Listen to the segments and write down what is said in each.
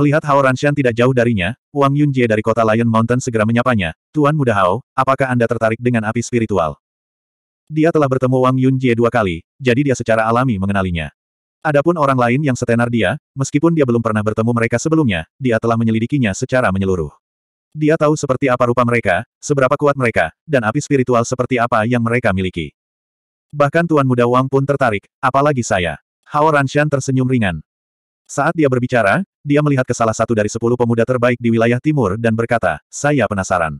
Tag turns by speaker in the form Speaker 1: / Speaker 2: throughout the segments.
Speaker 1: Melihat Hao Ranshan tidak jauh darinya, Wang Yunjie dari kota Lion Mountain segera menyapanya, Tuan Muda Hao, apakah Anda tertarik dengan api spiritual? Dia telah bertemu Wang Yunjie dua kali, jadi dia secara alami mengenalinya. Adapun orang lain yang setenar dia, meskipun dia belum pernah bertemu mereka sebelumnya, dia telah menyelidikinya secara menyeluruh. Dia tahu seperti apa rupa mereka, seberapa kuat mereka, dan api spiritual seperti apa yang mereka miliki. Bahkan Tuan Muda Wang pun tertarik, apalagi saya. Hao Ranshan tersenyum ringan. Saat dia berbicara, dia melihat ke salah satu dari sepuluh pemuda terbaik di wilayah timur dan berkata, saya penasaran.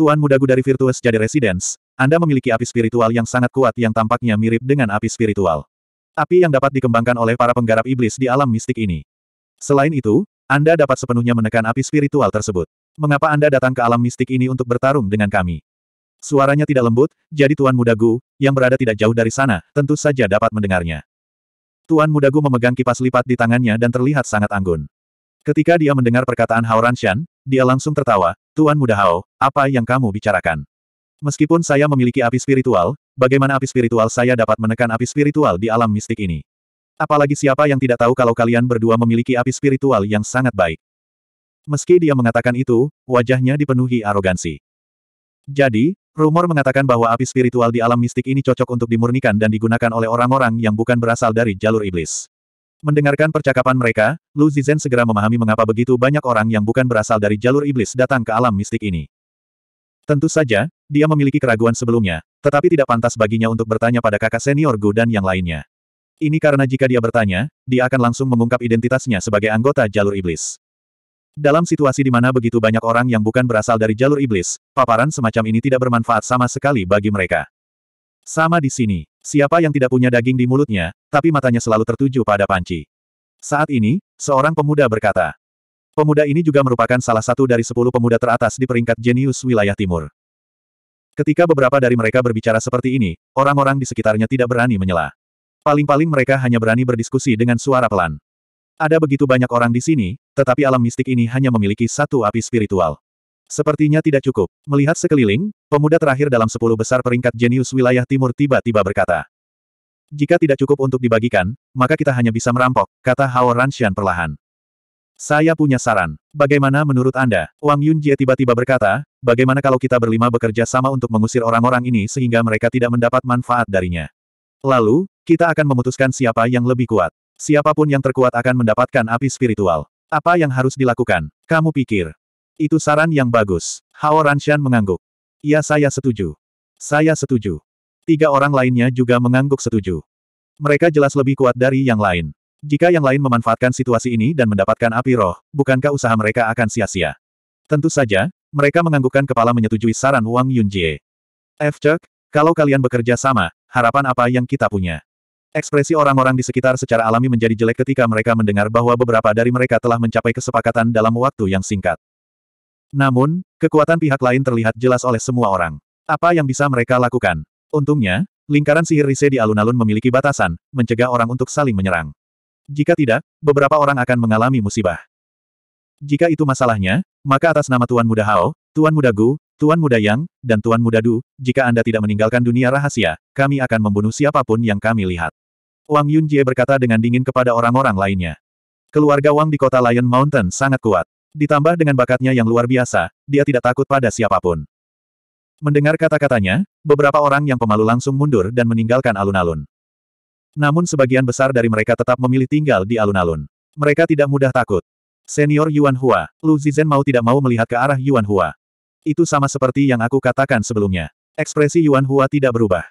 Speaker 1: Tuan muda dari Virtuous jadi Residence, Anda memiliki api spiritual yang sangat kuat yang tampaknya mirip dengan api spiritual. Api yang dapat dikembangkan oleh para penggarap iblis di alam mistik ini. Selain itu, Anda dapat sepenuhnya menekan api spiritual tersebut. Mengapa Anda datang ke alam mistik ini untuk bertarung dengan kami? Suaranya tidak lembut, jadi Tuan Muda yang berada tidak jauh dari sana, tentu saja dapat mendengarnya. Tuan Mudagu memegang kipas lipat di tangannya dan terlihat sangat anggun. Ketika dia mendengar perkataan Hao Ranshan, dia langsung tertawa, Tuan Muda Hao, apa yang kamu bicarakan? Meskipun saya memiliki api spiritual, bagaimana api spiritual saya dapat menekan api spiritual di alam mistik ini? Apalagi siapa yang tidak tahu kalau kalian berdua memiliki api spiritual yang sangat baik. Meski dia mengatakan itu, wajahnya dipenuhi arogansi. Jadi, Rumor mengatakan bahwa api spiritual di alam mistik ini cocok untuk dimurnikan dan digunakan oleh orang-orang yang bukan berasal dari jalur iblis. Mendengarkan percakapan mereka, Lu Zizhen segera memahami mengapa begitu banyak orang yang bukan berasal dari jalur iblis datang ke alam mistik ini. Tentu saja, dia memiliki keraguan sebelumnya, tetapi tidak pantas baginya untuk bertanya pada kakak senior Gu dan yang lainnya. Ini karena jika dia bertanya, dia akan langsung mengungkap identitasnya sebagai anggota jalur iblis. Dalam situasi di mana begitu banyak orang yang bukan berasal dari jalur iblis, paparan semacam ini tidak bermanfaat sama sekali bagi mereka. Sama di sini, siapa yang tidak punya daging di mulutnya, tapi matanya selalu tertuju pada panci. Saat ini, seorang pemuda berkata. Pemuda ini juga merupakan salah satu dari sepuluh pemuda teratas di peringkat jenius wilayah timur. Ketika beberapa dari mereka berbicara seperti ini, orang-orang di sekitarnya tidak berani menyela. Paling-paling mereka hanya berani berdiskusi dengan suara pelan. Ada begitu banyak orang di sini, tetapi alam mistik ini hanya memiliki satu api spiritual. Sepertinya tidak cukup. Melihat sekeliling, pemuda terakhir dalam sepuluh besar peringkat jenius wilayah timur tiba-tiba berkata. Jika tidak cukup untuk dibagikan, maka kita hanya bisa merampok, kata Hao Ranshan perlahan. Saya punya saran. Bagaimana menurut Anda? Wang Yunjie tiba-tiba berkata, bagaimana kalau kita berlima bekerja sama untuk mengusir orang-orang ini sehingga mereka tidak mendapat manfaat darinya? Lalu, kita akan memutuskan siapa yang lebih kuat. Siapapun yang terkuat akan mendapatkan api spiritual. Apa yang harus dilakukan? Kamu pikir? Itu saran yang bagus. Hao Ranshan mengangguk. Iya saya setuju. Saya setuju. Tiga orang lainnya juga mengangguk setuju. Mereka jelas lebih kuat dari yang lain. Jika yang lain memanfaatkan situasi ini dan mendapatkan api roh, bukankah usaha mereka akan sia-sia? Tentu saja, mereka menganggukkan kepala menyetujui saran Wang Yunjie. F. kalau kalian bekerja sama, harapan apa yang kita punya? Ekspresi orang-orang di sekitar secara alami menjadi jelek ketika mereka mendengar bahwa beberapa dari mereka telah mencapai kesepakatan dalam waktu yang singkat. Namun, kekuatan pihak lain terlihat jelas oleh semua orang. Apa yang bisa mereka lakukan? Untungnya, lingkaran sihir Rise di alun-alun memiliki batasan, mencegah orang untuk saling menyerang. Jika tidak, beberapa orang akan mengalami musibah. Jika itu masalahnya, maka atas nama Tuan Muda Hao, Tuan Muda Gu, Tuan Muda Yang, dan Tuan Muda Du, jika Anda tidak meninggalkan dunia rahasia, kami akan membunuh siapapun yang kami lihat. Wang Yunjie berkata dengan dingin kepada orang-orang lainnya. Keluarga Wang di kota Lion Mountain sangat kuat. Ditambah dengan bakatnya yang luar biasa, dia tidak takut pada siapapun. Mendengar kata-katanya, beberapa orang yang pemalu langsung mundur dan meninggalkan alun-alun. Namun sebagian besar dari mereka tetap memilih tinggal di alun-alun. Mereka tidak mudah takut. Senior Yuan Hua, Lu Zizhen mau tidak mau melihat ke arah Yuan Hua. Itu sama seperti yang aku katakan sebelumnya. Ekspresi Yuan Hua tidak berubah.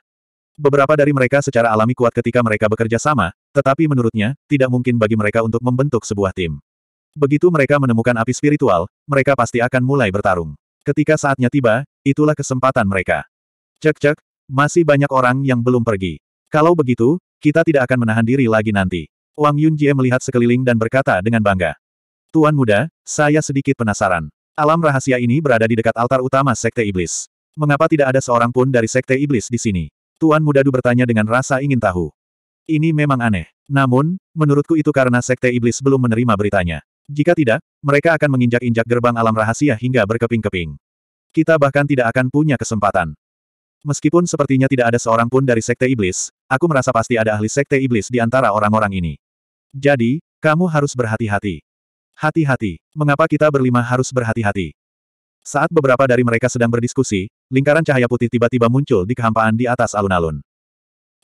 Speaker 1: Beberapa dari mereka secara alami kuat ketika mereka bekerja sama, tetapi menurutnya, tidak mungkin bagi mereka untuk membentuk sebuah tim. Begitu mereka menemukan api spiritual, mereka pasti akan mulai bertarung. Ketika saatnya tiba, itulah kesempatan mereka. Cek-cek, masih banyak orang yang belum pergi. Kalau begitu, kita tidak akan menahan diri lagi nanti. Wang Yunjie melihat sekeliling dan berkata dengan bangga. Tuan muda, saya sedikit penasaran. Alam rahasia ini berada di dekat altar utama Sekte Iblis. Mengapa tidak ada seorang pun dari Sekte Iblis di sini? Tuan Mudadu bertanya dengan rasa ingin tahu. Ini memang aneh. Namun, menurutku itu karena Sekte Iblis belum menerima beritanya. Jika tidak, mereka akan menginjak-injak gerbang alam rahasia hingga berkeping-keping. Kita bahkan tidak akan punya kesempatan. Meskipun sepertinya tidak ada seorang pun dari Sekte Iblis, aku merasa pasti ada ahli Sekte Iblis di antara orang-orang ini. Jadi, kamu harus berhati-hati. Hati-hati, mengapa kita berlima harus berhati-hati? Saat beberapa dari mereka sedang berdiskusi, lingkaran cahaya putih tiba-tiba muncul di kehampaan di atas alun-alun.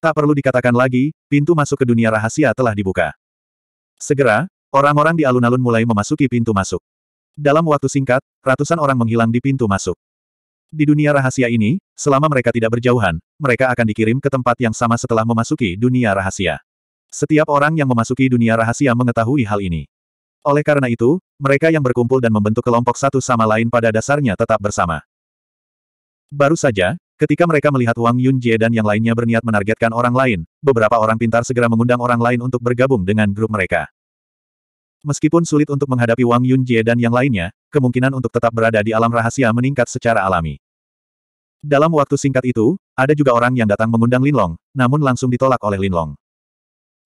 Speaker 1: Tak perlu dikatakan lagi, pintu masuk ke dunia rahasia telah dibuka. Segera, orang-orang di alun-alun mulai memasuki pintu masuk. Dalam waktu singkat, ratusan orang menghilang di pintu masuk. Di dunia rahasia ini, selama mereka tidak berjauhan, mereka akan dikirim ke tempat yang sama setelah memasuki dunia rahasia. Setiap orang yang memasuki dunia rahasia mengetahui hal ini. Oleh karena itu, mereka yang berkumpul dan membentuk kelompok satu sama lain pada dasarnya tetap bersama. Baru saja, ketika mereka melihat Wang Yun Jie dan yang lainnya berniat menargetkan orang lain, beberapa orang pintar segera mengundang orang lain untuk bergabung dengan grup mereka. Meskipun sulit untuk menghadapi Wang Yun Jie dan yang lainnya, kemungkinan untuk tetap berada di alam rahasia meningkat secara alami. Dalam waktu singkat itu, ada juga orang yang datang mengundang Linlong, namun langsung ditolak oleh Linlong.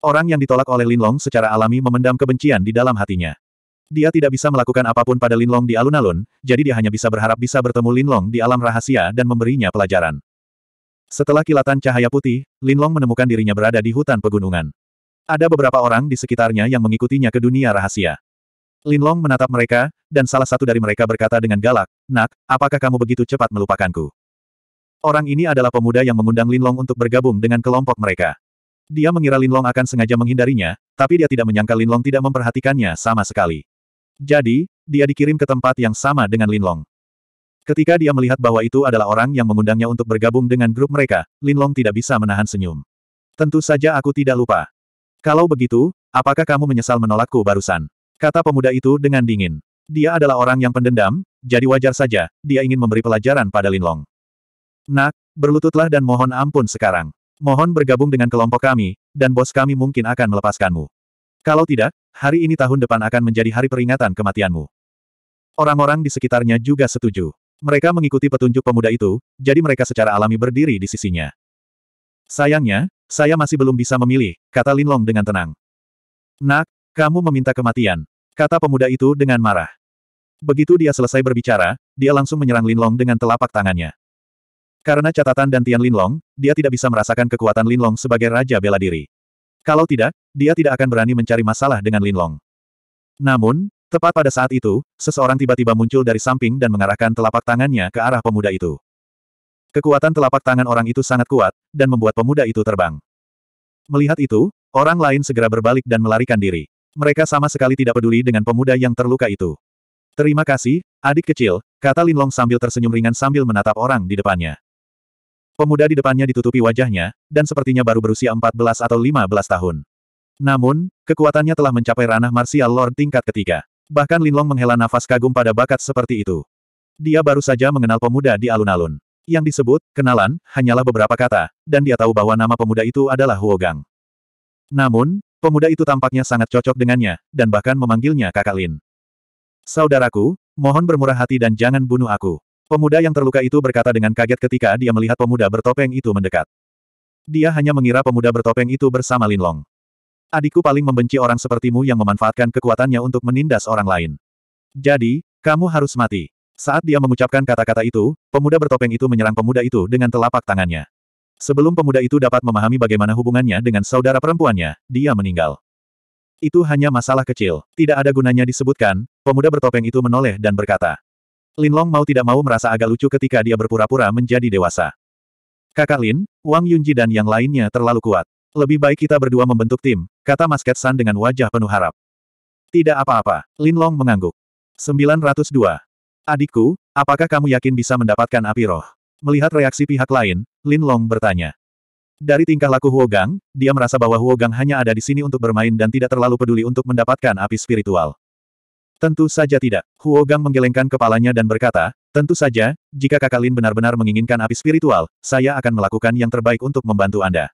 Speaker 1: Orang yang ditolak oleh Linlong secara alami memendam kebencian di dalam hatinya. Dia tidak bisa melakukan apapun pada Linlong di alun-alun, jadi dia hanya bisa berharap bisa bertemu Linlong di alam rahasia dan memberinya pelajaran. Setelah kilatan cahaya putih, Linlong menemukan dirinya berada di hutan pegunungan. Ada beberapa orang di sekitarnya yang mengikutinya ke dunia rahasia. Linlong menatap mereka, dan salah satu dari mereka berkata dengan galak, Nak, apakah kamu begitu cepat melupakanku? Orang ini adalah pemuda yang mengundang Linlong untuk bergabung dengan kelompok mereka. Dia mengira Linlong akan sengaja menghindarinya, tapi dia tidak menyangka Linlong tidak memperhatikannya sama sekali. Jadi, dia dikirim ke tempat yang sama dengan Linlong. Ketika dia melihat bahwa itu adalah orang yang mengundangnya untuk bergabung dengan grup mereka, Linlong tidak bisa menahan senyum. Tentu saja aku tidak lupa. Kalau begitu, apakah kamu menyesal menolakku barusan? Kata pemuda itu dengan dingin. Dia adalah orang yang pendendam, jadi wajar saja, dia ingin memberi pelajaran pada Linlong. Nak, berlututlah dan mohon ampun sekarang. Mohon bergabung dengan kelompok kami, dan bos kami mungkin akan melepaskanmu. Kalau tidak, hari ini tahun depan akan menjadi hari peringatan kematianmu. Orang-orang di sekitarnya juga setuju. Mereka mengikuti petunjuk pemuda itu, jadi mereka secara alami berdiri di sisinya. Sayangnya, saya masih belum bisa memilih, kata Linlong dengan tenang. Nak, kamu meminta kematian, kata pemuda itu dengan marah. Begitu dia selesai berbicara, dia langsung menyerang Linlong dengan telapak tangannya. Karena catatan dan Tian Linlong, dia tidak bisa merasakan kekuatan Linlong sebagai raja bela diri. Kalau tidak, dia tidak akan berani mencari masalah dengan Linlong. Namun, tepat pada saat itu, seseorang tiba-tiba muncul dari samping dan mengarahkan telapak tangannya ke arah pemuda itu. Kekuatan telapak tangan orang itu sangat kuat, dan membuat pemuda itu terbang. Melihat itu, orang lain segera berbalik dan melarikan diri. Mereka sama sekali tidak peduli dengan pemuda yang terluka itu. Terima kasih, adik kecil, kata Linlong sambil tersenyum ringan sambil menatap orang di depannya. Pemuda di depannya ditutupi wajahnya, dan sepertinya baru berusia 14 atau 15 tahun. Namun, kekuatannya telah mencapai ranah martial lord tingkat ketiga. Bahkan Linlong menghela nafas kagum pada bakat seperti itu. Dia baru saja mengenal pemuda di alun-alun. Yang disebut, kenalan, hanyalah beberapa kata, dan dia tahu bahwa nama pemuda itu adalah Huogang. Namun, pemuda itu tampaknya sangat cocok dengannya, dan bahkan memanggilnya kakak Lin. Saudaraku, mohon bermurah hati dan jangan bunuh aku. Pemuda yang terluka itu berkata dengan kaget ketika dia melihat pemuda bertopeng itu mendekat. Dia hanya mengira pemuda bertopeng itu bersama Linlong. Adikku paling membenci orang sepertimu yang memanfaatkan kekuatannya untuk menindas orang lain. Jadi, kamu harus mati. Saat dia mengucapkan kata-kata itu, pemuda bertopeng itu menyerang pemuda itu dengan telapak tangannya. Sebelum pemuda itu dapat memahami bagaimana hubungannya dengan saudara perempuannya, dia meninggal. Itu hanya masalah kecil. Tidak ada gunanya disebutkan, pemuda bertopeng itu menoleh dan berkata, Lin Long mau tidak mau merasa agak lucu ketika dia berpura-pura menjadi dewasa. Kakak Lin, Wang Yunji dan yang lainnya terlalu kuat. Lebih baik kita berdua membentuk tim, kata Masket San dengan wajah penuh harap. Tidak apa-apa, Lin Long mengangguk. 902. Adikku, apakah kamu yakin bisa mendapatkan api roh? Melihat reaksi pihak lain, Lin Long bertanya. Dari tingkah laku Huogang, dia merasa bahwa Huogang hanya ada di sini untuk bermain dan tidak terlalu peduli untuk mendapatkan api spiritual. Tentu saja tidak. Huo Gang menggelengkan kepalanya dan berkata, Tentu saja, jika kakak Lin benar-benar menginginkan api spiritual, saya akan melakukan yang terbaik untuk membantu Anda.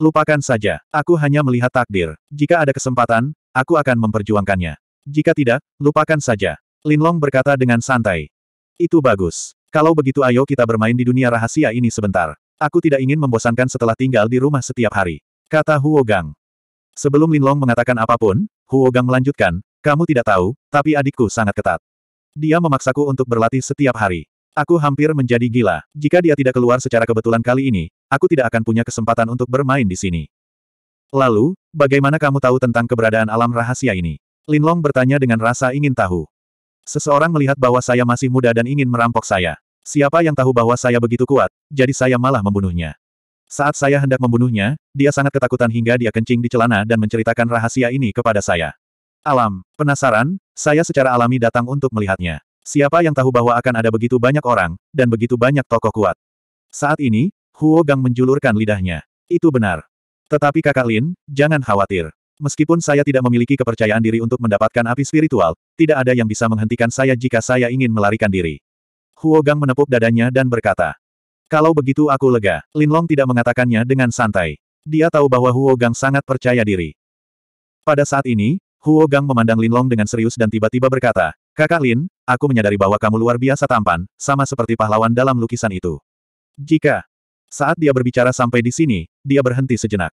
Speaker 1: Lupakan saja, aku hanya melihat takdir. Jika ada kesempatan, aku akan memperjuangkannya. Jika tidak, lupakan saja. Linlong berkata dengan santai. Itu bagus. Kalau begitu ayo kita bermain di dunia rahasia ini sebentar. Aku tidak ingin membosankan setelah tinggal di rumah setiap hari. Kata Huo Gang. Sebelum Linlong mengatakan apapun, Huo Gang melanjutkan, kamu tidak tahu, tapi adikku sangat ketat. Dia memaksaku untuk berlatih setiap hari. Aku hampir menjadi gila. Jika dia tidak keluar secara kebetulan kali ini, aku tidak akan punya kesempatan untuk bermain di sini. Lalu, bagaimana kamu tahu tentang keberadaan alam rahasia ini? Linlong bertanya dengan rasa ingin tahu. Seseorang melihat bahwa saya masih muda dan ingin merampok saya. Siapa yang tahu bahwa saya begitu kuat, jadi saya malah membunuhnya. Saat saya hendak membunuhnya, dia sangat ketakutan hingga dia kencing di celana dan menceritakan rahasia ini kepada saya. Alam. Penasaran? Saya secara alami datang untuk melihatnya. Siapa yang tahu bahwa akan ada begitu banyak orang, dan begitu banyak tokoh kuat. Saat ini, Huo Gang menjulurkan lidahnya. Itu benar. Tetapi kakak Lin, jangan khawatir. Meskipun saya tidak memiliki kepercayaan diri untuk mendapatkan api spiritual, tidak ada yang bisa menghentikan saya jika saya ingin melarikan diri. Huo Gang menepuk dadanya dan berkata, Kalau begitu aku lega, Linlong tidak mengatakannya dengan santai. Dia tahu bahwa Huo Gang sangat percaya diri. Pada saat ini, Huo Gang memandang Linlong dengan serius dan tiba-tiba berkata, Kakak Lin, aku menyadari bahwa kamu luar biasa tampan, sama seperti pahlawan dalam lukisan itu. Jika. Saat dia berbicara sampai di sini, dia berhenti sejenak.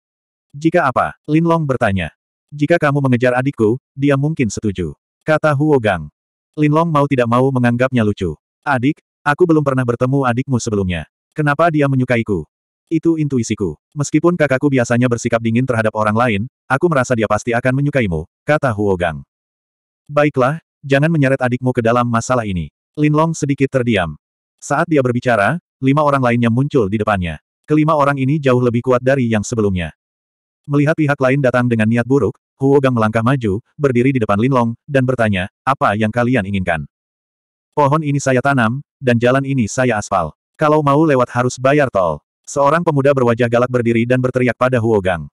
Speaker 1: Jika apa? Linlong bertanya. Jika kamu mengejar adikku, dia mungkin setuju. Kata Huo Gang. Linlong mau tidak mau menganggapnya lucu. Adik, aku belum pernah bertemu adikmu sebelumnya. Kenapa dia menyukaiku? Itu intuisiku. Meskipun kakakku biasanya bersikap dingin terhadap orang lain, aku merasa dia pasti akan menyukaimu, kata Huogang. Baiklah, jangan menyeret adikmu ke dalam masalah ini. Linlong sedikit terdiam. Saat dia berbicara, lima orang lainnya muncul di depannya. Kelima orang ini jauh lebih kuat dari yang sebelumnya. Melihat pihak lain datang dengan niat buruk, Huogang melangkah maju, berdiri di depan Linlong, dan bertanya, apa yang kalian inginkan? Pohon ini saya tanam, dan jalan ini saya aspal. Kalau mau lewat harus bayar tol. Seorang pemuda berwajah galak berdiri dan berteriak pada Huogang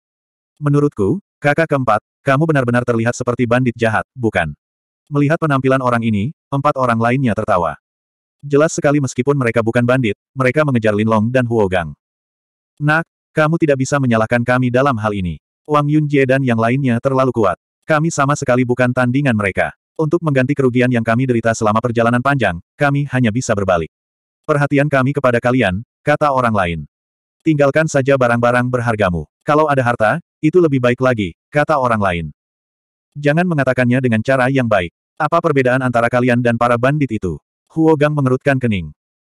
Speaker 1: Menurutku, kakak keempat, kamu benar-benar terlihat seperti bandit jahat, bukan? Melihat penampilan orang ini, empat orang lainnya tertawa. Jelas sekali meskipun mereka bukan bandit, mereka mengejar Lin Long dan Huogang. Nak, kamu tidak bisa menyalahkan kami dalam hal ini. Wang Yunjie dan yang lainnya terlalu kuat. Kami sama sekali bukan tandingan mereka. Untuk mengganti kerugian yang kami derita selama perjalanan panjang, kami hanya bisa berbalik. Perhatian kami kepada kalian, kata orang lain. Tinggalkan saja barang-barang berhargamu. Kalau ada harta, itu lebih baik lagi, kata orang lain. Jangan mengatakannya dengan cara yang baik. Apa perbedaan antara kalian dan para bandit itu? Huo Gang mengerutkan kening.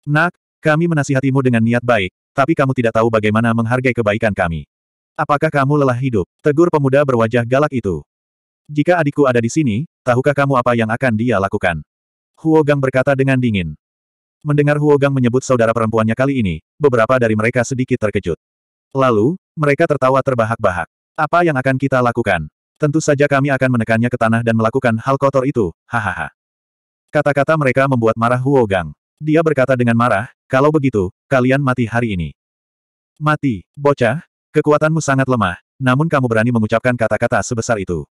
Speaker 1: Nak, kami menasihatimu dengan niat baik, tapi kamu tidak tahu bagaimana menghargai kebaikan kami. Apakah kamu lelah hidup? Tegur pemuda berwajah galak itu. Jika adikku ada di sini, tahukah kamu apa yang akan dia lakukan? Huo Gang berkata dengan dingin. Mendengar Huo Gang menyebut saudara perempuannya kali ini, beberapa dari mereka sedikit terkejut. Lalu, mereka tertawa terbahak-bahak. Apa yang akan kita lakukan? Tentu saja kami akan menekannya ke tanah dan melakukan hal kotor itu, hahaha. Kata-kata mereka membuat marah Huo Gang. Dia berkata dengan marah, kalau begitu, kalian mati hari ini. Mati, bocah, kekuatanmu sangat lemah, namun kamu berani mengucapkan kata-kata sebesar itu.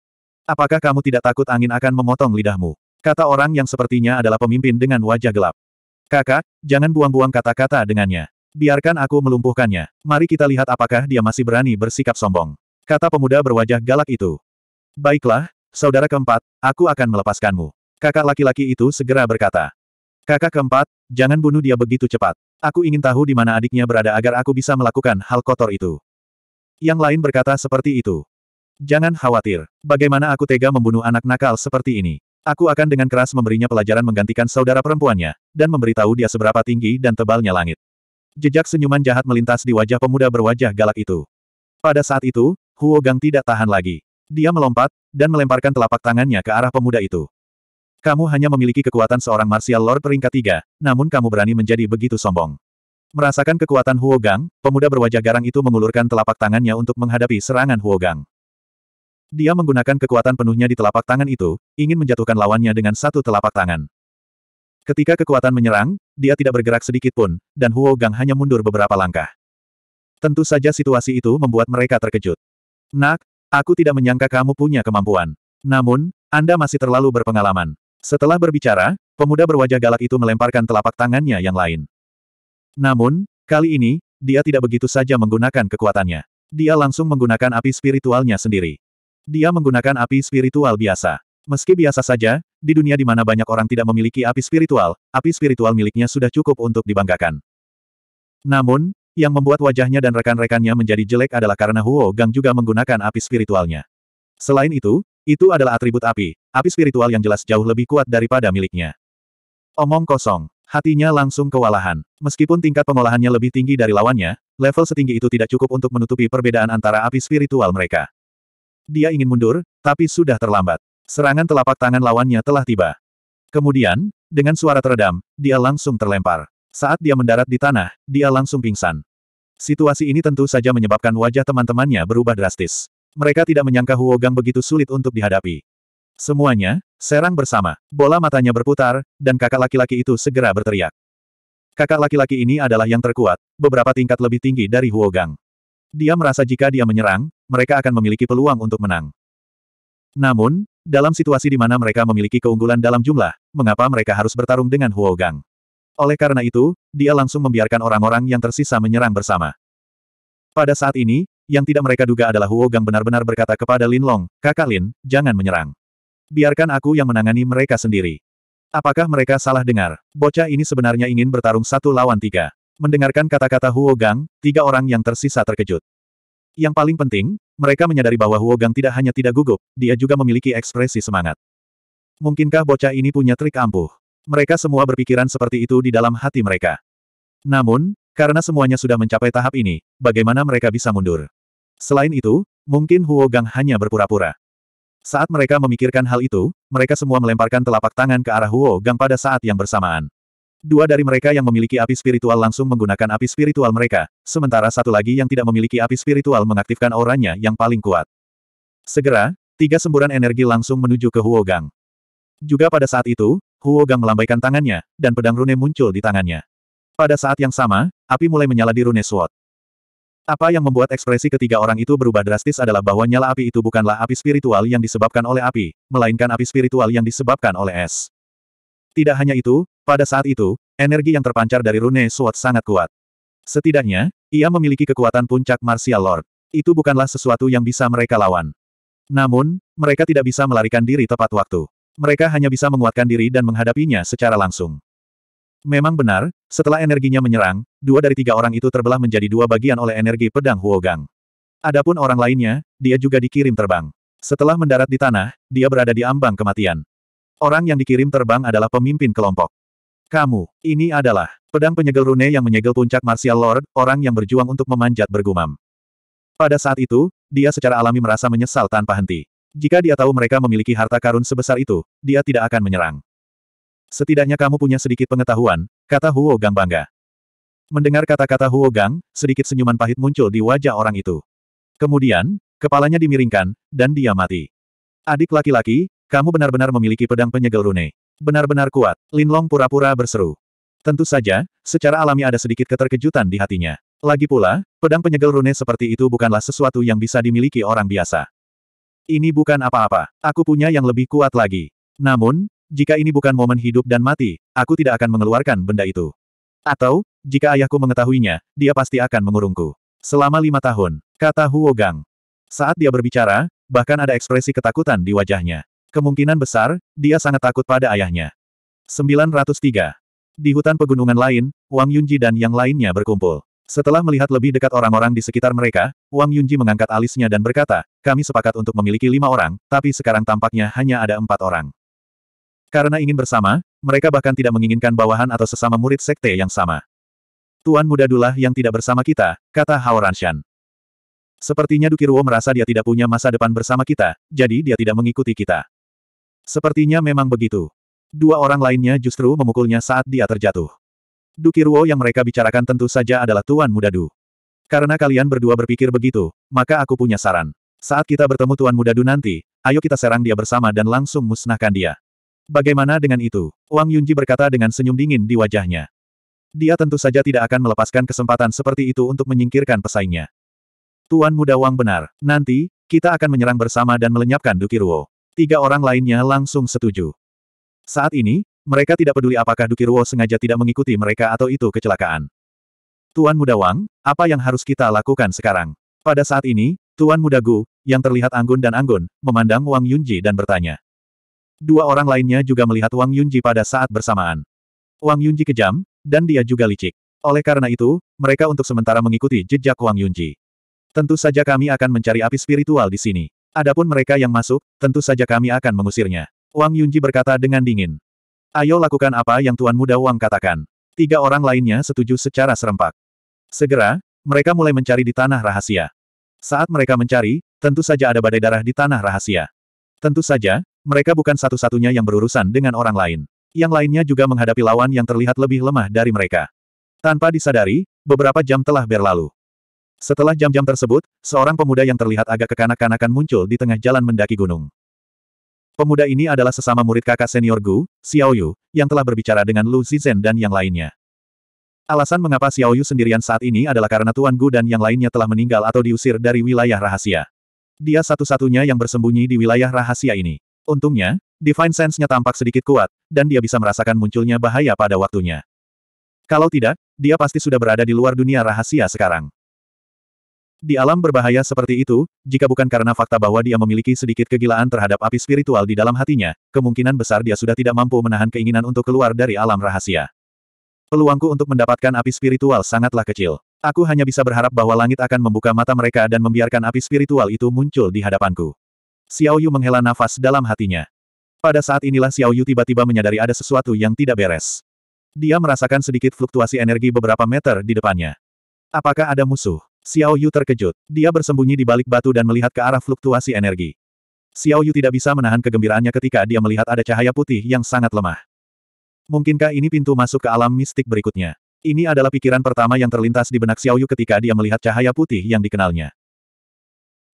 Speaker 1: Apakah kamu tidak takut angin akan memotong lidahmu? Kata orang yang sepertinya adalah pemimpin dengan wajah gelap. Kakak, jangan buang-buang kata-kata dengannya. Biarkan aku melumpuhkannya. Mari kita lihat apakah dia masih berani bersikap sombong. Kata pemuda berwajah galak itu. Baiklah, saudara keempat, aku akan melepaskanmu. Kakak laki-laki itu segera berkata. Kakak keempat, jangan bunuh dia begitu cepat. Aku ingin tahu di mana adiknya berada agar aku bisa melakukan hal kotor itu. Yang lain berkata seperti itu. Jangan khawatir. Bagaimana aku tega membunuh anak nakal seperti ini? Aku akan dengan keras memberinya pelajaran menggantikan saudara perempuannya, dan memberitahu dia seberapa tinggi dan tebalnya langit. Jejak senyuman jahat melintas di wajah pemuda berwajah galak itu. Pada saat itu, Huo Gang tidak tahan lagi. Dia melompat, dan melemparkan telapak tangannya ke arah pemuda itu. Kamu hanya memiliki kekuatan seorang martial lord peringkat tiga, namun kamu berani menjadi begitu sombong. Merasakan kekuatan Huo Gang, pemuda berwajah garang itu mengulurkan telapak tangannya untuk menghadapi serangan Huo Gang. Dia menggunakan kekuatan penuhnya di telapak tangan itu, ingin menjatuhkan lawannya dengan satu telapak tangan. Ketika kekuatan menyerang, dia tidak bergerak sedikit pun, dan Huo Gang hanya mundur beberapa langkah. Tentu saja situasi itu membuat mereka terkejut. Nak, aku tidak menyangka kamu punya kemampuan. Namun, Anda masih terlalu berpengalaman. Setelah berbicara, pemuda berwajah galak itu melemparkan telapak tangannya yang lain. Namun, kali ini, dia tidak begitu saja menggunakan kekuatannya. Dia langsung menggunakan api spiritualnya sendiri. Dia menggunakan api spiritual biasa. Meski biasa saja, di dunia di mana banyak orang tidak memiliki api spiritual, api spiritual miliknya sudah cukup untuk dibanggakan. Namun, yang membuat wajahnya dan rekan-rekannya menjadi jelek adalah karena Huo Gang juga menggunakan api spiritualnya. Selain itu, itu adalah atribut api, api spiritual yang jelas jauh lebih kuat daripada miliknya. Omong kosong, hatinya langsung kewalahan. Meskipun tingkat pengolahannya lebih tinggi dari lawannya, level setinggi itu tidak cukup untuk menutupi perbedaan antara api spiritual mereka. Dia ingin mundur, tapi sudah terlambat. Serangan telapak tangan lawannya telah tiba. Kemudian, dengan suara teredam, dia langsung terlempar. Saat dia mendarat di tanah, dia langsung pingsan. Situasi ini tentu saja menyebabkan wajah teman-temannya berubah drastis. Mereka tidak menyangka Huogang begitu sulit untuk dihadapi. Semuanya, serang bersama. Bola matanya berputar, dan kakak laki-laki itu segera berteriak. Kakak laki-laki ini adalah yang terkuat, beberapa tingkat lebih tinggi dari Huogang. Dia merasa jika dia menyerang, mereka akan memiliki peluang untuk menang. Namun, dalam situasi di mana mereka memiliki keunggulan dalam jumlah, mengapa mereka harus bertarung dengan Huo Gang? Oleh karena itu, dia langsung membiarkan orang-orang yang tersisa menyerang bersama. Pada saat ini, yang tidak mereka duga adalah Huo Gang benar-benar berkata kepada Lin Long, kakak Lin, jangan menyerang. Biarkan aku yang menangani mereka sendiri. Apakah mereka salah dengar? Bocah ini sebenarnya ingin bertarung satu lawan tiga. Mendengarkan kata-kata Huo Gang, tiga orang yang tersisa terkejut. Yang paling penting, mereka menyadari bahwa Huogang tidak hanya tidak gugup, dia juga memiliki ekspresi semangat. Mungkinkah bocah ini punya trik ampuh? Mereka semua berpikiran seperti itu di dalam hati mereka. Namun, karena semuanya sudah mencapai tahap ini, bagaimana mereka bisa mundur? Selain itu, mungkin Huogang hanya berpura-pura. Saat mereka memikirkan hal itu, mereka semua melemparkan telapak tangan ke arah Huo Gang pada saat yang bersamaan. Dua dari mereka yang memiliki api spiritual langsung menggunakan api spiritual mereka, sementara satu lagi yang tidak memiliki api spiritual mengaktifkan auranya yang paling kuat. Segera, tiga semburan energi langsung menuju ke Huogang. Juga pada saat itu, Huogang melambaikan tangannya, dan pedang rune muncul di tangannya. Pada saat yang sama, api mulai menyala di rune sword. Apa yang membuat ekspresi ketiga orang itu berubah drastis adalah bahwa nyala api itu bukanlah api spiritual yang disebabkan oleh api, melainkan api spiritual yang disebabkan oleh es. Tidak hanya itu, pada saat itu, energi yang terpancar dari Rune Sword sangat kuat. Setidaknya, ia memiliki kekuatan puncak Martial Lord. Itu bukanlah sesuatu yang bisa mereka lawan. Namun, mereka tidak bisa melarikan diri tepat waktu. Mereka hanya bisa menguatkan diri dan menghadapinya secara langsung. Memang benar, setelah energinya menyerang, dua dari tiga orang itu terbelah menjadi dua bagian oleh energi pedang Huogang. Adapun orang lainnya, dia juga dikirim terbang. Setelah mendarat di tanah, dia berada di ambang kematian. Orang yang dikirim terbang adalah pemimpin kelompok. Kamu, ini adalah pedang penyegel rune yang menyegel puncak Martial Lord, orang yang berjuang untuk memanjat bergumam. Pada saat itu, dia secara alami merasa menyesal tanpa henti. Jika dia tahu mereka memiliki harta karun sebesar itu, dia tidak akan menyerang. Setidaknya kamu punya sedikit pengetahuan, kata Huo Gang bangga. Mendengar kata-kata Huo Gang, sedikit senyuman pahit muncul di wajah orang itu. Kemudian, kepalanya dimiringkan, dan dia mati. Adik laki-laki, kamu benar-benar memiliki pedang penyegel rune. Benar-benar kuat, Linlong pura-pura berseru. Tentu saja, secara alami ada sedikit keterkejutan di hatinya. Lagi pula, pedang penyegel rune seperti itu bukanlah sesuatu yang bisa dimiliki orang biasa. Ini bukan apa-apa, aku punya yang lebih kuat lagi. Namun, jika ini bukan momen hidup dan mati, aku tidak akan mengeluarkan benda itu. Atau, jika ayahku mengetahuinya, dia pasti akan mengurungku. Selama lima tahun, kata Huo Gang. Saat dia berbicara, bahkan ada ekspresi ketakutan di wajahnya. Kemungkinan besar, dia sangat takut pada ayahnya. 903. Di hutan pegunungan lain, Wang Yunji dan yang lainnya berkumpul. Setelah melihat lebih dekat orang-orang di sekitar mereka, Wang Yunji mengangkat alisnya dan berkata, kami sepakat untuk memiliki lima orang, tapi sekarang tampaknya hanya ada empat orang. Karena ingin bersama, mereka bahkan tidak menginginkan bawahan atau sesama murid sekte yang sama. Tuan muda Dulah yang tidak bersama kita, kata Hao Ranshan. Sepertinya Dukiruo merasa dia tidak punya masa depan bersama kita, jadi dia tidak mengikuti kita. Sepertinya memang begitu. Dua orang lainnya justru memukulnya saat dia terjatuh. Dukiruo yang mereka bicarakan tentu saja adalah Tuan Muda Du. Karena kalian berdua berpikir begitu, maka aku punya saran. Saat kita bertemu Tuan Muda Du nanti, ayo kita serang dia bersama dan langsung musnahkan dia. Bagaimana dengan itu? Wang Yunji berkata dengan senyum dingin di wajahnya. Dia tentu saja tidak akan melepaskan kesempatan seperti itu untuk menyingkirkan pesaingnya. Tuan Muda Wang benar, nanti, kita akan menyerang bersama dan melenyapkan Dukiruo. Tiga orang lainnya langsung setuju. Saat ini, mereka tidak peduli apakah Dukiruo sengaja tidak mengikuti mereka atau itu kecelakaan. Tuan Muda Wang, apa yang harus kita lakukan sekarang? Pada saat ini, Tuan Muda Gu, yang terlihat anggun dan anggun, memandang Wang Yunji dan bertanya. Dua orang lainnya juga melihat Wang Yunji pada saat bersamaan. Wang Yunji kejam, dan dia juga licik. Oleh karena itu, mereka untuk sementara mengikuti jejak Wang Yunji. Tentu saja kami akan mencari api spiritual di sini. Adapun mereka yang masuk, tentu saja kami akan mengusirnya. Wang Yunji berkata dengan dingin. Ayo lakukan apa yang Tuan Muda Wang katakan. Tiga orang lainnya setuju secara serempak. Segera, mereka mulai mencari di tanah rahasia. Saat mereka mencari, tentu saja ada badai darah di tanah rahasia. Tentu saja, mereka bukan satu-satunya yang berurusan dengan orang lain. Yang lainnya juga menghadapi lawan yang terlihat lebih lemah dari mereka. Tanpa disadari, beberapa jam telah berlalu. Setelah jam-jam tersebut, seorang pemuda yang terlihat agak kekanak-kanakan muncul di tengah jalan mendaki gunung. Pemuda ini adalah sesama murid kakak senior Gu, Xiao Yu, yang telah berbicara dengan Lu Zizhen dan yang lainnya. Alasan mengapa Xiao Yu sendirian saat ini adalah karena Tuan Gu dan yang lainnya telah meninggal atau diusir dari wilayah rahasia. Dia satu-satunya yang bersembunyi di wilayah rahasia ini. Untungnya, Divine Sense-nya tampak sedikit kuat, dan dia bisa merasakan munculnya bahaya pada waktunya. Kalau tidak, dia pasti sudah berada di luar dunia rahasia sekarang. Di alam berbahaya seperti itu, jika bukan karena fakta bahwa dia memiliki sedikit kegilaan terhadap api spiritual di dalam hatinya, kemungkinan besar dia sudah tidak mampu menahan keinginan untuk keluar dari alam rahasia. Peluangku untuk mendapatkan api spiritual sangatlah kecil. Aku hanya bisa berharap bahwa langit akan membuka mata mereka dan membiarkan api spiritual itu muncul di hadapanku. Xiao Yu menghela nafas dalam hatinya. Pada saat inilah Xiao Yu tiba-tiba menyadari ada sesuatu yang tidak beres. Dia merasakan sedikit fluktuasi energi beberapa meter di depannya. Apakah ada musuh? Xiao Yu terkejut. Dia bersembunyi di balik batu dan melihat ke arah fluktuasi energi. Xiao Yu tidak bisa menahan kegembiraannya ketika dia melihat ada cahaya putih yang sangat lemah. Mungkinkah ini pintu masuk ke alam mistik berikutnya? Ini adalah pikiran pertama yang terlintas di benak Xiao Yu ketika dia melihat cahaya putih yang dikenalnya.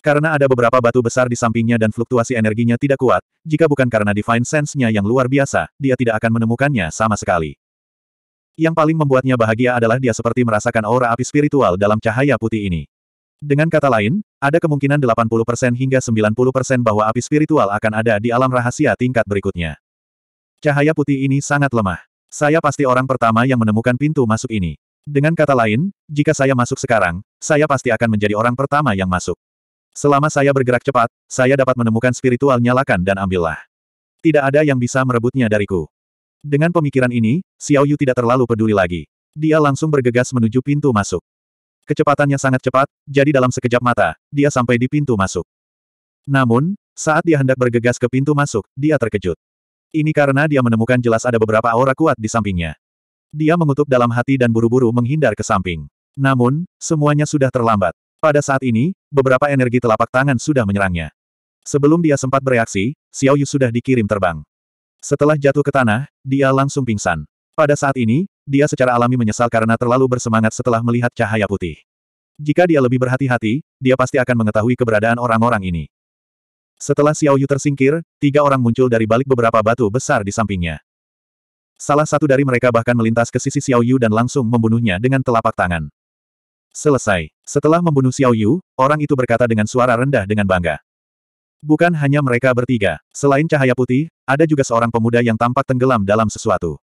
Speaker 1: Karena ada beberapa batu besar di sampingnya dan fluktuasi energinya tidak kuat, jika bukan karena divine sense-nya yang luar biasa, dia tidak akan menemukannya sama sekali. Yang paling membuatnya bahagia adalah dia seperti merasakan aura api spiritual dalam cahaya putih ini. Dengan kata lain, ada kemungkinan 80% hingga 90% bahwa api spiritual akan ada di alam rahasia tingkat berikutnya. Cahaya putih ini sangat lemah. Saya pasti orang pertama yang menemukan pintu masuk ini. Dengan kata lain, jika saya masuk sekarang, saya pasti akan menjadi orang pertama yang masuk. Selama saya bergerak cepat, saya dapat menemukan spiritual nyalakan dan ambillah. Tidak ada yang bisa merebutnya dariku. Dengan pemikiran ini, Xiao Yu tidak terlalu peduli lagi. Dia langsung bergegas menuju pintu masuk. Kecepatannya sangat cepat, jadi dalam sekejap mata, dia sampai di pintu masuk. Namun, saat dia hendak bergegas ke pintu masuk, dia terkejut. Ini karena dia menemukan jelas ada beberapa aura kuat di sampingnya. Dia mengutuk dalam hati dan buru-buru menghindar ke samping. Namun, semuanya sudah terlambat. Pada saat ini, beberapa energi telapak tangan sudah menyerangnya. Sebelum dia sempat bereaksi, Xiao Yu sudah dikirim terbang. Setelah jatuh ke tanah, dia langsung pingsan. Pada saat ini, dia secara alami menyesal karena terlalu bersemangat setelah melihat cahaya putih. Jika dia lebih berhati-hati, dia pasti akan mengetahui keberadaan orang-orang ini. Setelah Xiao Yu tersingkir, tiga orang muncul dari balik beberapa batu besar di sampingnya. Salah satu dari mereka bahkan melintas ke sisi Xiao Yu dan langsung membunuhnya dengan telapak tangan. Selesai. Setelah membunuh Xiao Yu, orang itu berkata dengan suara rendah dengan bangga. Bukan hanya mereka bertiga, selain cahaya putih, ada juga seorang pemuda yang tampak tenggelam dalam sesuatu.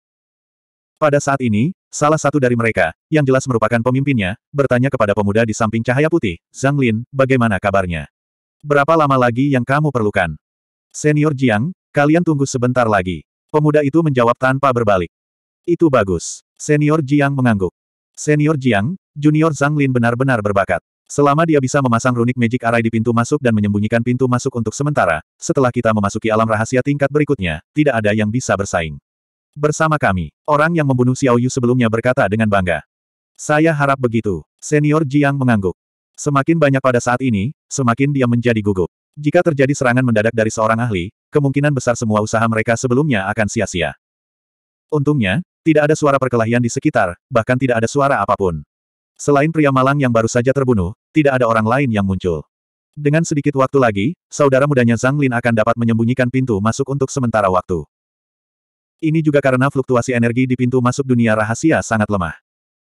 Speaker 1: Pada saat ini, salah satu dari mereka, yang jelas merupakan pemimpinnya, bertanya kepada pemuda di samping cahaya putih, Zhang Lin, bagaimana kabarnya? Berapa lama lagi yang kamu perlukan? Senior Jiang, kalian tunggu sebentar lagi. Pemuda itu menjawab tanpa berbalik. Itu bagus. Senior Jiang mengangguk. Senior Jiang, Junior Zhang Lin benar-benar berbakat. Selama dia bisa memasang runik magic array di pintu masuk dan menyembunyikan pintu masuk untuk sementara, setelah kita memasuki alam rahasia tingkat berikutnya, tidak ada yang bisa bersaing. Bersama kami, orang yang membunuh Xiao Yu sebelumnya berkata dengan bangga. Saya harap begitu. Senior Jiang mengangguk. Semakin banyak pada saat ini, semakin dia menjadi gugup. Jika terjadi serangan mendadak dari seorang ahli, kemungkinan besar semua usaha mereka sebelumnya akan sia-sia. Untungnya, tidak ada suara perkelahian di sekitar, bahkan tidak ada suara apapun. Selain pria malang yang baru saja terbunuh, tidak ada orang lain yang muncul. Dengan sedikit waktu lagi, saudara mudanya Zhang Lin akan dapat menyembunyikan pintu masuk untuk sementara waktu. Ini juga karena fluktuasi energi di pintu masuk dunia rahasia sangat lemah.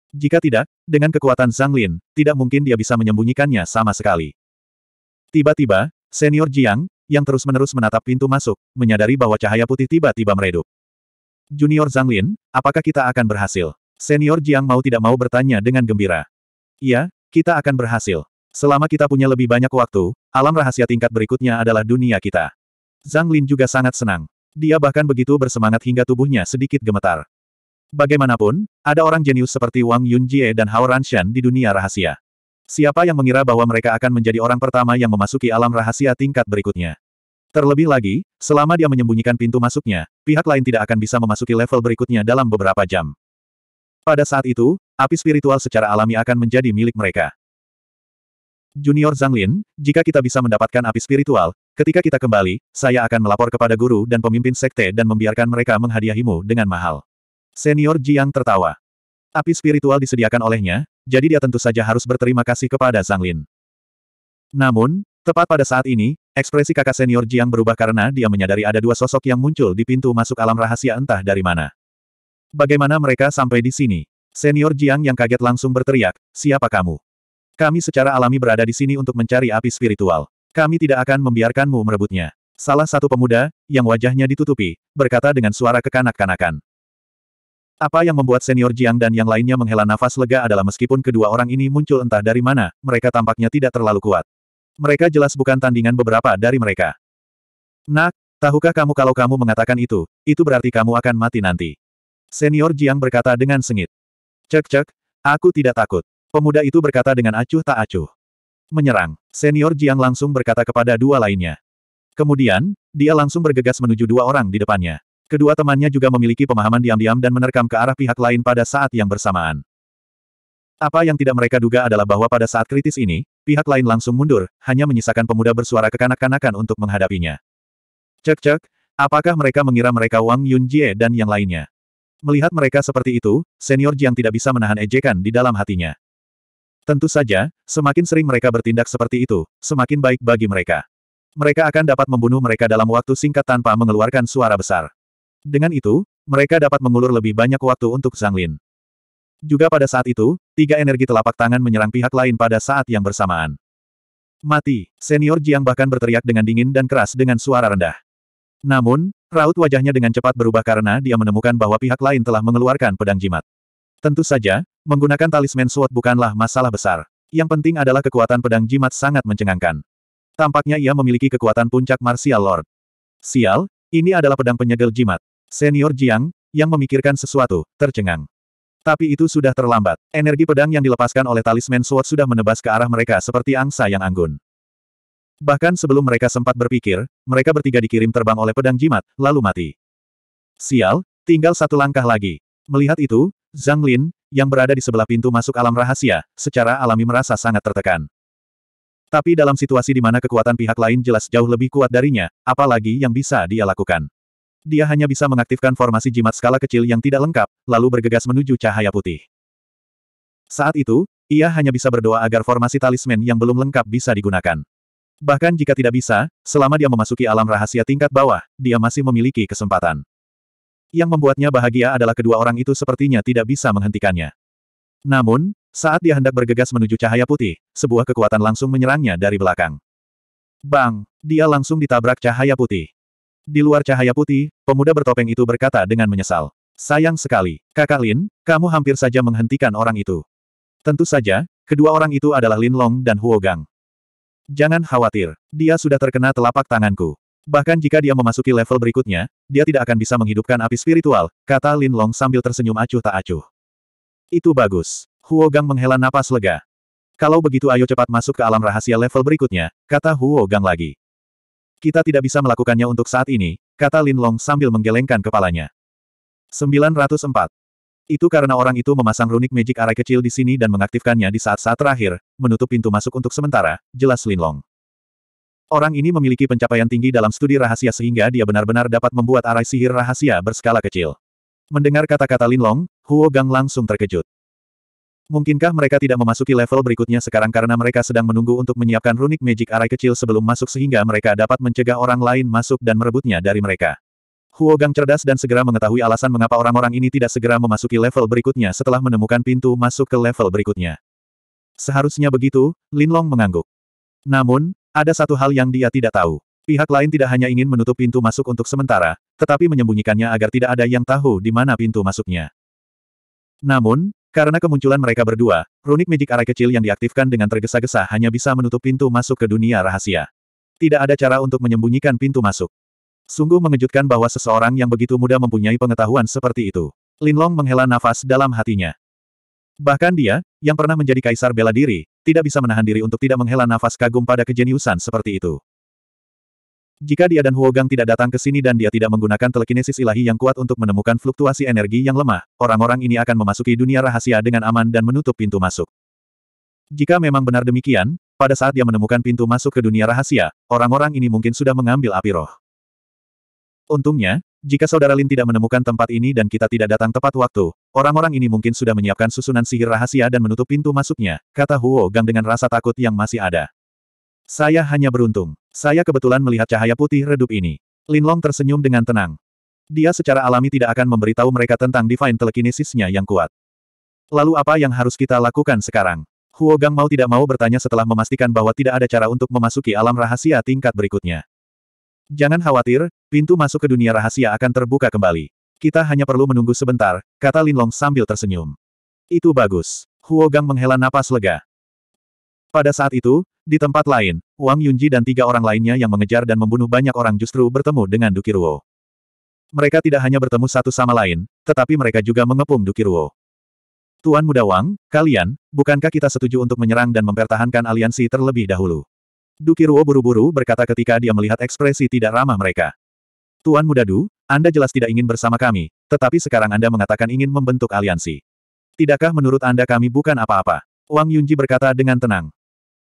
Speaker 1: Jika tidak, dengan kekuatan Zhang Lin, tidak mungkin dia bisa menyembunyikannya sama sekali. Tiba-tiba, senior Jiang, yang terus-menerus menatap pintu masuk, menyadari bahwa cahaya putih tiba-tiba meredup. Junior Zhang Lin, apakah kita akan berhasil? Senior Jiang mau tidak mau bertanya dengan gembira. Iya, kita akan berhasil. Selama kita punya lebih banyak waktu, alam rahasia tingkat berikutnya adalah dunia kita. Zhang Lin juga sangat senang. Dia bahkan begitu bersemangat hingga tubuhnya sedikit gemetar. Bagaimanapun, ada orang jenius seperti Wang Yunjie dan Hao Ranshan di dunia rahasia. Siapa yang mengira bahwa mereka akan menjadi orang pertama yang memasuki alam rahasia tingkat berikutnya? Terlebih lagi, selama dia menyembunyikan pintu masuknya, pihak lain tidak akan bisa memasuki level berikutnya dalam beberapa jam. Pada saat itu, api spiritual secara alami akan menjadi milik mereka. Junior Zhang Lin, jika kita bisa mendapatkan api spiritual, ketika kita kembali, saya akan melapor kepada guru dan pemimpin sekte dan membiarkan mereka menghadiahimu dengan mahal. Senior Jiang tertawa. Api spiritual disediakan olehnya, jadi dia tentu saja harus berterima kasih kepada Zhang Lin. Namun, tepat pada saat ini, ekspresi kakak senior Jiang berubah karena dia menyadari ada dua sosok yang muncul di pintu masuk alam rahasia entah dari mana. Bagaimana mereka sampai di sini? Senior Jiang yang kaget langsung berteriak, siapa kamu? Kami secara alami berada di sini untuk mencari api spiritual. Kami tidak akan membiarkanmu merebutnya. Salah satu pemuda, yang wajahnya ditutupi, berkata dengan suara kekanak-kanakan. Apa yang membuat senior Jiang dan yang lainnya menghela nafas lega adalah meskipun kedua orang ini muncul entah dari mana, mereka tampaknya tidak terlalu kuat. Mereka jelas bukan tandingan beberapa dari mereka. Nak, tahukah kamu kalau kamu mengatakan itu, itu berarti kamu akan mati nanti. Senior Jiang berkata dengan sengit. Cek-cek, aku tidak takut. Pemuda itu berkata dengan acuh tak acuh. Menyerang. Senior Jiang langsung berkata kepada dua lainnya. Kemudian, dia langsung bergegas menuju dua orang di depannya. Kedua temannya juga memiliki pemahaman diam-diam dan menerkam ke arah pihak lain pada saat yang bersamaan. Apa yang tidak mereka duga adalah bahwa pada saat kritis ini, pihak lain langsung mundur, hanya menyisakan pemuda bersuara kekanak-kanakan untuk menghadapinya. Cek-cek, apakah mereka mengira mereka Wang Yunjie dan yang lainnya? Melihat mereka seperti itu, senior Jiang tidak bisa menahan ejekan di dalam hatinya. Tentu saja, semakin sering mereka bertindak seperti itu, semakin baik bagi mereka. Mereka akan dapat membunuh mereka dalam waktu singkat tanpa mengeluarkan suara besar. Dengan itu, mereka dapat mengulur lebih banyak waktu untuk Zhang Lin. Juga pada saat itu, tiga energi telapak tangan menyerang pihak lain pada saat yang bersamaan. Mati, senior Jiang bahkan berteriak dengan dingin dan keras dengan suara rendah. Namun, raut wajahnya dengan cepat berubah karena dia menemukan bahwa pihak lain telah mengeluarkan pedang jimat. Tentu saja, menggunakan talisman sword bukanlah masalah besar. Yang penting adalah kekuatan pedang jimat sangat mencengangkan. Tampaknya ia memiliki kekuatan puncak martial lord. Sial, ini adalah pedang penyegel jimat. Senior Jiang, yang memikirkan sesuatu, tercengang. Tapi itu sudah terlambat. Energi pedang yang dilepaskan oleh talisman sword sudah menebas ke arah mereka seperti angsa yang anggun. Bahkan sebelum mereka sempat berpikir, mereka bertiga dikirim terbang oleh pedang jimat, lalu mati. Sial, tinggal satu langkah lagi. Melihat itu, Zhang Lin, yang berada di sebelah pintu masuk alam rahasia, secara alami merasa sangat tertekan. Tapi dalam situasi di mana kekuatan pihak lain jelas jauh lebih kuat darinya, apalagi yang bisa dia lakukan. Dia hanya bisa mengaktifkan formasi jimat skala kecil yang tidak lengkap, lalu bergegas menuju cahaya putih. Saat itu, ia hanya bisa berdoa agar formasi talisman yang belum lengkap bisa digunakan. Bahkan jika tidak bisa, selama dia memasuki alam rahasia tingkat bawah, dia masih memiliki kesempatan. Yang membuatnya bahagia adalah kedua orang itu sepertinya tidak bisa menghentikannya. Namun, saat dia hendak bergegas menuju cahaya putih, sebuah kekuatan langsung menyerangnya dari belakang. Bang! Dia langsung ditabrak cahaya putih. Di luar cahaya putih, pemuda bertopeng itu berkata dengan menyesal. Sayang sekali, kakak Lin, kamu hampir saja menghentikan orang itu. Tentu saja, kedua orang itu adalah Lin Long dan Huo Gang. Jangan khawatir, dia sudah terkena telapak tanganku. Bahkan jika dia memasuki level berikutnya, dia tidak akan bisa menghidupkan api spiritual, kata Lin Long sambil tersenyum acuh tak acuh. Itu bagus. Huo Gang menghela napas lega. Kalau begitu ayo cepat masuk ke alam rahasia level berikutnya, kata Huo Gang lagi. Kita tidak bisa melakukannya untuk saat ini, kata Lin Long sambil menggelengkan kepalanya. 904. Itu karena orang itu memasang runik magic array kecil di sini dan mengaktifkannya di saat-saat terakhir, menutup pintu masuk untuk sementara, jelas Linlong. Orang ini memiliki pencapaian tinggi dalam studi rahasia sehingga dia benar-benar dapat membuat arai sihir rahasia berskala kecil. Mendengar kata-kata Linlong, Huo Gang langsung terkejut. Mungkinkah mereka tidak memasuki level berikutnya sekarang karena mereka sedang menunggu untuk menyiapkan runik magic Arai kecil sebelum masuk sehingga mereka dapat mencegah orang lain masuk dan merebutnya dari mereka. Huo Gang cerdas dan segera mengetahui alasan mengapa orang-orang ini tidak segera memasuki level berikutnya setelah menemukan pintu masuk ke level berikutnya. Seharusnya begitu, Linlong mengangguk. Namun, ada satu hal yang dia tidak tahu. Pihak lain tidak hanya ingin menutup pintu masuk untuk sementara, tetapi menyembunyikannya agar tidak ada yang tahu di mana pintu masuknya. Namun, karena kemunculan mereka berdua, runik magic arai kecil yang diaktifkan dengan tergesa-gesa hanya bisa menutup pintu masuk ke dunia rahasia. Tidak ada cara untuk menyembunyikan pintu masuk. Sungguh mengejutkan bahwa seseorang yang begitu muda mempunyai pengetahuan seperti itu. Linlong menghela nafas dalam hatinya. Bahkan dia, yang pernah menjadi kaisar bela diri, tidak bisa menahan diri untuk tidak menghela nafas kagum pada kejeniusan seperti itu. Jika dia dan Huogang tidak datang ke sini dan dia tidak menggunakan telekinesis ilahi yang kuat untuk menemukan fluktuasi energi yang lemah, orang-orang ini akan memasuki dunia rahasia dengan aman dan menutup pintu masuk. Jika memang benar demikian, pada saat dia menemukan pintu masuk ke dunia rahasia, orang-orang ini mungkin sudah mengambil api roh. Untungnya, jika Saudara Lin tidak menemukan tempat ini dan kita tidak datang tepat waktu, orang-orang ini mungkin sudah menyiapkan susunan sihir rahasia dan menutup pintu masuknya, kata Huo Gang dengan rasa takut yang masih ada. Saya hanya beruntung. Saya kebetulan melihat cahaya putih redup ini. Lin Long tersenyum dengan tenang. Dia secara alami tidak akan memberitahu mereka tentang divine telekinesisnya yang kuat. Lalu apa yang harus kita lakukan sekarang? Huo Gang mau tidak mau bertanya setelah memastikan bahwa tidak ada cara untuk memasuki alam rahasia tingkat berikutnya. Jangan khawatir, pintu masuk ke dunia rahasia akan terbuka kembali. Kita hanya perlu menunggu sebentar, kata Linlong sambil tersenyum. Itu bagus. Huo Gang menghela napas lega. Pada saat itu, di tempat lain, Wang Yunji dan tiga orang lainnya yang mengejar dan membunuh banyak orang justru bertemu dengan Dukiruo. Mereka tidak hanya bertemu satu sama lain, tetapi mereka juga mengepung Dukiruo. Tuan Muda Wang, kalian, bukankah kita setuju untuk menyerang dan mempertahankan aliansi terlebih dahulu? Dukiruo buru-buru berkata ketika dia melihat ekspresi tidak ramah mereka. Tuan Muda Du, Anda jelas tidak ingin bersama kami, tetapi sekarang Anda mengatakan ingin membentuk aliansi. Tidakkah menurut Anda kami bukan apa-apa? Wang Yunji berkata dengan tenang.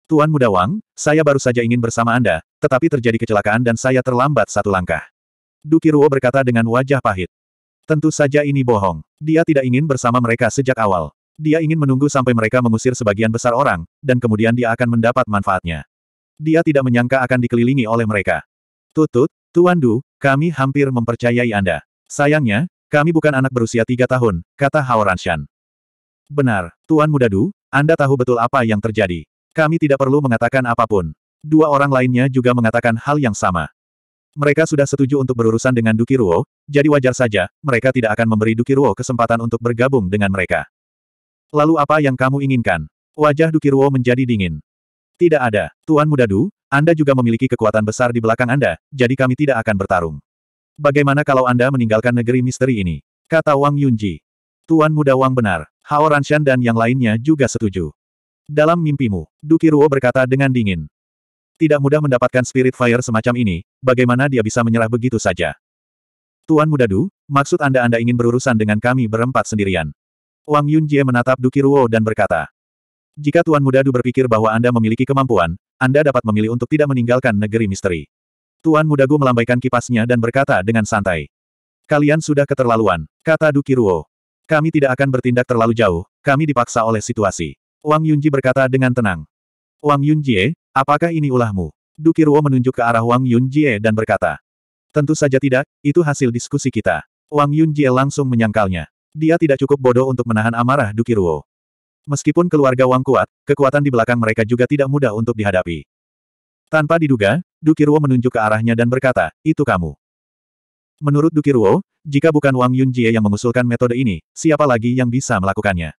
Speaker 1: Tuan Muda Wang, saya baru saja ingin bersama Anda, tetapi terjadi kecelakaan dan saya terlambat satu langkah. Dukiruo berkata dengan wajah pahit. Tentu saja ini bohong. Dia tidak ingin bersama mereka sejak awal. Dia ingin menunggu sampai mereka mengusir sebagian besar orang, dan kemudian dia akan mendapat manfaatnya. Dia tidak menyangka akan dikelilingi oleh mereka. Tutut, Tuan Du, kami hampir mempercayai Anda. Sayangnya, kami bukan anak berusia tiga tahun, kata Hao Ranshan. Benar, Tuan Muda Du, Anda tahu betul apa yang terjadi. Kami tidak perlu mengatakan apapun. Dua orang lainnya juga mengatakan hal yang sama. Mereka sudah setuju untuk berurusan dengan Duki Ruo, jadi wajar saja, mereka tidak akan memberi Duki Ruo kesempatan untuk bergabung dengan mereka. Lalu apa yang kamu inginkan? Wajah Duki Ruo menjadi dingin. Tidak ada, Tuan Muda Anda juga memiliki kekuatan besar di belakang Anda, jadi kami tidak akan bertarung. Bagaimana kalau Anda meninggalkan negeri misteri ini? Kata Wang Yunji. Tuan Muda Wang benar, Hao Ranshan dan yang lainnya juga setuju. Dalam mimpimu, Duki Ruo berkata dengan dingin. Tidak mudah mendapatkan spirit fire semacam ini, bagaimana dia bisa menyerah begitu saja? Tuan Muda Du, maksud Anda Anda ingin berurusan dengan kami berempat sendirian. Wang Yunjie menatap Duki Ruo dan berkata, jika Tuan Muda Du berpikir bahwa Anda memiliki kemampuan, Anda dapat memilih untuk tidak meninggalkan negeri misteri. Tuan Muda Gu melambaikan kipasnya dan berkata dengan santai. Kalian sudah keterlaluan, kata Du Kiruo. Kami tidak akan bertindak terlalu jauh, kami dipaksa oleh situasi. Wang Yunji berkata dengan tenang. Wang Yunjie, apakah ini ulahmu? Du Kiruo menunjuk ke arah Wang Yunjie dan berkata. Tentu saja tidak, itu hasil diskusi kita. Wang Yunjie langsung menyangkalnya. Dia tidak cukup bodoh untuk menahan amarah Du Kiruo. Meskipun keluarga Wang kuat, kekuatan di belakang mereka juga tidak mudah untuk dihadapi. Tanpa diduga, Dukiruo menunjuk ke arahnya dan berkata, itu kamu. Menurut Dukiruo, jika bukan Wang Yunjie yang mengusulkan metode ini, siapa lagi yang bisa melakukannya?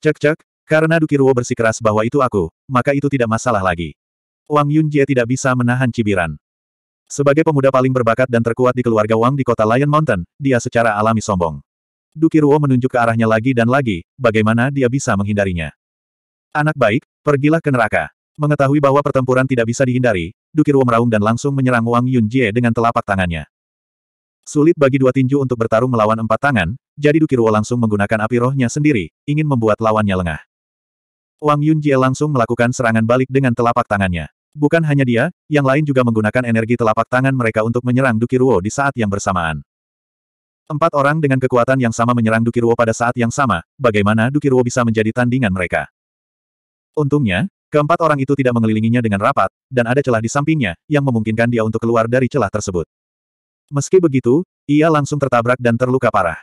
Speaker 1: Cek-cek, karena Dukiruo bersikeras bahwa itu aku, maka itu tidak masalah lagi. Wang Yunjie tidak bisa menahan cibiran. Sebagai pemuda paling berbakat dan terkuat di keluarga Wang di kota Lion Mountain, dia secara alami sombong. Dukiruo menunjuk ke arahnya lagi dan lagi, bagaimana dia bisa menghindarinya. Anak baik, pergilah ke neraka. Mengetahui bahwa pertempuran tidak bisa dihindari, Dukiruo meraung dan langsung menyerang Wang Yunjie dengan telapak tangannya. Sulit bagi dua tinju untuk bertarung melawan empat tangan, jadi Dukiruo langsung menggunakan api rohnya sendiri, ingin membuat lawannya lengah. Wang Yunjie langsung melakukan serangan balik dengan telapak tangannya. Bukan hanya dia, yang lain juga menggunakan energi telapak tangan mereka untuk menyerang Dukiruo di saat yang bersamaan. Empat orang dengan kekuatan yang sama menyerang Dukiruo pada saat yang sama, bagaimana Dukiruo bisa menjadi tandingan mereka? Untungnya, keempat orang itu tidak mengelilinginya dengan rapat, dan ada celah di sampingnya, yang memungkinkan dia untuk keluar dari celah tersebut. Meski begitu, ia langsung tertabrak dan terluka parah.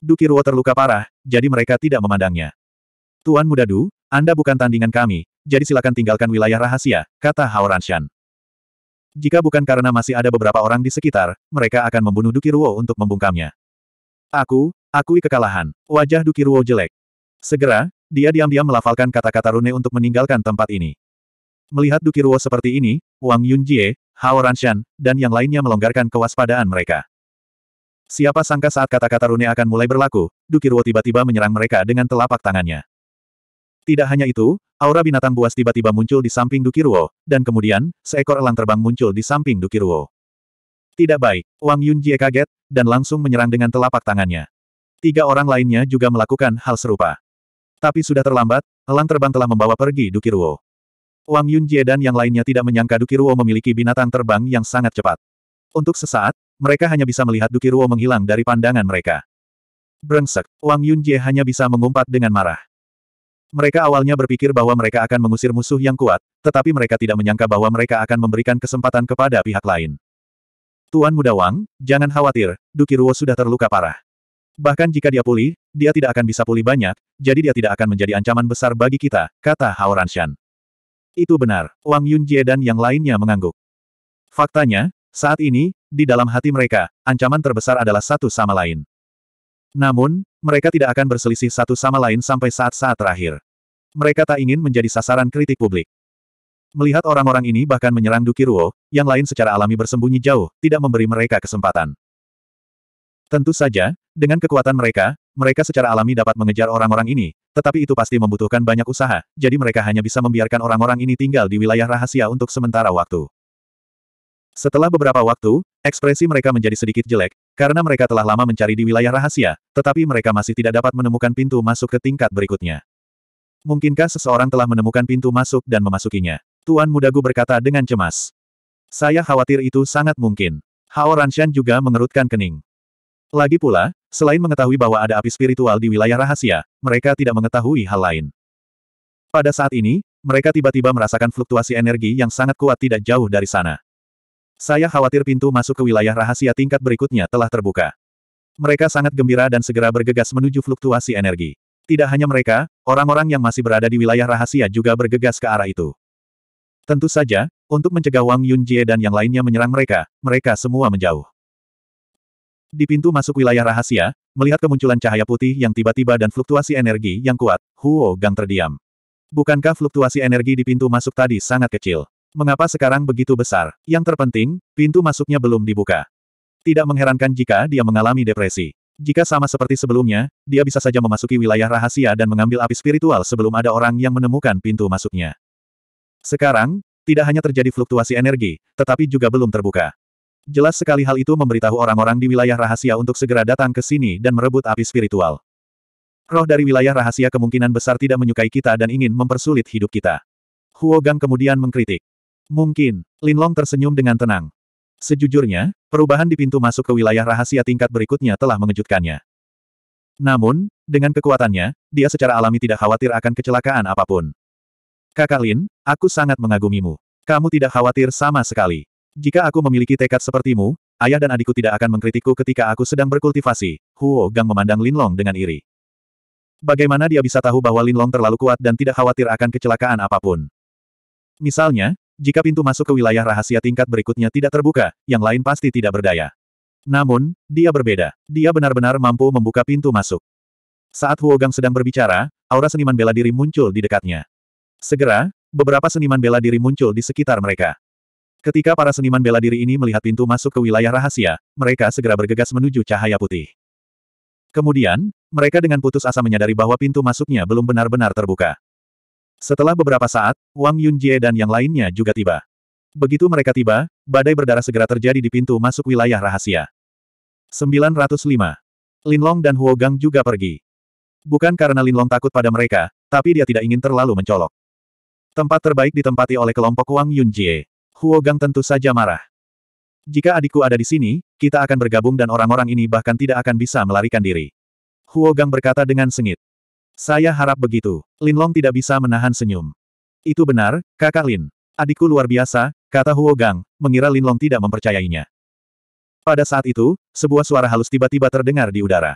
Speaker 1: Dukiruo terluka parah, jadi mereka tidak memandangnya. Tuan Muda Du, Anda bukan tandingan kami, jadi silakan tinggalkan wilayah rahasia, kata Hao Ranshan. Jika bukan karena masih ada beberapa orang di sekitar, mereka akan membunuh Dukiruo untuk membungkamnya. Aku, akui kekalahan. Wajah Dukiruo jelek. Segera, dia diam-diam melafalkan kata-kata rune untuk meninggalkan tempat ini. Melihat Dukiruo seperti ini, Wang Yunjie, Hao Ranshan, dan yang lainnya melonggarkan kewaspadaan mereka. Siapa sangka saat kata-kata rune akan mulai berlaku, Dukiruo tiba-tiba menyerang mereka dengan telapak tangannya. Tidak hanya itu, aura binatang buas tiba-tiba muncul di samping Dukiruo, dan kemudian, seekor elang terbang muncul di samping Dukiruo. Tidak baik, Wang Yunjie kaget, dan langsung menyerang dengan telapak tangannya. Tiga orang lainnya juga melakukan hal serupa. Tapi sudah terlambat, elang terbang telah membawa pergi Dukiruo. Wang Yunjie dan yang lainnya tidak menyangka Dukiruo memiliki binatang terbang yang sangat cepat. Untuk sesaat, mereka hanya bisa melihat Dukiruo menghilang dari pandangan mereka. Brengsek, Wang Yunjie hanya bisa mengumpat dengan marah. Mereka awalnya berpikir bahwa mereka akan mengusir musuh yang kuat, tetapi mereka tidak menyangka bahwa mereka akan memberikan kesempatan kepada pihak lain. Tuan Muda Wang, jangan khawatir, Dukiruo sudah terluka parah. Bahkan jika dia pulih, dia tidak akan bisa pulih banyak, jadi dia tidak akan menjadi ancaman besar bagi kita, kata Hao Ranshan. Itu benar, Wang Yunjie dan yang lainnya mengangguk. Faktanya, saat ini, di dalam hati mereka, ancaman terbesar adalah satu sama lain. Namun, mereka tidak akan berselisih satu sama lain sampai saat-saat terakhir. Mereka tak ingin menjadi sasaran kritik publik. Melihat orang-orang ini bahkan menyerang Dukiruo, yang lain secara alami bersembunyi jauh, tidak memberi mereka kesempatan. Tentu saja, dengan kekuatan mereka, mereka secara alami dapat mengejar orang-orang ini, tetapi itu pasti membutuhkan banyak usaha, jadi mereka hanya bisa membiarkan orang-orang ini tinggal di wilayah rahasia untuk sementara waktu. Setelah beberapa waktu, ekspresi mereka menjadi sedikit jelek, karena mereka telah lama mencari di wilayah rahasia, tetapi mereka masih tidak dapat menemukan pintu masuk ke tingkat berikutnya. Mungkinkah seseorang telah menemukan pintu masuk dan memasukinya? Tuan Mudagu berkata dengan cemas. Saya khawatir itu sangat mungkin. Hao Ranshan juga mengerutkan kening. Lagi pula, selain mengetahui bahwa ada api spiritual di wilayah rahasia, mereka tidak mengetahui hal lain. Pada saat ini, mereka tiba-tiba merasakan fluktuasi energi yang sangat kuat tidak jauh dari sana. Saya khawatir pintu masuk ke wilayah rahasia tingkat berikutnya telah terbuka. Mereka sangat gembira dan segera bergegas menuju fluktuasi energi. Tidak hanya mereka, orang-orang yang masih berada di wilayah rahasia juga bergegas ke arah itu. Tentu saja, untuk mencegah Wang Yunjie dan yang lainnya menyerang mereka, mereka semua menjauh. Di pintu masuk wilayah rahasia, melihat kemunculan cahaya putih yang tiba-tiba dan fluktuasi energi yang kuat, Huo Gang terdiam. Bukankah fluktuasi energi di pintu masuk tadi sangat kecil? Mengapa sekarang begitu besar? Yang terpenting, pintu masuknya belum dibuka. Tidak mengherankan jika dia mengalami depresi. Jika sama seperti sebelumnya, dia bisa saja memasuki wilayah rahasia dan mengambil api spiritual sebelum ada orang yang menemukan pintu masuknya. Sekarang, tidak hanya terjadi fluktuasi energi, tetapi juga belum terbuka. Jelas sekali hal itu memberitahu orang-orang di wilayah rahasia untuk segera datang ke sini dan merebut api spiritual. Roh dari wilayah rahasia kemungkinan besar tidak menyukai kita dan ingin mempersulit hidup kita. Huo Gang kemudian mengkritik. Mungkin, Linlong tersenyum dengan tenang. Sejujurnya, perubahan di pintu masuk ke wilayah rahasia tingkat berikutnya telah mengejutkannya. Namun, dengan kekuatannya, dia secara alami tidak khawatir akan kecelakaan apapun. Kakak Lin, aku sangat mengagumimu. Kamu tidak khawatir sama sekali. Jika aku memiliki tekad sepertimu, ayah dan adikku tidak akan mengkritikku ketika aku sedang berkultivasi. Huo Gang memandang Lin Long dengan iri. Bagaimana dia bisa tahu bahwa Lin Long terlalu kuat dan tidak khawatir akan kecelakaan apapun? Misalnya, jika pintu masuk ke wilayah rahasia tingkat berikutnya tidak terbuka, yang lain pasti tidak berdaya. Namun, dia berbeda. Dia benar-benar mampu membuka pintu masuk. Saat Huo Gang sedang berbicara, aura seniman bela diri muncul di dekatnya. Segera, beberapa seniman bela diri muncul di sekitar mereka. Ketika para seniman bela diri ini melihat pintu masuk ke wilayah rahasia, mereka segera bergegas menuju cahaya putih. Kemudian, mereka dengan putus asa menyadari bahwa pintu masuknya belum benar-benar terbuka. Setelah beberapa saat, Wang Yunjie dan yang lainnya juga tiba. Begitu mereka tiba, badai berdarah segera terjadi di pintu masuk wilayah rahasia. 905. Linlong dan Huo Gang juga pergi. Bukan karena Linlong takut pada mereka, tapi dia tidak ingin terlalu mencolok. Tempat terbaik ditempati oleh kelompok Wang Yunjie. Huo Gang tentu saja marah. Jika adikku ada di sini, kita akan bergabung dan orang-orang ini bahkan tidak akan bisa melarikan diri. Huo Gang berkata dengan sengit. Saya harap begitu. Lin Long tidak bisa menahan senyum. Itu benar, kakak Lin. Adikku luar biasa, kata Huo Gang, mengira Lin Long tidak mempercayainya. Pada saat itu, sebuah suara halus tiba-tiba terdengar di udara.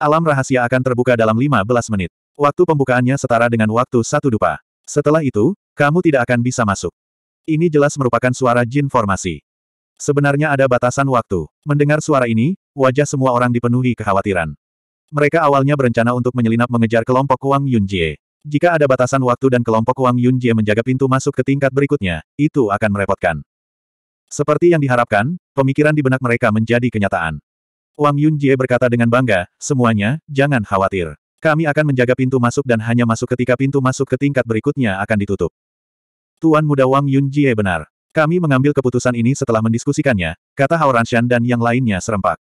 Speaker 1: Alam rahasia akan terbuka dalam 15 menit. Waktu pembukaannya setara dengan waktu satu dupa. Setelah itu, kamu tidak akan bisa masuk. Ini jelas merupakan suara jin formasi. Sebenarnya ada batasan waktu. Mendengar suara ini, wajah semua orang dipenuhi kekhawatiran. Mereka awalnya berencana untuk menyelinap mengejar kelompok Wang Yunjie. Jika ada batasan waktu dan kelompok Wang Yunjie menjaga pintu masuk ke tingkat berikutnya, itu akan merepotkan. Seperti yang diharapkan, pemikiran di benak mereka menjadi kenyataan. Wang Yunjie berkata dengan bangga, semuanya, jangan khawatir. Kami akan menjaga pintu masuk dan hanya masuk ketika pintu masuk ke tingkat berikutnya akan ditutup. Tuan muda Wang Yun Jie benar. Kami mengambil keputusan ini setelah mendiskusikannya, kata Hao Ranshan dan yang lainnya serempak.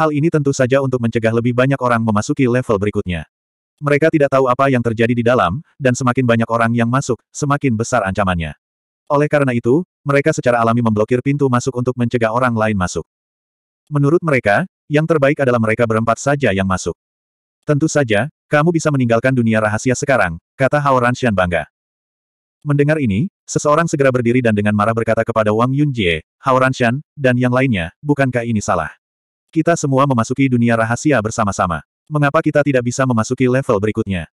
Speaker 1: Hal ini tentu saja untuk mencegah lebih banyak orang memasuki level berikutnya. Mereka tidak tahu apa yang terjadi di dalam, dan semakin banyak orang yang masuk, semakin besar ancamannya. Oleh karena itu, mereka secara alami memblokir pintu masuk untuk mencegah orang lain masuk. Menurut mereka, yang terbaik adalah mereka berempat saja yang masuk. Tentu saja, kamu bisa meninggalkan dunia rahasia sekarang, kata Hao Ranshan bangga. Mendengar ini, seseorang segera berdiri dan dengan marah berkata kepada Wang Yunjie, Hao Ranshan, dan yang lainnya, bukankah ini salah? Kita semua memasuki dunia rahasia bersama-sama. Mengapa kita tidak bisa memasuki level berikutnya?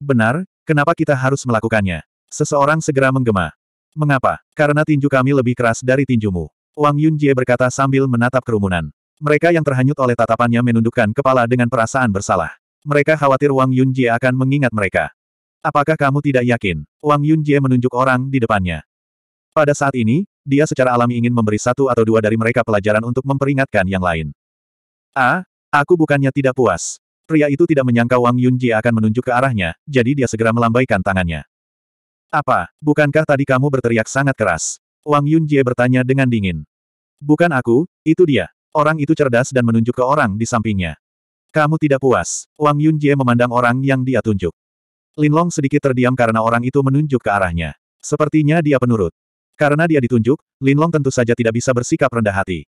Speaker 1: Benar, kenapa kita harus melakukannya? Seseorang segera menggema. Mengapa? Karena tinju kami lebih keras dari tinjumu. Wang Yunjie berkata sambil menatap kerumunan. Mereka yang terhanyut oleh tatapannya menundukkan kepala dengan perasaan bersalah. Mereka khawatir Wang Yunjie akan mengingat mereka. Apakah kamu tidak yakin? Wang Yunjie menunjuk orang di depannya. Pada saat ini, dia secara alami ingin memberi satu atau dua dari mereka pelajaran untuk memperingatkan yang lain. Ah, aku bukannya tidak puas. Pria itu tidak menyangka Wang Yunjie akan menunjuk ke arahnya, jadi dia segera melambaikan tangannya. Apa, bukankah tadi kamu berteriak sangat keras? Wang Yunjie bertanya dengan dingin. Bukan aku, itu dia. Orang itu cerdas dan menunjuk ke orang di sampingnya. Kamu tidak puas. Wang Yunjie memandang orang yang dia tunjuk. Lin Long sedikit terdiam karena orang itu menunjuk ke arahnya. Sepertinya dia penurut. Karena dia ditunjuk, Lin Long tentu saja tidak bisa bersikap rendah hati.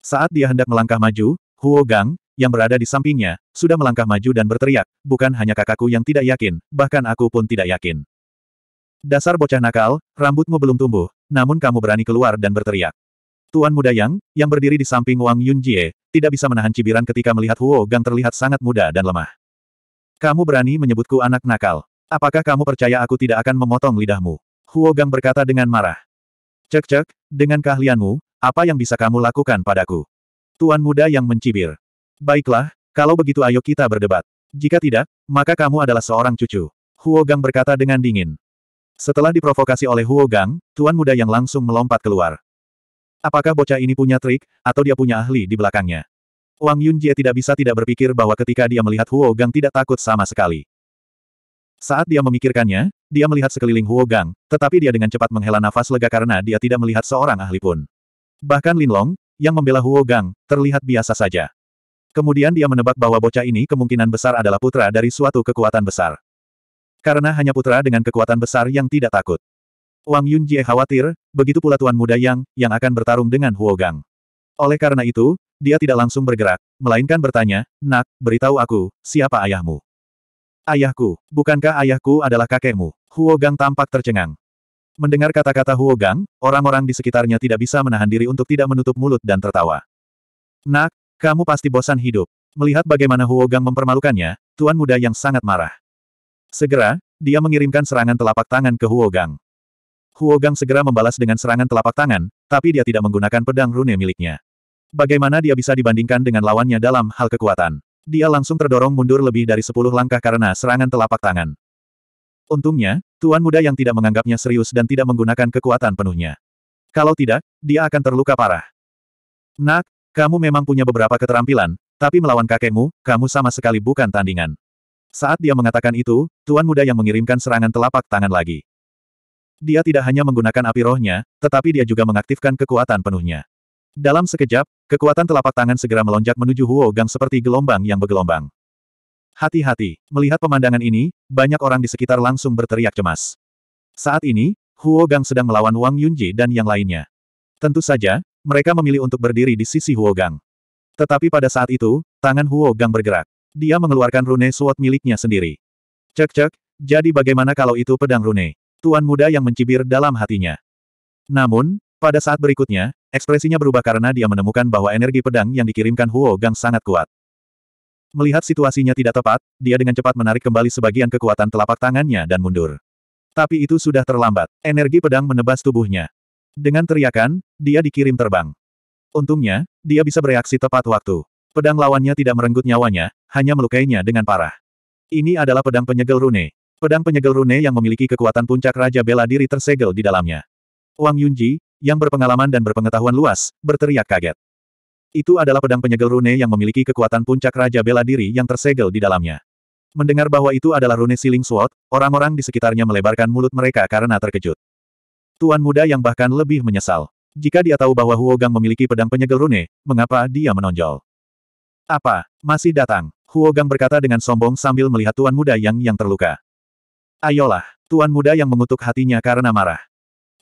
Speaker 1: Saat dia hendak melangkah maju, Huo Gang, yang berada di sampingnya, sudah melangkah maju dan berteriak, bukan hanya kakakku yang tidak yakin, bahkan aku pun tidak yakin. Dasar bocah nakal, rambutmu belum tumbuh, namun kamu berani keluar dan berteriak. Tuan muda Yang, yang berdiri di samping Wang Yunjie, tidak bisa menahan cibiran ketika melihat Huo Gang terlihat sangat muda dan lemah. Kamu berani menyebutku anak nakal. Apakah kamu percaya aku tidak akan memotong lidahmu? Huo Gang berkata dengan marah. Cek-cek, dengan keahlianmu, apa yang bisa kamu lakukan padaku? Tuan muda yang mencibir. Baiklah, kalau begitu ayo kita berdebat. Jika tidak, maka kamu adalah seorang cucu. Huo Gang berkata dengan dingin. Setelah diprovokasi oleh Huo Gang, Tuan muda yang langsung melompat keluar. Apakah bocah ini punya trik, atau dia punya ahli di belakangnya? Wang Yunjie tidak bisa tidak berpikir bahwa ketika dia melihat Huo Gang tidak takut sama sekali. Saat dia memikirkannya, dia melihat sekeliling Huo Gang, tetapi dia dengan cepat menghela nafas lega karena dia tidak melihat seorang ahli pun. Bahkan Lin Long yang membela Huo Gang, terlihat biasa saja. Kemudian dia menebak bahwa bocah ini kemungkinan besar adalah putra dari suatu kekuatan besar. Karena hanya putra dengan kekuatan besar yang tidak takut. Wang Yunjie khawatir, begitu pula Tuan Muda Yang, yang akan bertarung dengan Huo Gang. Oleh karena itu, dia tidak langsung bergerak, melainkan bertanya, Nak, beritahu aku, siapa ayahmu? Ayahku, bukankah ayahku adalah kakekmu? Huo Gang tampak tercengang. Mendengar kata-kata Huo Gang, orang-orang di sekitarnya tidak bisa menahan diri untuk tidak menutup mulut dan tertawa. Nak, kamu pasti bosan hidup. Melihat bagaimana Huo Gang mempermalukannya, Tuan Muda yang sangat marah. Segera, dia mengirimkan serangan telapak tangan ke Huo Gang. Huogang segera membalas dengan serangan telapak tangan, tapi dia tidak menggunakan pedang rune miliknya. Bagaimana dia bisa dibandingkan dengan lawannya dalam hal kekuatan? Dia langsung terdorong mundur lebih dari sepuluh langkah karena serangan telapak tangan. Untungnya, tuan muda yang tidak menganggapnya serius dan tidak menggunakan kekuatan penuhnya. Kalau tidak, dia akan terluka parah. Nak, kamu memang punya beberapa keterampilan, tapi melawan kakekmu, kamu sama sekali bukan tandingan. Saat dia mengatakan itu, tuan muda yang mengirimkan serangan telapak tangan lagi. Dia tidak hanya menggunakan api rohnya, tetapi dia juga mengaktifkan kekuatan penuhnya. Dalam sekejap, kekuatan telapak tangan segera melonjak menuju Huo Gang seperti gelombang yang bergelombang. Hati-hati, melihat pemandangan ini, banyak orang di sekitar langsung berteriak cemas. Saat ini, Huo Gang sedang melawan Wang Yunji dan yang lainnya. Tentu saja, mereka memilih untuk berdiri di sisi Huo Gang. Tetapi pada saat itu, tangan Huo Gang bergerak. Dia mengeluarkan rune sword miliknya sendiri. Cek-cek, jadi bagaimana kalau itu pedang rune? tuan muda yang mencibir dalam hatinya. Namun, pada saat berikutnya, ekspresinya berubah karena dia menemukan bahwa energi pedang yang dikirimkan Huo Gang sangat kuat. Melihat situasinya tidak tepat, dia dengan cepat menarik kembali sebagian kekuatan telapak tangannya dan mundur. Tapi itu sudah terlambat. Energi pedang menebas tubuhnya. Dengan teriakan, dia dikirim terbang. Untungnya, dia bisa bereaksi tepat waktu. Pedang lawannya tidak merenggut nyawanya, hanya melukainya dengan parah. Ini adalah pedang penyegel rune. Pedang penyegel rune yang memiliki kekuatan puncak Raja Bela Diri tersegel di dalamnya. Wang Yunji, yang berpengalaman dan berpengetahuan luas, berteriak kaget. Itu adalah pedang penyegel rune yang memiliki kekuatan puncak Raja Bela Diri yang tersegel di dalamnya. Mendengar bahwa itu adalah rune siling sword, orang-orang di sekitarnya melebarkan mulut mereka karena terkejut. Tuan muda yang bahkan lebih menyesal. Jika dia tahu bahwa Huogang memiliki pedang penyegel rune, mengapa dia menonjol? Apa, masih datang? Huogang berkata dengan sombong sambil melihat tuan muda yang yang terluka. Ayolah, tuan muda yang mengutuk hatinya karena marah.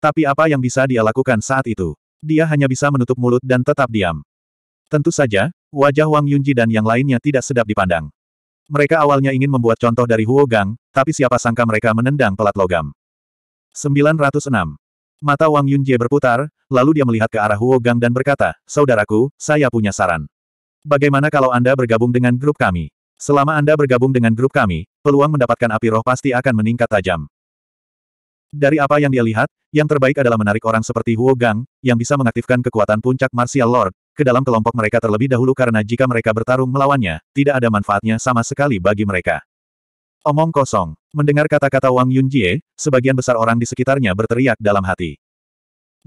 Speaker 1: Tapi apa yang bisa dia lakukan saat itu? Dia hanya bisa menutup mulut dan tetap diam. Tentu saja, wajah Wang Yunji dan yang lainnya tidak sedap dipandang. Mereka awalnya ingin membuat contoh dari Huo Gang, tapi siapa sangka mereka menendang pelat logam. 906. Mata Wang Yunjie berputar, lalu dia melihat ke arah Huo Gang dan berkata, Saudaraku, saya punya saran. Bagaimana kalau Anda bergabung dengan grup kami? Selama Anda bergabung dengan grup kami, peluang mendapatkan api roh pasti akan meningkat tajam. Dari apa yang dia lihat, yang terbaik adalah menarik orang seperti Huo Gang, yang bisa mengaktifkan kekuatan puncak Martial Lord, ke dalam kelompok mereka terlebih dahulu karena jika mereka bertarung melawannya, tidak ada manfaatnya sama sekali bagi mereka. Omong kosong. Mendengar kata-kata Wang Yunjie, sebagian besar orang di sekitarnya berteriak dalam hati.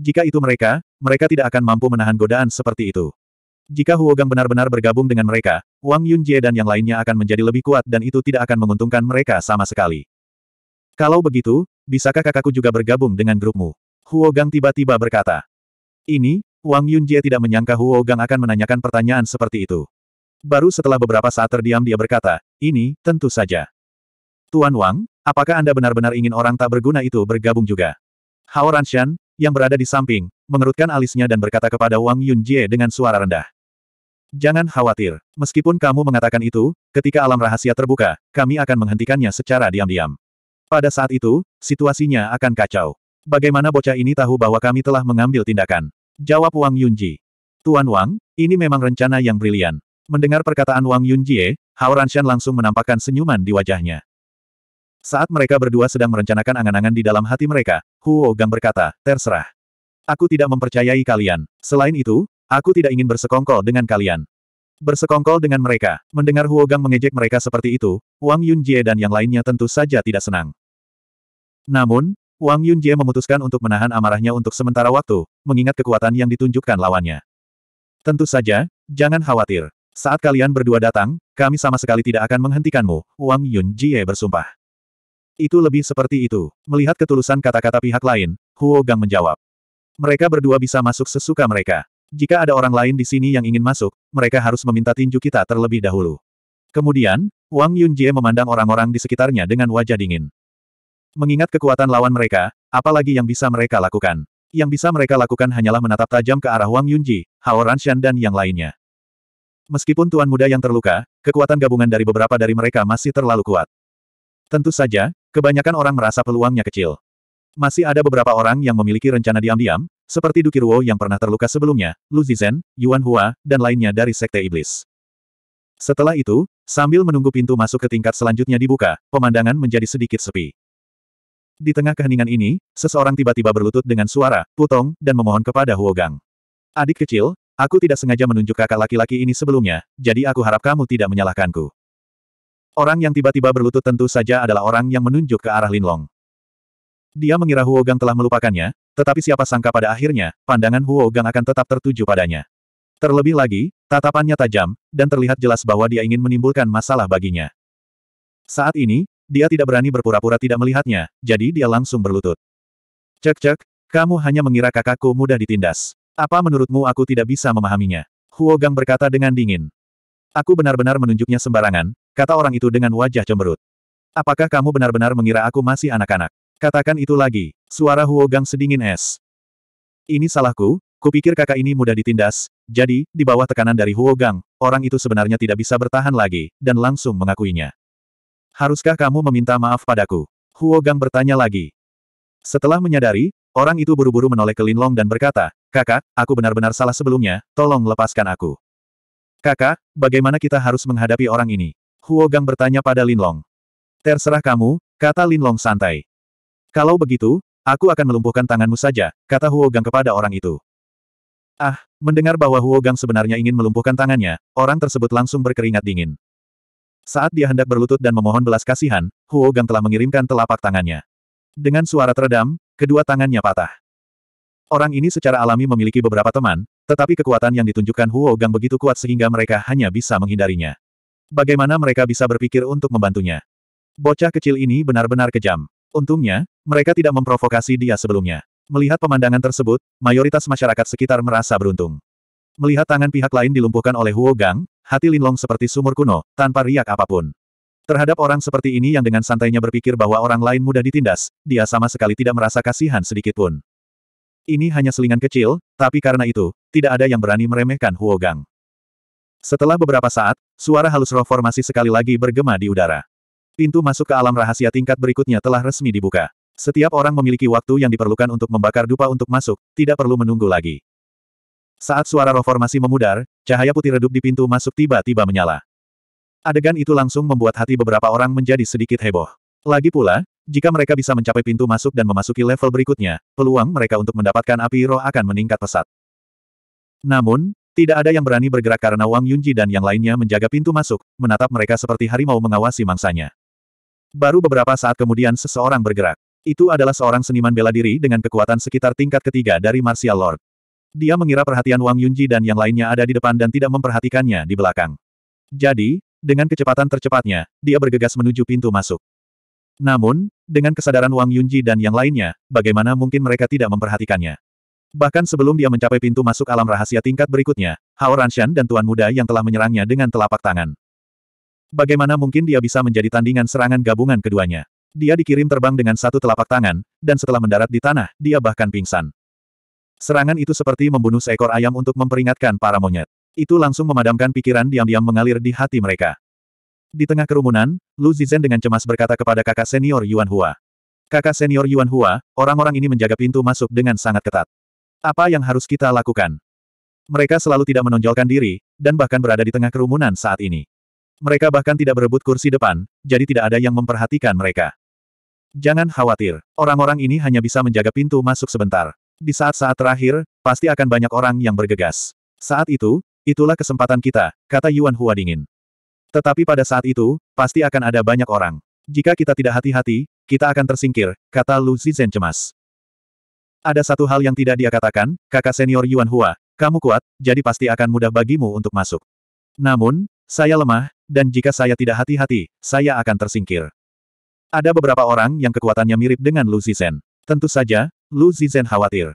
Speaker 1: Jika itu mereka, mereka tidak akan mampu menahan godaan seperti itu. Jika Huogang benar-benar bergabung dengan mereka, Wang Yunjie dan yang lainnya akan menjadi lebih kuat dan itu tidak akan menguntungkan mereka sama sekali. Kalau begitu, bisakah kakakku juga bergabung dengan grupmu? Huogang tiba-tiba berkata. Ini, Wang Yunjie tidak menyangka Huogang akan menanyakan pertanyaan seperti itu. Baru setelah beberapa saat terdiam dia berkata, ini, tentu saja. Tuan Wang, apakah Anda benar-benar ingin orang tak berguna itu bergabung juga? Hao Ranshan, yang berada di samping, mengerutkan alisnya dan berkata kepada Wang Yunjie dengan suara rendah. Jangan khawatir. Meskipun kamu mengatakan itu, ketika alam rahasia terbuka, kami akan menghentikannya secara diam-diam. Pada saat itu, situasinya akan kacau. Bagaimana bocah ini tahu bahwa kami telah mengambil tindakan? Jawab Wang Yunji. Tuan Wang, ini memang rencana yang brilian. Mendengar perkataan Wang Yunjie, Hao Ranshan langsung menampakkan senyuman di wajahnya. Saat mereka berdua sedang merencanakan angan-angan di dalam hati mereka, Huo Gang berkata, terserah. Aku tidak mempercayai kalian. Selain itu, Aku tidak ingin bersekongkol dengan kalian. Bersekongkol dengan mereka, mendengar Huogang mengejek mereka seperti itu, Wang Yunjie dan yang lainnya tentu saja tidak senang. Namun, Wang Yunjie memutuskan untuk menahan amarahnya untuk sementara waktu, mengingat kekuatan yang ditunjukkan lawannya. Tentu saja, jangan khawatir. Saat kalian berdua datang, kami sama sekali tidak akan menghentikanmu, Wang Yunjie bersumpah. Itu lebih seperti itu. Melihat ketulusan kata-kata pihak lain, Huo Gang menjawab. Mereka berdua bisa masuk sesuka mereka. Jika ada orang lain di sini yang ingin masuk, mereka harus meminta tinju kita terlebih dahulu. Kemudian, Wang Yunjie memandang orang-orang di sekitarnya dengan wajah dingin. Mengingat kekuatan lawan mereka, apalagi yang bisa mereka lakukan? Yang bisa mereka lakukan hanyalah menatap tajam ke arah Wang Yunji, Hao Ranshan dan yang lainnya. Meskipun Tuan Muda yang terluka, kekuatan gabungan dari beberapa dari mereka masih terlalu kuat. Tentu saja, kebanyakan orang merasa peluangnya kecil. Masih ada beberapa orang yang memiliki rencana diam-diam, seperti Dukiruo yang pernah terluka sebelumnya, Lu Zizhen, Yuan Hua, dan lainnya dari Sekte Iblis. Setelah itu, sambil menunggu pintu masuk ke tingkat selanjutnya dibuka, pemandangan menjadi sedikit sepi. Di tengah keheningan ini, seseorang tiba-tiba berlutut dengan suara, putong, dan memohon kepada Huogang. Adik kecil, aku tidak sengaja menunjuk kakak laki-laki ini sebelumnya, jadi aku harap kamu tidak menyalahkanku. Orang yang tiba-tiba berlutut tentu saja adalah orang yang menunjuk ke arah Linlong. Dia mengira Huogang telah melupakannya, tetapi siapa sangka pada akhirnya, pandangan Huo Gang akan tetap tertuju padanya. Terlebih lagi, tatapannya tajam, dan terlihat jelas bahwa dia ingin menimbulkan masalah baginya. Saat ini, dia tidak berani berpura-pura tidak melihatnya, jadi dia langsung berlutut. Cek-cek, kamu hanya mengira kakakku mudah ditindas. Apa menurutmu aku tidak bisa memahaminya? Huo Gang berkata dengan dingin. Aku benar-benar menunjuknya sembarangan, kata orang itu dengan wajah cemberut. Apakah kamu benar-benar mengira aku masih anak-anak? Katakan itu lagi, suara Huogang sedingin es. Ini salahku, kupikir kakak ini mudah ditindas, jadi, di bawah tekanan dari Huogang, orang itu sebenarnya tidak bisa bertahan lagi, dan langsung mengakuinya. Haruskah kamu meminta maaf padaku? Huogang bertanya lagi. Setelah menyadari, orang itu buru-buru menoleh ke Linlong dan berkata, Kakak, aku benar-benar salah sebelumnya, tolong lepaskan aku. Kakak, bagaimana kita harus menghadapi orang ini? Huogang bertanya pada Linlong. Terserah kamu, kata Linlong santai. Kalau begitu, aku akan melumpuhkan tanganmu saja, kata Huogang kepada orang itu. Ah, mendengar bahwa Huogang sebenarnya ingin melumpuhkan tangannya, orang tersebut langsung berkeringat dingin. Saat dia hendak berlutut dan memohon belas kasihan, Huogang telah mengirimkan telapak tangannya. Dengan suara teredam, kedua tangannya patah. Orang ini secara alami memiliki beberapa teman, tetapi kekuatan yang ditunjukkan Huo Gang begitu kuat sehingga mereka hanya bisa menghindarinya. Bagaimana mereka bisa berpikir untuk membantunya? Bocah kecil ini benar-benar kejam. Untungnya, mereka tidak memprovokasi dia sebelumnya. Melihat pemandangan tersebut, mayoritas masyarakat sekitar merasa beruntung. Melihat tangan pihak lain dilumpuhkan oleh Huo Gang, hati Linlong seperti sumur kuno, tanpa riak apapun. Terhadap orang seperti ini yang dengan santainya berpikir bahwa orang lain mudah ditindas, dia sama sekali tidak merasa kasihan sedikitpun. Ini hanya selingan kecil, tapi karena itu, tidak ada yang berani meremehkan Huo Gang. Setelah beberapa saat, suara halus roh formasi sekali lagi bergema di udara. Pintu masuk ke alam rahasia tingkat berikutnya telah resmi dibuka. Setiap orang memiliki waktu yang diperlukan untuk membakar dupa untuk masuk, tidak perlu menunggu lagi. Saat suara reformasi memudar, cahaya putih redup di pintu masuk tiba-tiba menyala. Adegan itu langsung membuat hati beberapa orang menjadi sedikit heboh. Lagi pula, jika mereka bisa mencapai pintu masuk dan memasuki level berikutnya, peluang mereka untuk mendapatkan api roh akan meningkat pesat. Namun, tidak ada yang berani bergerak karena Wang Yunji dan yang lainnya menjaga pintu masuk, menatap mereka seperti harimau mengawasi mangsanya. Baru beberapa saat kemudian seseorang bergerak. Itu adalah seorang seniman bela diri dengan kekuatan sekitar tingkat ketiga dari Martial Lord. Dia mengira perhatian Wang Yunji dan yang lainnya ada di depan dan tidak memperhatikannya di belakang. Jadi, dengan kecepatan tercepatnya, dia bergegas menuju pintu masuk. Namun, dengan kesadaran Wang Yunji dan yang lainnya, bagaimana mungkin mereka tidak memperhatikannya? Bahkan sebelum dia mencapai pintu masuk alam rahasia tingkat berikutnya, Hao Ranshan dan Tuan Muda yang telah menyerangnya dengan telapak tangan. Bagaimana mungkin dia bisa menjadi tandingan serangan gabungan keduanya? Dia dikirim terbang dengan satu telapak tangan, dan setelah mendarat di tanah, dia bahkan pingsan. Serangan itu seperti membunuh seekor ayam untuk memperingatkan para monyet. Itu langsung memadamkan pikiran diam-diam mengalir di hati mereka. Di tengah kerumunan, Lu Zizhen dengan cemas berkata kepada kakak senior Yuan Hua. Kakak senior Yuan Hua, orang-orang ini menjaga pintu masuk dengan sangat ketat. Apa yang harus kita lakukan? Mereka selalu tidak menonjolkan diri, dan bahkan berada di tengah kerumunan saat ini. Mereka bahkan tidak berebut kursi depan, jadi tidak ada yang memperhatikan mereka. Jangan khawatir, orang-orang ini hanya bisa menjaga pintu masuk sebentar. Di saat-saat terakhir, pasti akan banyak orang yang bergegas. Saat itu, itulah kesempatan kita, kata Yuan Hua dingin. Tetapi pada saat itu, pasti akan ada banyak orang. Jika kita tidak hati-hati, kita akan tersingkir, kata Lu Zizhen cemas. Ada satu hal yang tidak dia katakan, kakak senior Yuan Hua, kamu kuat, jadi pasti akan mudah bagimu untuk masuk. Namun, saya lemah, dan jika saya tidak hati-hati, saya akan tersingkir. Ada beberapa orang yang kekuatannya mirip dengan Lu Zizhen. Tentu saja, Lu Zizhen khawatir.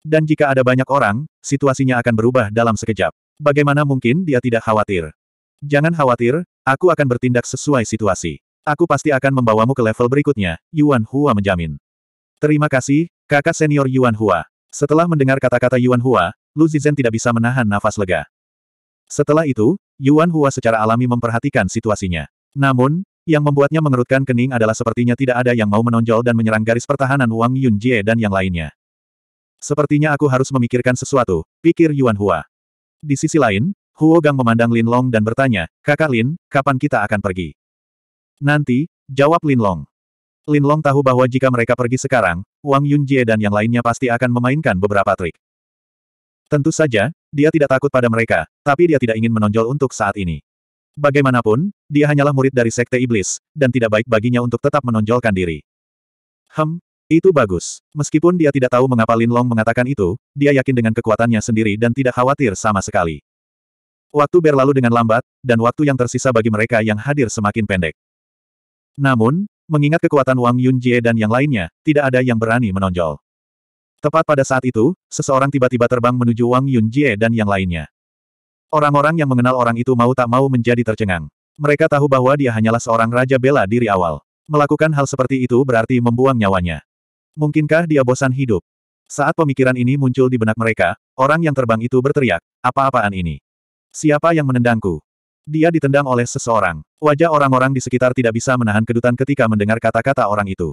Speaker 1: Dan jika ada banyak orang, situasinya akan berubah dalam sekejap. Bagaimana mungkin dia tidak khawatir? Jangan khawatir, aku akan bertindak sesuai situasi. Aku pasti akan membawamu ke level berikutnya, Yuan Hua menjamin. Terima kasih, kakak senior Yuan Hua. Setelah mendengar kata-kata Yuan Hua, Lu Zizhen tidak bisa menahan nafas lega. Setelah itu, Yuan Hua secara alami memperhatikan situasinya. Namun, yang membuatnya mengerutkan kening adalah sepertinya tidak ada yang mau menonjol dan menyerang garis pertahanan Wang Yunjie dan yang lainnya. Sepertinya aku harus memikirkan sesuatu, pikir Yuan Hua. Di sisi lain, Huo Gang memandang Lin Long dan bertanya, Kakak Lin, kapan kita akan pergi? Nanti, jawab Lin Long. Lin Long tahu bahwa jika mereka pergi sekarang, Wang Yunjie dan yang lainnya pasti akan memainkan beberapa trik. Tentu saja, dia tidak takut pada mereka, tapi dia tidak ingin menonjol untuk saat ini. Bagaimanapun, dia hanyalah murid dari Sekte Iblis, dan tidak baik baginya untuk tetap menonjolkan diri. Hem, itu bagus. Meskipun dia tidak tahu mengapa Lin Long mengatakan itu, dia yakin dengan kekuatannya sendiri dan tidak khawatir sama sekali. Waktu berlalu dengan lambat, dan waktu yang tersisa bagi mereka yang hadir semakin pendek. Namun, mengingat kekuatan Wang Yunjie dan yang lainnya, tidak ada yang berani menonjol. Tepat pada saat itu, seseorang tiba-tiba terbang menuju Wang Yunjie dan yang lainnya. Orang-orang yang mengenal orang itu mau tak mau menjadi tercengang. Mereka tahu bahwa dia hanyalah seorang raja bela diri awal. Melakukan hal seperti itu berarti membuang nyawanya. Mungkinkah dia bosan hidup? Saat pemikiran ini muncul di benak mereka, orang yang terbang itu berteriak, apa-apaan ini? Siapa yang menendangku? Dia ditendang oleh seseorang. Wajah orang-orang di sekitar tidak bisa menahan kedutan ketika mendengar kata-kata orang itu.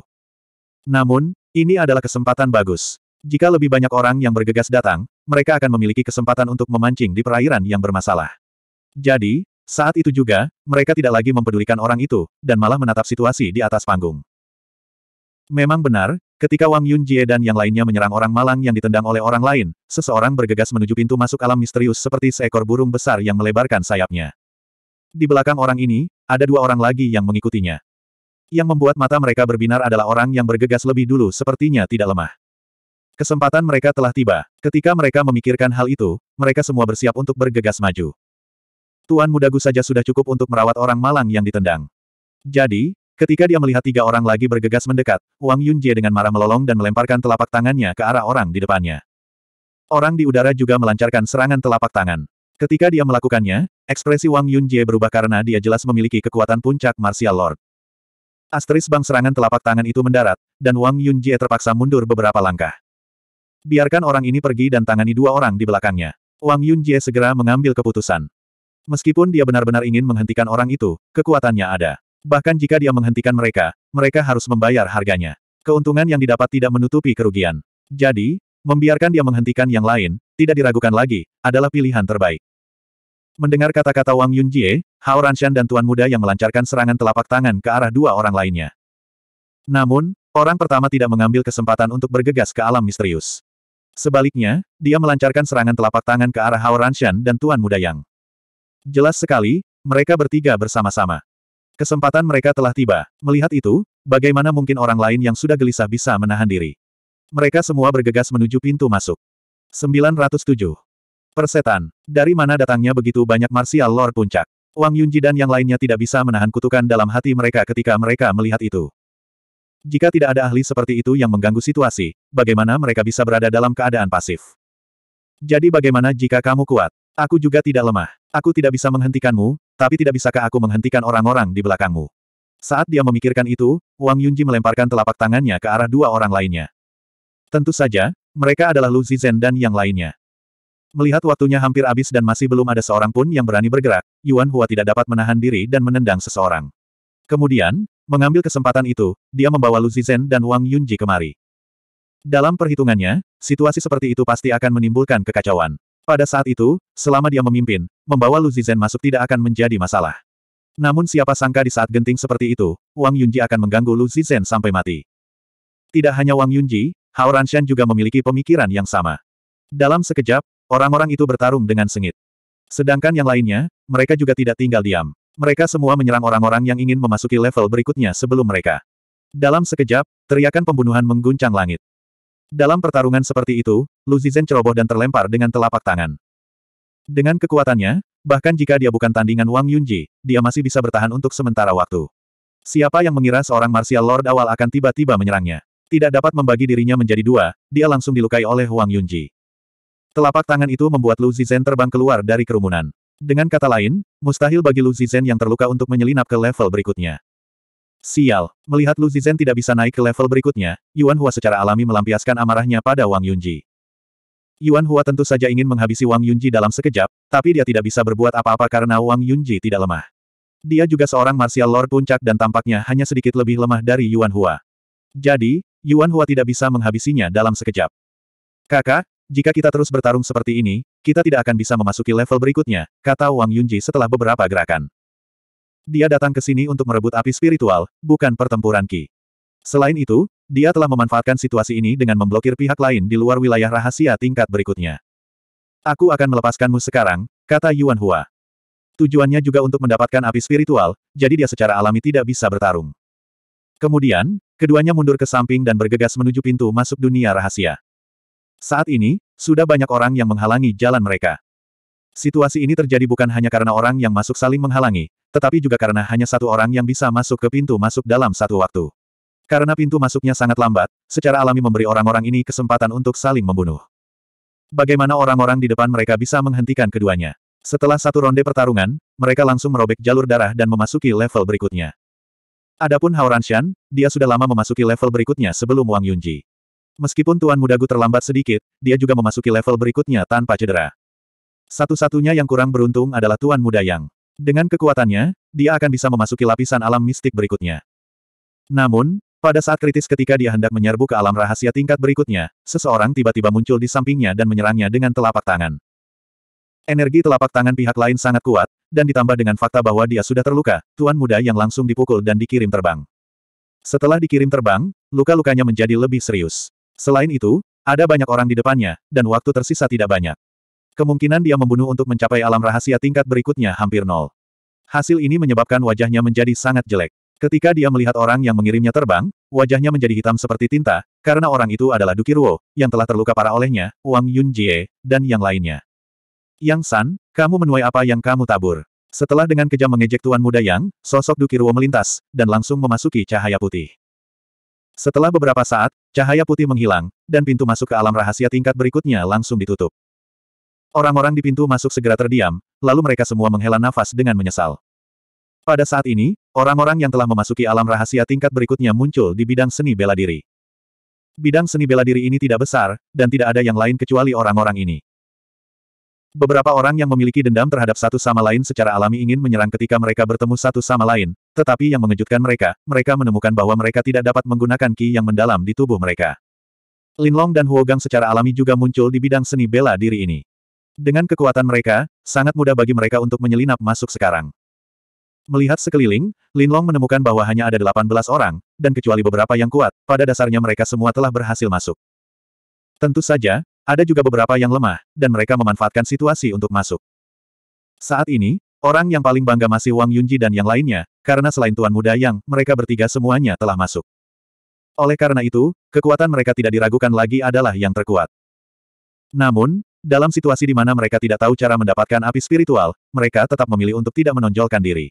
Speaker 1: Namun, ini adalah kesempatan bagus. Jika lebih banyak orang yang bergegas datang, mereka akan memiliki kesempatan untuk memancing di perairan yang bermasalah. Jadi, saat itu juga, mereka tidak lagi mempedulikan orang itu, dan malah menatap situasi di atas panggung. Memang benar, ketika Wang Yun Jie dan yang lainnya menyerang orang malang yang ditendang oleh orang lain, seseorang bergegas menuju pintu masuk alam misterius seperti seekor burung besar yang melebarkan sayapnya. Di belakang orang ini, ada dua orang lagi yang mengikutinya. Yang membuat mata mereka berbinar adalah orang yang bergegas lebih dulu sepertinya tidak lemah. Kesempatan mereka telah tiba. Ketika mereka memikirkan hal itu, mereka semua bersiap untuk bergegas maju. Tuan Mudagu saja sudah cukup untuk merawat orang malang yang ditendang. Jadi, ketika dia melihat tiga orang lagi bergegas mendekat, Wang Yunjie dengan marah melolong dan melemparkan telapak tangannya ke arah orang di depannya. Orang di udara juga melancarkan serangan telapak tangan. Ketika dia melakukannya, ekspresi Wang Yunjie berubah karena dia jelas memiliki kekuatan puncak Martial Lord. Asteris bang serangan telapak tangan itu mendarat, dan Wang Yunjie terpaksa mundur beberapa langkah. Biarkan orang ini pergi dan tangani dua orang di belakangnya. Wang Yunjie segera mengambil keputusan. Meskipun dia benar-benar ingin menghentikan orang itu, kekuatannya ada. Bahkan jika dia menghentikan mereka, mereka harus membayar harganya. Keuntungan yang didapat tidak menutupi kerugian. Jadi, membiarkan dia menghentikan yang lain, tidak diragukan lagi, adalah pilihan terbaik. Mendengar kata-kata Wang Yunjie, Hao Ranshan dan Tuan Muda yang melancarkan serangan telapak tangan ke arah dua orang lainnya. Namun, orang pertama tidak mengambil kesempatan untuk bergegas ke alam misterius. Sebaliknya, dia melancarkan serangan telapak tangan ke arah Hao dan Tuan Muda Yang. Jelas sekali, mereka bertiga bersama-sama. Kesempatan mereka telah tiba. Melihat itu, bagaimana mungkin orang lain yang sudah gelisah bisa menahan diri? Mereka semua bergegas menuju pintu masuk. 907. Persetan. Dari mana datangnya begitu banyak martial lore puncak? Wang Yunji dan yang lainnya tidak bisa menahan kutukan dalam hati mereka ketika mereka melihat itu. Jika tidak ada ahli seperti itu yang mengganggu situasi, bagaimana mereka bisa berada dalam keadaan pasif? Jadi bagaimana jika kamu kuat? Aku juga tidak lemah. Aku tidak bisa menghentikanmu, tapi tidak bisakah aku menghentikan orang-orang di belakangmu? Saat dia memikirkan itu, Wang Yunji melemparkan telapak tangannya ke arah dua orang lainnya. Tentu saja, mereka adalah Lu Zizhen dan yang lainnya. Melihat waktunya hampir habis dan masih belum ada seorang pun yang berani bergerak, Yuan Hua tidak dapat menahan diri dan menendang seseorang. Kemudian, Mengambil kesempatan itu, dia membawa Lu Zizhen dan Wang Yunji kemari. Dalam perhitungannya, situasi seperti itu pasti akan menimbulkan kekacauan. Pada saat itu, selama dia memimpin, membawa Lu Zizhen masuk tidak akan menjadi masalah. Namun siapa sangka di saat genting seperti itu, Wang Yunji akan mengganggu Lu Zizhen sampai mati. Tidak hanya Wang Yunji, Hao Ranshan juga memiliki pemikiran yang sama. Dalam sekejap, orang-orang itu bertarung dengan sengit. Sedangkan yang lainnya, mereka juga tidak tinggal diam. Mereka semua menyerang orang-orang yang ingin memasuki level berikutnya sebelum mereka. Dalam sekejap, teriakan pembunuhan mengguncang langit. Dalam pertarungan seperti itu, Lu Zizhen ceroboh dan terlempar dengan telapak tangan. Dengan kekuatannya, bahkan jika dia bukan tandingan Wang Yunji, dia masih bisa bertahan untuk sementara waktu. Siapa yang mengira seorang martial lord awal akan tiba-tiba menyerangnya? Tidak dapat membagi dirinya menjadi dua, dia langsung dilukai oleh Wang Yunji. Telapak tangan itu membuat Lu Zizhen terbang keluar dari kerumunan. Dengan kata lain, mustahil bagi Lu Zizhen yang terluka untuk menyelinap ke level berikutnya. Sial, melihat Lu Zizhen tidak bisa naik ke level berikutnya, Yuan Hua secara alami melampiaskan amarahnya pada Wang Yunji. Yuan Hua tentu saja ingin menghabisi Wang Yunji dalam sekejap, tapi dia tidak bisa berbuat apa-apa karena Wang Yunji tidak lemah. Dia juga seorang martial lord puncak dan tampaknya hanya sedikit lebih lemah dari Yuan Hua. Jadi, Yuan Hua tidak bisa menghabisinya dalam sekejap. Kakak, jika kita terus bertarung seperti ini, kita tidak akan bisa memasuki level berikutnya, kata Wang Yunji setelah beberapa gerakan. Dia datang ke sini untuk merebut api spiritual, bukan pertempuran Ki. Selain itu, dia telah memanfaatkan situasi ini dengan memblokir pihak lain di luar wilayah rahasia tingkat berikutnya. Aku akan melepaskanmu sekarang, kata Yuan Hua. Tujuannya juga untuk mendapatkan api spiritual, jadi dia secara alami tidak bisa bertarung. Kemudian, keduanya mundur ke samping dan bergegas menuju pintu masuk dunia rahasia. Saat ini, sudah banyak orang yang menghalangi jalan mereka. Situasi ini terjadi bukan hanya karena orang yang masuk saling menghalangi, tetapi juga karena hanya satu orang yang bisa masuk ke pintu masuk dalam satu waktu. Karena pintu masuknya sangat lambat, secara alami memberi orang-orang ini kesempatan untuk saling membunuh. Bagaimana orang-orang di depan mereka bisa menghentikan keduanya? Setelah satu ronde pertarungan, mereka langsung merobek jalur darah dan memasuki level berikutnya. Adapun Haoran Shan, dia sudah lama memasuki level berikutnya sebelum Wang Yunji. Meskipun Tuan Muda terlambat sedikit, dia juga memasuki level berikutnya tanpa cedera. Satu-satunya yang kurang beruntung adalah Tuan Muda Yang. Dengan kekuatannya, dia akan bisa memasuki lapisan alam mistik berikutnya. Namun, pada saat kritis ketika dia hendak menyerbu ke alam rahasia tingkat berikutnya, seseorang tiba-tiba muncul di sampingnya dan menyerangnya dengan telapak tangan. Energi telapak tangan pihak lain sangat kuat, dan ditambah dengan fakta bahwa dia sudah terluka, tuan muda yang langsung dipukul dan dikirim terbang. Setelah dikirim terbang, luka-lukanya menjadi lebih serius. Selain itu, ada banyak orang di depannya, dan waktu tersisa tidak banyak. Kemungkinan dia membunuh untuk mencapai alam rahasia tingkat berikutnya hampir nol. Hasil ini menyebabkan wajahnya menjadi sangat jelek. Ketika dia melihat orang yang mengirimnya terbang, wajahnya menjadi hitam seperti tinta, karena orang itu adalah Dukiruo, yang telah terluka parah olehnya, Wang Yunjie, dan yang lainnya. Yang San, kamu menuai apa yang kamu tabur. Setelah dengan kejam mengejek Tuan Muda Yang, sosok Dukiruo melintas, dan langsung memasuki cahaya putih. Setelah beberapa saat, cahaya putih menghilang, dan pintu masuk ke alam rahasia tingkat berikutnya langsung ditutup. Orang-orang di pintu masuk segera terdiam, lalu mereka semua menghela nafas dengan menyesal. Pada saat ini, orang-orang yang telah memasuki alam rahasia tingkat berikutnya muncul di bidang seni bela diri. Bidang seni bela diri ini tidak besar, dan tidak ada yang lain kecuali orang-orang ini. Beberapa orang yang memiliki dendam terhadap satu sama lain secara alami ingin menyerang ketika mereka bertemu satu sama lain, tetapi yang mengejutkan mereka, mereka menemukan bahwa mereka tidak dapat menggunakan ki yang mendalam di tubuh mereka. Linlong dan Huogang secara alami juga muncul di bidang seni bela diri ini. Dengan kekuatan mereka, sangat mudah bagi mereka untuk menyelinap masuk sekarang. Melihat sekeliling, Linlong menemukan bahwa hanya ada 18 orang, dan kecuali beberapa yang kuat, pada dasarnya mereka semua telah berhasil masuk. Tentu saja, ada juga beberapa yang lemah, dan mereka memanfaatkan situasi untuk masuk. Saat ini, orang yang paling bangga masih Wang Yunji dan yang lainnya, karena selain Tuan Muda Yang, mereka bertiga semuanya telah masuk. Oleh karena itu, kekuatan mereka tidak diragukan lagi adalah yang terkuat. Namun, dalam situasi di mana mereka tidak tahu cara mendapatkan api spiritual, mereka tetap memilih untuk tidak menonjolkan diri.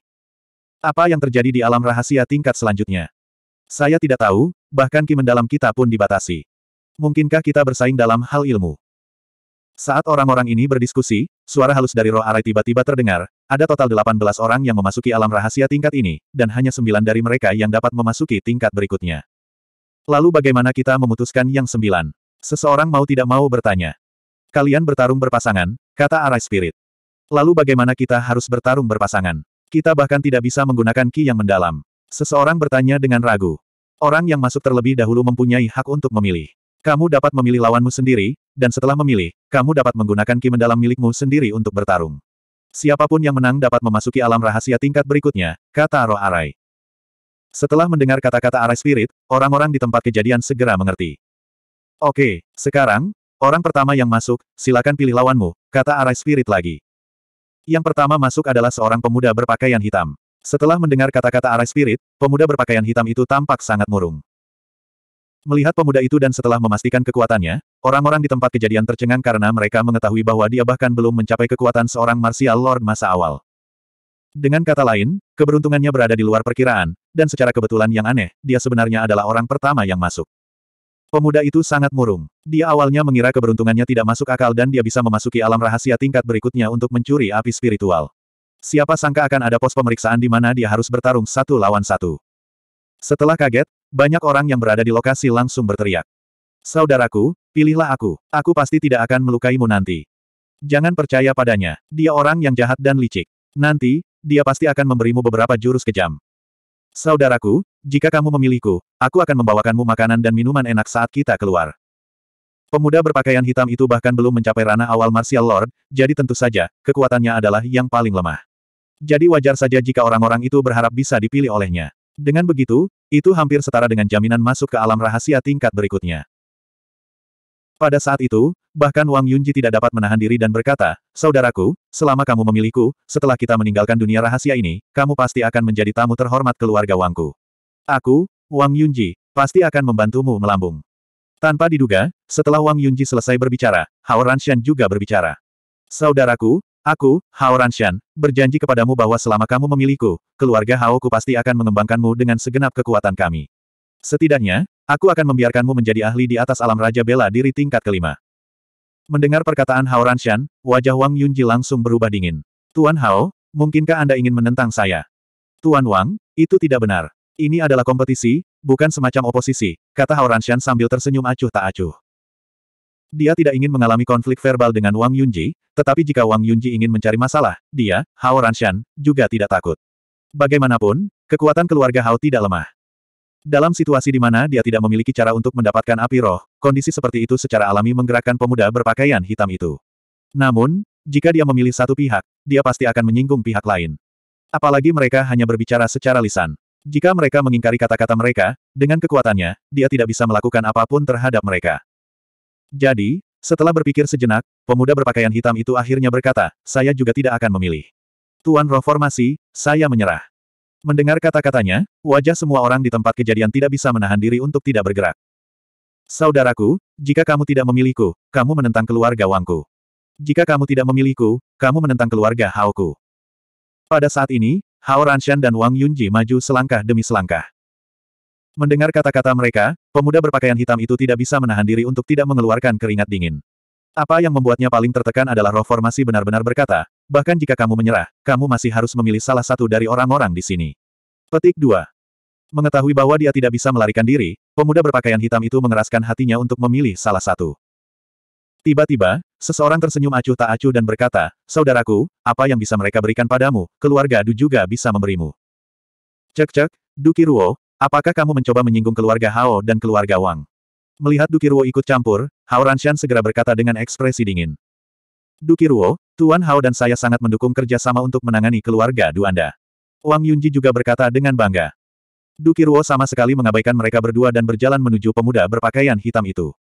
Speaker 1: Apa yang terjadi di alam rahasia tingkat selanjutnya? Saya tidak tahu, bahkan ki mendalam kita pun dibatasi. Mungkinkah kita bersaing dalam hal ilmu? Saat orang-orang ini berdiskusi, suara halus dari roh arai tiba-tiba terdengar, ada total 18 orang yang memasuki alam rahasia tingkat ini, dan hanya 9 dari mereka yang dapat memasuki tingkat berikutnya. Lalu bagaimana kita memutuskan yang 9? Seseorang mau tidak mau bertanya. Kalian bertarung berpasangan, kata arai spirit. Lalu bagaimana kita harus bertarung berpasangan? Kita bahkan tidak bisa menggunakan ki yang mendalam. Seseorang bertanya dengan ragu. Orang yang masuk terlebih dahulu mempunyai hak untuk memilih. Kamu dapat memilih lawanmu sendiri, dan setelah memilih, kamu dapat menggunakan ki mendalam milikmu sendiri untuk bertarung. Siapapun yang menang dapat memasuki alam rahasia tingkat berikutnya, kata roh Arai. Setelah mendengar kata-kata Arai Spirit, orang-orang di tempat kejadian segera mengerti. Oke, sekarang, orang pertama yang masuk, silakan pilih lawanmu, kata Arai Spirit lagi. Yang pertama masuk adalah seorang pemuda berpakaian hitam. Setelah mendengar kata-kata Arai Spirit, pemuda berpakaian hitam itu tampak sangat murung. Melihat pemuda itu dan setelah memastikan kekuatannya, orang-orang di tempat kejadian tercengang karena mereka mengetahui bahwa dia bahkan belum mencapai kekuatan seorang martial lord masa awal. Dengan kata lain, keberuntungannya berada di luar perkiraan, dan secara kebetulan yang aneh, dia sebenarnya adalah orang pertama yang masuk. Pemuda itu sangat murung. Dia awalnya mengira keberuntungannya tidak masuk akal dan dia bisa memasuki alam rahasia tingkat berikutnya untuk mencuri api spiritual. Siapa sangka akan ada pos pemeriksaan di mana dia harus bertarung satu lawan satu. Setelah kaget, banyak orang yang berada di lokasi langsung berteriak. Saudaraku, pilihlah aku. Aku pasti tidak akan melukaimu nanti. Jangan percaya padanya. Dia orang yang jahat dan licik. Nanti, dia pasti akan memberimu beberapa jurus kejam. Saudaraku, jika kamu memilihku, aku akan membawakanmu makanan dan minuman enak saat kita keluar. Pemuda berpakaian hitam itu bahkan belum mencapai ranah awal martial lord, jadi tentu saja, kekuatannya adalah yang paling lemah. Jadi wajar saja jika orang-orang itu berharap bisa dipilih olehnya. Dengan begitu, itu hampir setara dengan jaminan masuk ke alam rahasia tingkat berikutnya. Pada saat itu, bahkan Wang Yunji tidak dapat menahan diri dan berkata, Saudaraku, selama kamu memilihku, setelah kita meninggalkan dunia rahasia ini, kamu pasti akan menjadi tamu terhormat keluarga Wangku. Aku, Wang Yunji, pasti akan membantumu melambung. Tanpa diduga, setelah Wang Yunji selesai berbicara, Hao Ranshan juga berbicara. Saudaraku, Aku, Hao Ranshan, berjanji kepadamu bahwa selama kamu memilihku, keluarga Haoku pasti akan mengembangkanmu dengan segenap kekuatan kami. Setidaknya, aku akan membiarkanmu menjadi ahli di atas alam Raja Bela Diri tingkat kelima. Mendengar perkataan Hao Ranshan, wajah Wang Yunji langsung berubah dingin. Tuan Hao, mungkinkah Anda ingin menentang saya? Tuan Wang, itu tidak benar. Ini adalah kompetisi, bukan semacam oposisi, kata Hao Ranshan sambil tersenyum acuh tak acuh. Dia tidak ingin mengalami konflik verbal dengan Wang Yunji, tetapi jika Wang Yunji ingin mencari masalah, dia, Hao Ranshan, juga tidak takut. Bagaimanapun, kekuatan keluarga Hao tidak lemah. Dalam situasi di mana dia tidak memiliki cara untuk mendapatkan api roh, kondisi seperti itu secara alami menggerakkan pemuda berpakaian hitam itu. Namun, jika dia memilih satu pihak, dia pasti akan menyinggung pihak lain. Apalagi mereka hanya berbicara secara lisan. Jika mereka mengingkari kata-kata mereka, dengan kekuatannya, dia tidak bisa melakukan apapun terhadap mereka. Jadi, setelah berpikir sejenak, pemuda berpakaian hitam itu akhirnya berkata, saya juga tidak akan memilih. Tuan roh formasi, saya menyerah. Mendengar kata-katanya, wajah semua orang di tempat kejadian tidak bisa menahan diri untuk tidak bergerak. Saudaraku, jika kamu tidak memilihku, kamu menentang keluarga Wangku. Jika kamu tidak memilihku, kamu menentang keluarga Haoku. Pada saat ini, Hao Ranshan dan Wang Yunji maju selangkah demi selangkah. Mendengar kata-kata mereka, pemuda berpakaian hitam itu tidak bisa menahan diri untuk tidak mengeluarkan keringat dingin. Apa yang membuatnya paling tertekan adalah roh formasi benar-benar berkata, bahkan jika kamu menyerah, kamu masih harus memilih salah satu dari orang-orang di sini. Petik 2. Mengetahui bahwa dia tidak bisa melarikan diri, pemuda berpakaian hitam itu mengeraskan hatinya untuk memilih salah satu. Tiba-tiba, seseorang tersenyum acuh tak acuh dan berkata, Saudaraku, apa yang bisa mereka berikan padamu, keluarga Du juga bisa memberimu. Cek-cek, Dukiruo, Apakah kamu mencoba menyinggung keluarga Hao dan keluarga Wang? Melihat Dukirwo ikut campur, Hao Ranshan segera berkata dengan ekspresi dingin. Dukirwo, Tuan Hao dan saya sangat mendukung kerjasama untuk menangani keluarga Anda. Wang Yunji juga berkata dengan bangga. Dukirwo sama sekali mengabaikan mereka berdua dan berjalan menuju pemuda berpakaian hitam itu.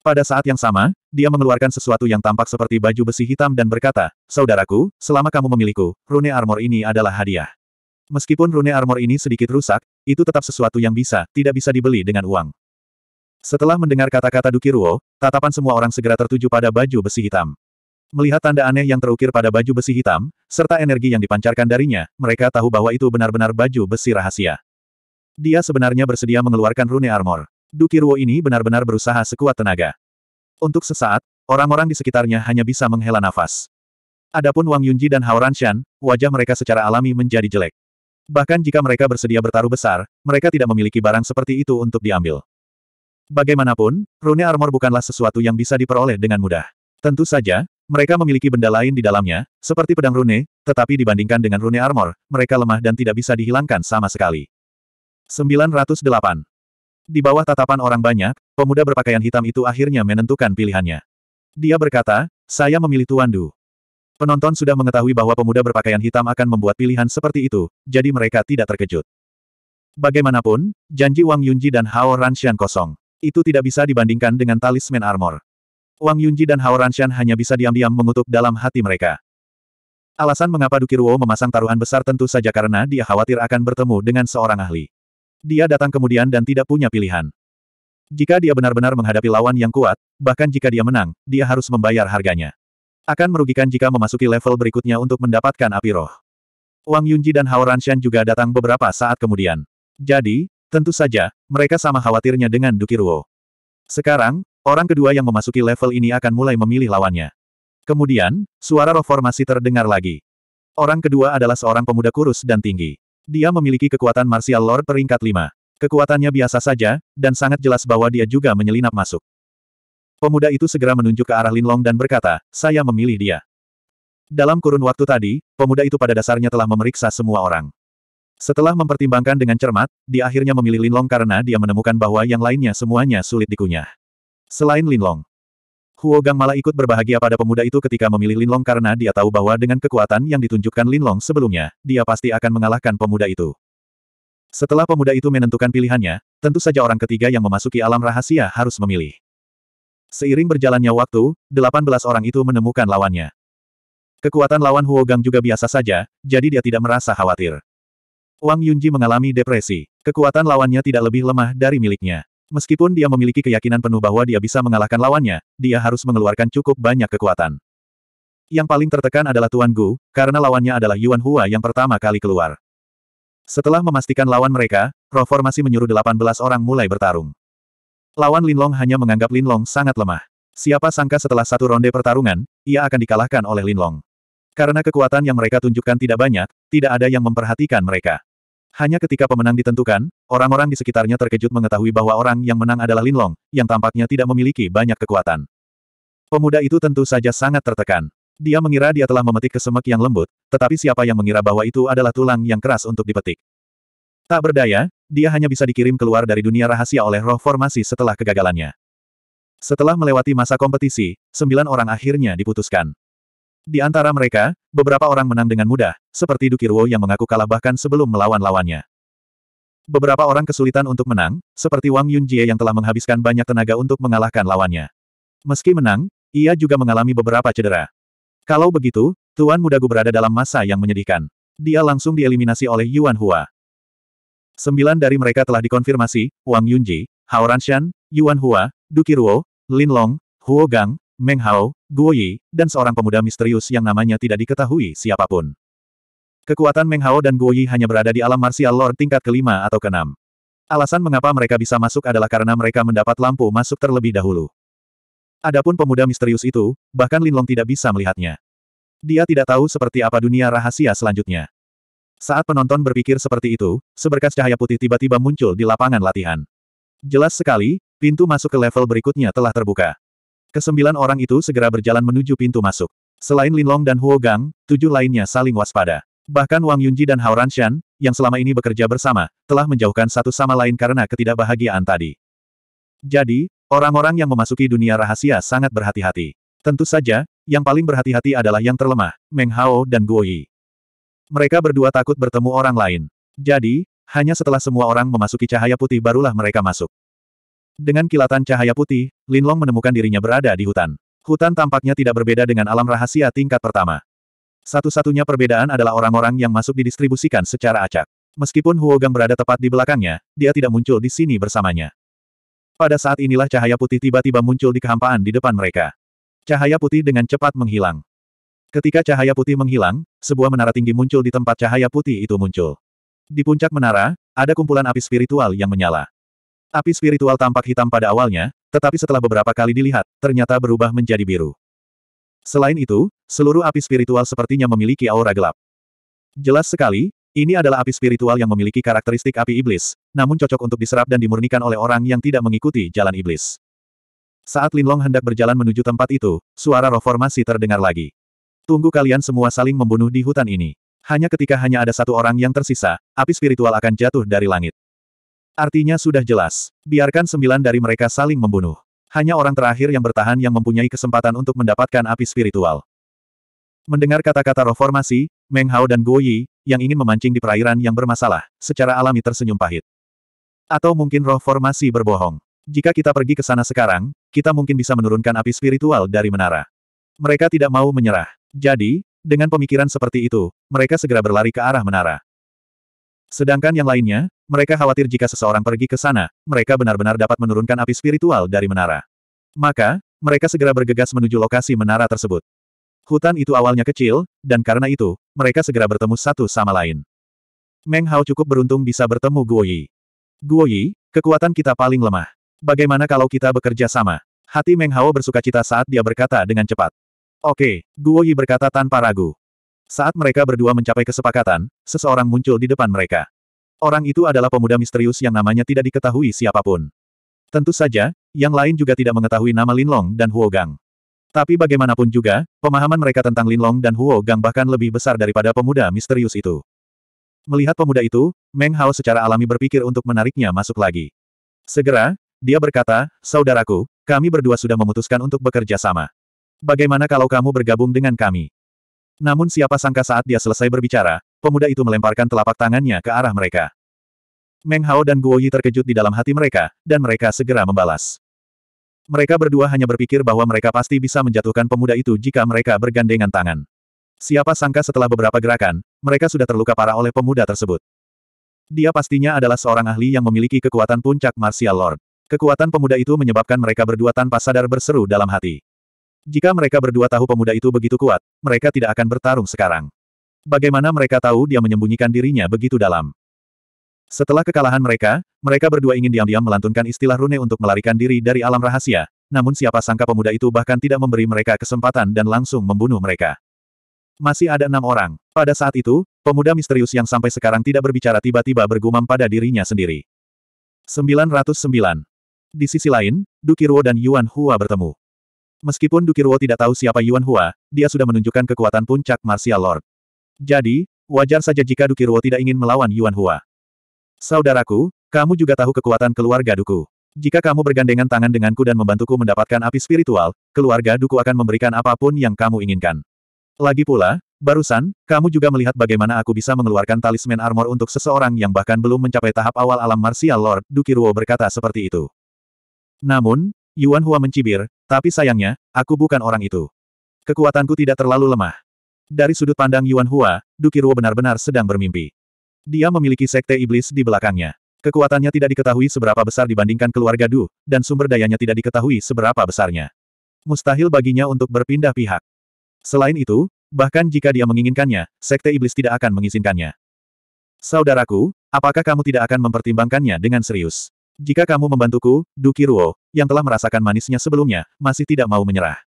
Speaker 1: Pada saat yang sama, dia mengeluarkan sesuatu yang tampak seperti baju besi hitam dan berkata, Saudaraku, selama kamu memiliku, rune armor ini adalah hadiah. Meskipun rune armor ini sedikit rusak, itu tetap sesuatu yang bisa, tidak bisa dibeli dengan uang. Setelah mendengar kata-kata Dukiruo, tatapan semua orang segera tertuju pada baju besi hitam. Melihat tanda aneh yang terukir pada baju besi hitam, serta energi yang dipancarkan darinya, mereka tahu bahwa itu benar-benar baju besi rahasia. Dia sebenarnya bersedia mengeluarkan rune armor. Dukiruo ini benar-benar berusaha sekuat tenaga. Untuk sesaat, orang-orang di sekitarnya hanya bisa menghela nafas. Adapun Wang Yunji dan Hao Ranshan, wajah mereka secara alami menjadi jelek. Bahkan jika mereka bersedia bertaruh besar, mereka tidak memiliki barang seperti itu untuk diambil. Bagaimanapun, rune armor bukanlah sesuatu yang bisa diperoleh dengan mudah. Tentu saja, mereka memiliki benda lain di dalamnya, seperti pedang rune, tetapi dibandingkan dengan rune armor, mereka lemah dan tidak bisa dihilangkan sama sekali. 908. Di bawah tatapan orang banyak, pemuda berpakaian hitam itu akhirnya menentukan pilihannya. Dia berkata, saya memilih Tuan Du. Penonton sudah mengetahui bahwa pemuda berpakaian hitam akan membuat pilihan seperti itu, jadi mereka tidak terkejut. Bagaimanapun, janji Wang Yunji dan Hao Ranshan kosong. Itu tidak bisa dibandingkan dengan talisman armor. Wang Yunji dan Hao Ranshan hanya bisa diam-diam mengutuk dalam hati mereka. Alasan mengapa Dukiruo memasang taruhan besar tentu saja karena dia khawatir akan bertemu dengan seorang ahli. Dia datang kemudian dan tidak punya pilihan. Jika dia benar-benar menghadapi lawan yang kuat, bahkan jika dia menang, dia harus membayar harganya. Akan merugikan jika memasuki level berikutnya untuk mendapatkan api roh. Wang Yunji dan Hao Ranshan juga datang beberapa saat kemudian. Jadi, tentu saja, mereka sama khawatirnya dengan Dukiruo. Sekarang, orang kedua yang memasuki level ini akan mulai memilih lawannya. Kemudian, suara roh formasi terdengar lagi. Orang kedua adalah seorang pemuda kurus dan tinggi. Dia memiliki kekuatan martial lord peringkat 5. Kekuatannya biasa saja, dan sangat jelas bahwa dia juga menyelinap masuk. Pemuda itu segera menunjuk ke arah Linlong dan berkata, saya memilih dia. Dalam kurun waktu tadi, pemuda itu pada dasarnya telah memeriksa semua orang. Setelah mempertimbangkan dengan cermat, dia akhirnya memilih Linlong karena dia menemukan bahwa yang lainnya semuanya sulit dikunyah. Selain Linlong, Huo Gang malah ikut berbahagia pada pemuda itu ketika memilih Linlong karena dia tahu bahwa dengan kekuatan yang ditunjukkan Linlong sebelumnya, dia pasti akan mengalahkan pemuda itu. Setelah pemuda itu menentukan pilihannya, tentu saja orang ketiga yang memasuki alam rahasia harus memilih. Seiring berjalannya waktu, 18 orang itu menemukan lawannya. Kekuatan lawan Huogang juga biasa saja, jadi dia tidak merasa khawatir. Wang Yunji mengalami depresi. Kekuatan lawannya tidak lebih lemah dari miliknya. Meskipun dia memiliki keyakinan penuh bahwa dia bisa mengalahkan lawannya, dia harus mengeluarkan cukup banyak kekuatan. Yang paling tertekan adalah Tuan Gu, karena lawannya adalah Yuan Hua yang pertama kali keluar. Setelah memastikan lawan mereka, Rofor masih menyuruh 18 orang mulai bertarung. Lawan Linlong hanya menganggap Linlong sangat lemah. Siapa sangka setelah satu ronde pertarungan, ia akan dikalahkan oleh Linlong. Karena kekuatan yang mereka tunjukkan tidak banyak, tidak ada yang memperhatikan mereka. Hanya ketika pemenang ditentukan, orang-orang di sekitarnya terkejut mengetahui bahwa orang yang menang adalah Linlong, yang tampaknya tidak memiliki banyak kekuatan. Pemuda itu tentu saja sangat tertekan. Dia mengira dia telah memetik kesemek yang lembut, tetapi siapa yang mengira bahwa itu adalah tulang yang keras untuk dipetik. Tak berdaya, dia hanya bisa dikirim keluar dari dunia rahasia oleh roh formasi setelah kegagalannya. Setelah melewati masa kompetisi, sembilan orang akhirnya diputuskan. Di antara mereka, beberapa orang menang dengan mudah, seperti Dukirwo yang mengaku kalah bahkan sebelum melawan lawannya. Beberapa orang kesulitan untuk menang, seperti Wang Yunjie yang telah menghabiskan banyak tenaga untuk mengalahkan lawannya. Meski menang, ia juga mengalami beberapa cedera. Kalau begitu, Tuan Mudagu berada dalam masa yang menyedihkan. Dia langsung dieliminasi oleh Yuan Hua. Sembilan dari mereka telah dikonfirmasi, Wang Yunji, Hao Ranshan, Yuan Hua, Du Kiruo, Lin Long, Huo Gang, Meng Hao, Guo Yi, dan seorang pemuda misterius yang namanya tidak diketahui siapapun. Kekuatan Meng Hao dan Guo Yi hanya berada di alam martial lord tingkat kelima atau keenam. Alasan mengapa mereka bisa masuk adalah karena mereka mendapat lampu masuk terlebih dahulu. Adapun pemuda misterius itu, bahkan Lin Long tidak bisa melihatnya. Dia tidak tahu seperti apa dunia rahasia selanjutnya. Saat penonton berpikir seperti itu, seberkas cahaya putih tiba-tiba muncul di lapangan latihan. Jelas sekali, pintu masuk ke level berikutnya telah terbuka. Kesembilan orang itu segera berjalan menuju pintu masuk. Selain Linlong dan Huo Gang, tujuh lainnya saling waspada. Bahkan Wang Yunji dan Hao Ranshan, yang selama ini bekerja bersama, telah menjauhkan satu sama lain karena ketidakbahagiaan tadi. Jadi, orang-orang yang memasuki dunia rahasia sangat berhati-hati. Tentu saja, yang paling berhati-hati adalah yang terlemah, Meng Hao dan Guo Yi. Mereka berdua takut bertemu orang lain. Jadi, hanya setelah semua orang memasuki cahaya putih barulah mereka masuk. Dengan kilatan cahaya putih, Linlong menemukan dirinya berada di hutan. Hutan tampaknya tidak berbeda dengan alam rahasia tingkat pertama. Satu-satunya perbedaan adalah orang-orang yang masuk didistribusikan secara acak. Meskipun Huogang berada tepat di belakangnya, dia tidak muncul di sini bersamanya. Pada saat inilah cahaya putih tiba-tiba muncul di kehampaan di depan mereka. Cahaya putih dengan cepat menghilang. Ketika cahaya putih menghilang, sebuah menara tinggi muncul di tempat cahaya putih itu muncul. Di puncak menara, ada kumpulan api spiritual yang menyala. Api spiritual tampak hitam pada awalnya, tetapi setelah beberapa kali dilihat, ternyata berubah menjadi biru. Selain itu, seluruh api spiritual sepertinya memiliki aura gelap. Jelas sekali, ini adalah api spiritual yang memiliki karakteristik api iblis, namun cocok untuk diserap dan dimurnikan oleh orang yang tidak mengikuti jalan iblis. Saat Linlong hendak berjalan menuju tempat itu, suara reformasi terdengar lagi. Tunggu kalian semua saling membunuh di hutan ini. Hanya ketika hanya ada satu orang yang tersisa, api spiritual akan jatuh dari langit. Artinya sudah jelas. Biarkan sembilan dari mereka saling membunuh. Hanya orang terakhir yang bertahan yang mempunyai kesempatan untuk mendapatkan api spiritual. Mendengar kata-kata reformasi, Meng Hao dan Guo Yi, yang ingin memancing di perairan yang bermasalah, secara alami tersenyum pahit. Atau mungkin roh formasi berbohong. Jika kita pergi ke sana sekarang, kita mungkin bisa menurunkan api spiritual dari menara. Mereka tidak mau menyerah. Jadi, dengan pemikiran seperti itu, mereka segera berlari ke arah menara. Sedangkan yang lainnya, mereka khawatir jika seseorang pergi ke sana, mereka benar-benar dapat menurunkan api spiritual dari menara. Maka, mereka segera bergegas menuju lokasi menara tersebut. Hutan itu awalnya kecil, dan karena itu, mereka segera bertemu satu sama lain. Meng Hao cukup beruntung bisa bertemu Guo Yi. Guo Yi, kekuatan kita paling lemah. Bagaimana kalau kita bekerja sama? Hati Meng Hao bersuka cita saat dia berkata dengan cepat. Oke, Guo Yi berkata tanpa ragu. Saat mereka berdua mencapai kesepakatan, seseorang muncul di depan mereka. Orang itu adalah pemuda misterius yang namanya tidak diketahui siapapun. Tentu saja, yang lain juga tidak mengetahui nama Lin Long dan Huo Gang. Tapi bagaimanapun juga, pemahaman mereka tentang Lin Long dan Huo Gang bahkan lebih besar daripada pemuda misterius itu. Melihat pemuda itu, Meng Hao secara alami berpikir untuk menariknya masuk lagi. Segera, dia berkata, Saudaraku, kami berdua sudah memutuskan untuk bekerja sama. Bagaimana kalau kamu bergabung dengan kami? Namun siapa sangka saat dia selesai berbicara, pemuda itu melemparkan telapak tangannya ke arah mereka. Meng Hao dan Guo Yi terkejut di dalam hati mereka, dan mereka segera membalas. Mereka berdua hanya berpikir bahwa mereka pasti bisa menjatuhkan pemuda itu jika mereka bergandengan tangan. Siapa sangka setelah beberapa gerakan, mereka sudah terluka parah oleh pemuda tersebut. Dia pastinya adalah seorang ahli yang memiliki kekuatan puncak martial lord. Kekuatan pemuda itu menyebabkan mereka berdua tanpa sadar berseru dalam hati. Jika mereka berdua tahu pemuda itu begitu kuat, mereka tidak akan bertarung sekarang. Bagaimana mereka tahu dia menyembunyikan dirinya begitu dalam? Setelah kekalahan mereka, mereka berdua ingin diam-diam melantunkan istilah rune untuk melarikan diri dari alam rahasia, namun siapa sangka pemuda itu bahkan tidak memberi mereka kesempatan dan langsung membunuh mereka. Masih ada enam orang. Pada saat itu, pemuda misterius yang sampai sekarang tidak berbicara tiba-tiba bergumam pada dirinya sendiri. 909. Di sisi lain, Dukiruo dan Yuan Hua bertemu. Meskipun Dukirwo tidak tahu siapa Yuan Hua, dia sudah menunjukkan kekuatan puncak Martial Lord. Jadi, wajar saja jika Dukirwo tidak ingin melawan Yuan Hua. Saudaraku, kamu juga tahu kekuatan keluarga Duku. Jika kamu bergandengan tangan denganku dan membantuku mendapatkan api spiritual, keluarga Duku akan memberikan apapun yang kamu inginkan. Lagi pula, barusan, kamu juga melihat bagaimana aku bisa mengeluarkan talisman armor untuk seseorang yang bahkan belum mencapai tahap awal alam Martial Lord, Dukirwo berkata seperti itu. Namun, Yuan Hua mencibir, tapi sayangnya, aku bukan orang itu. Kekuatanku tidak terlalu lemah. Dari sudut pandang Yuan Hua, Dukiruo benar-benar sedang bermimpi. Dia memiliki sekte iblis di belakangnya. Kekuatannya tidak diketahui seberapa besar dibandingkan keluarga Du, dan sumber dayanya tidak diketahui seberapa besarnya. Mustahil baginya untuk berpindah pihak. Selain itu, bahkan jika dia menginginkannya, sekte iblis tidak akan mengizinkannya. Saudaraku, apakah kamu tidak akan mempertimbangkannya dengan serius? Jika kamu membantuku, Dukiruo, yang telah merasakan manisnya sebelumnya, masih tidak mau menyerah.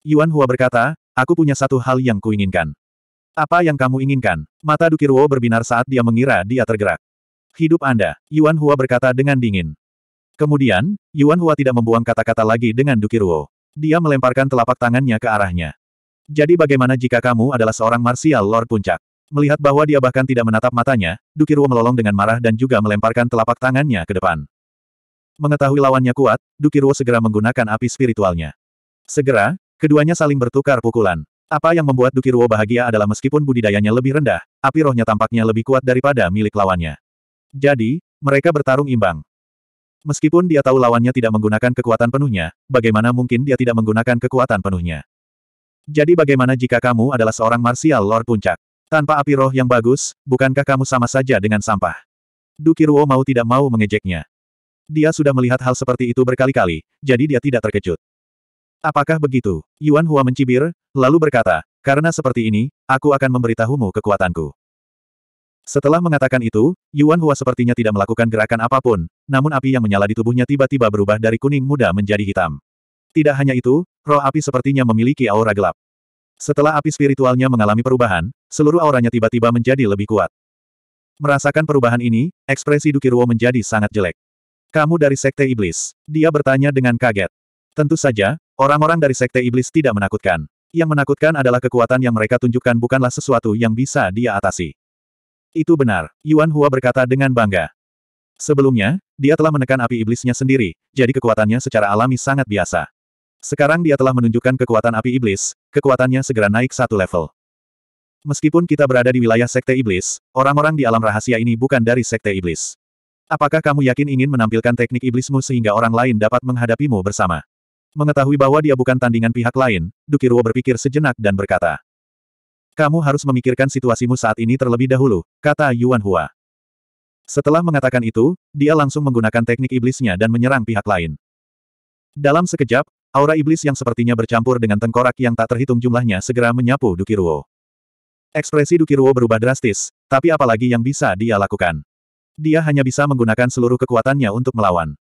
Speaker 1: Yuan Hua berkata, aku punya satu hal yang kuinginkan. Apa yang kamu inginkan? Mata Dukiruo berbinar saat dia mengira dia tergerak. Hidup Anda, Yuan Hua berkata dengan dingin. Kemudian, Yuan Hua tidak membuang kata-kata lagi dengan Dukiruo. Dia melemparkan telapak tangannya ke arahnya. Jadi bagaimana jika kamu adalah seorang martial lord puncak? Melihat bahwa dia bahkan tidak menatap matanya, Dukiruo melolong dengan marah dan juga melemparkan telapak tangannya ke depan. Mengetahui lawannya kuat, Dukiruo segera menggunakan api spiritualnya. Segera, keduanya saling bertukar pukulan. Apa yang membuat Dukiruo bahagia adalah meskipun budidayanya lebih rendah, api rohnya tampaknya lebih kuat daripada milik lawannya. Jadi, mereka bertarung imbang. Meskipun dia tahu lawannya tidak menggunakan kekuatan penuhnya, bagaimana mungkin dia tidak menggunakan kekuatan penuhnya? Jadi bagaimana jika kamu adalah seorang martial lord puncak? Tanpa api roh yang bagus, bukankah kamu sama saja dengan sampah? Dukiruo mau tidak mau mengejeknya. Dia sudah melihat hal seperti itu berkali-kali, jadi dia tidak terkejut. Apakah begitu? Yuan Hua mencibir, lalu berkata, karena seperti ini, aku akan memberitahumu kekuatanku. Setelah mengatakan itu, Yuan Hua sepertinya tidak melakukan gerakan apapun, namun api yang menyala di tubuhnya tiba-tiba berubah dari kuning muda menjadi hitam. Tidak hanya itu, roh api sepertinya memiliki aura gelap. Setelah api spiritualnya mengalami perubahan, seluruh auranya tiba-tiba menjadi lebih kuat. Merasakan perubahan ini, ekspresi Dukirwo menjadi sangat jelek. Kamu dari Sekte Iblis? Dia bertanya dengan kaget. Tentu saja, orang-orang dari Sekte Iblis tidak menakutkan. Yang menakutkan adalah kekuatan yang mereka tunjukkan bukanlah sesuatu yang bisa dia atasi. Itu benar, Yuan Hua berkata dengan bangga. Sebelumnya, dia telah menekan api iblisnya sendiri, jadi kekuatannya secara alami sangat biasa. Sekarang dia telah menunjukkan kekuatan api iblis, kekuatannya segera naik satu level. Meskipun kita berada di wilayah Sekte Iblis, orang-orang di alam rahasia ini bukan dari Sekte Iblis. Apakah kamu yakin ingin menampilkan teknik iblismu sehingga orang lain dapat menghadapimu bersama? Mengetahui bahwa dia bukan tandingan pihak lain, Dukiruo berpikir sejenak dan berkata, Kamu harus memikirkan situasimu saat ini terlebih dahulu, kata Yuan Hua. Setelah mengatakan itu, dia langsung menggunakan teknik iblisnya dan menyerang pihak lain. Dalam sekejap, Aura iblis yang sepertinya bercampur dengan tengkorak yang tak terhitung jumlahnya segera menyapu Dukiruo. Ekspresi Dukiruo berubah drastis, tapi apalagi yang bisa dia lakukan. Dia hanya bisa menggunakan seluruh kekuatannya untuk melawan.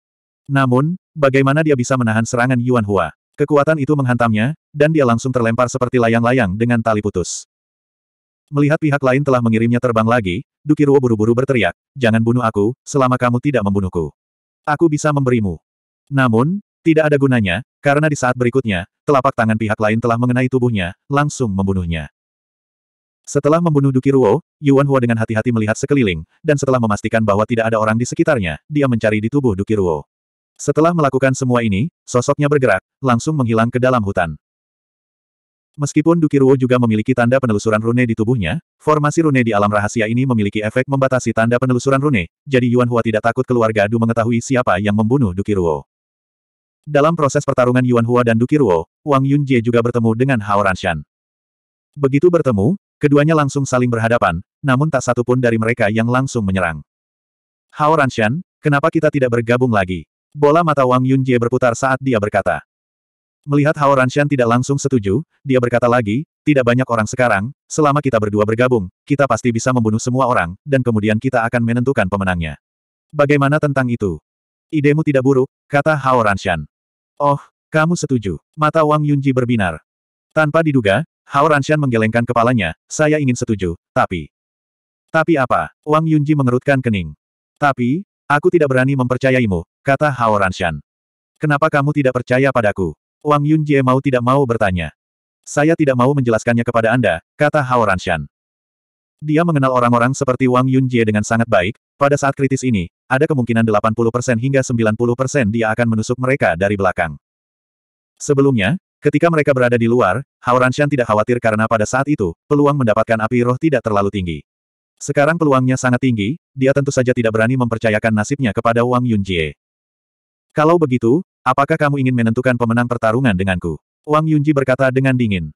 Speaker 1: Namun, bagaimana dia bisa menahan serangan Yuan Hua? Kekuatan itu menghantamnya, dan dia langsung terlempar seperti layang-layang dengan tali putus. Melihat pihak lain telah mengirimnya terbang lagi, Dukiruo buru-buru berteriak, Jangan bunuh aku, selama kamu tidak membunuhku. Aku bisa memberimu. Namun, tidak ada gunanya, karena di saat berikutnya, telapak tangan pihak lain telah mengenai tubuhnya, langsung membunuhnya. Setelah membunuh Dukiruo, Yuan Hua dengan hati-hati melihat sekeliling, dan setelah memastikan bahwa tidak ada orang di sekitarnya, dia mencari di tubuh Dukiruo. Setelah melakukan semua ini, sosoknya bergerak, langsung menghilang ke dalam hutan. Meskipun Dukiruo juga memiliki tanda penelusuran rune di tubuhnya, formasi rune di alam rahasia ini memiliki efek membatasi tanda penelusuran rune, jadi Yuan Hua tidak takut keluarga Du mengetahui siapa yang membunuh Dukiruo. Dalam proses pertarungan Yuan Hua dan Dukiruo, Wang Yunjie juga bertemu dengan Hao Ranshan. Begitu bertemu, keduanya langsung saling berhadapan, namun tak satu pun dari mereka yang langsung menyerang. Hao Ranshan, kenapa kita tidak bergabung lagi? Bola mata Wang Yunjie berputar saat dia berkata. Melihat Hao Ranshan tidak langsung setuju, dia berkata lagi, tidak banyak orang sekarang, selama kita berdua bergabung, kita pasti bisa membunuh semua orang, dan kemudian kita akan menentukan pemenangnya. Bagaimana tentang itu? Idemu tidak buruk, kata Hao Ranshan. Oh, kamu setuju. Mata Wang Yunji berbinar. Tanpa diduga, Hao Ranshan menggelengkan kepalanya, saya ingin setuju, tapi... Tapi apa? Wang Yunji mengerutkan kening. Tapi, aku tidak berani mempercayaimu, kata Hao Ranshan. Kenapa kamu tidak percaya padaku? Wang Yunji mau tidak mau bertanya. Saya tidak mau menjelaskannya kepada Anda, kata Hao Ranshan. Dia mengenal orang-orang seperti Wang Yunjie dengan sangat baik, pada saat kritis ini, ada kemungkinan 80% hingga 90% dia akan menusuk mereka dari belakang. Sebelumnya, ketika mereka berada di luar, Haoranshan tidak khawatir karena pada saat itu, peluang mendapatkan api roh tidak terlalu tinggi. Sekarang peluangnya sangat tinggi, dia tentu saja tidak berani mempercayakan nasibnya kepada Wang Yunjie. Kalau begitu, apakah kamu ingin menentukan pemenang pertarungan denganku? Wang Yunji berkata dengan dingin.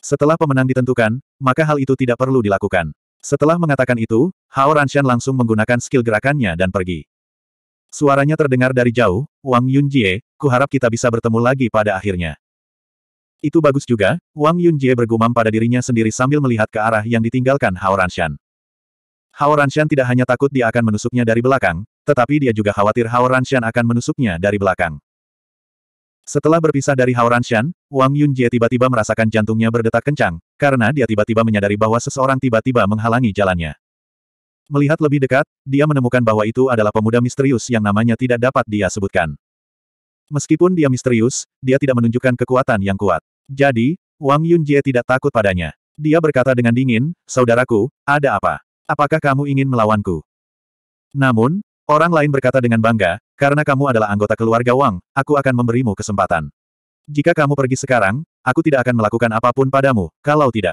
Speaker 1: Setelah pemenang ditentukan, maka hal itu tidak perlu dilakukan. Setelah mengatakan itu, Hao Ranshan langsung menggunakan skill gerakannya dan pergi. Suaranya terdengar dari jauh, Wang Yunjie, kuharap kita bisa bertemu lagi pada akhirnya. Itu bagus juga, Wang Yunjie bergumam pada dirinya sendiri sambil melihat ke arah yang ditinggalkan Hao Ranshan. Hao Ranshan tidak hanya takut dia akan menusuknya dari belakang, tetapi dia juga khawatir Hao Ranshan akan menusuknya dari belakang. Setelah berpisah dari Hao Ranshan, Wang Yunjie tiba-tiba merasakan jantungnya berdetak kencang, karena dia tiba-tiba menyadari bahwa seseorang tiba-tiba menghalangi jalannya. Melihat lebih dekat, dia menemukan bahwa itu adalah pemuda misterius yang namanya tidak dapat dia sebutkan. Meskipun dia misterius, dia tidak menunjukkan kekuatan yang kuat. Jadi, Wang Yunjie tidak takut padanya. Dia berkata dengan dingin, Saudaraku, ada apa? Apakah kamu ingin melawanku? Namun, orang lain berkata dengan bangga, karena kamu adalah anggota keluarga Wang, aku akan memberimu kesempatan. Jika kamu pergi sekarang, aku tidak akan melakukan apapun padamu, kalau tidak.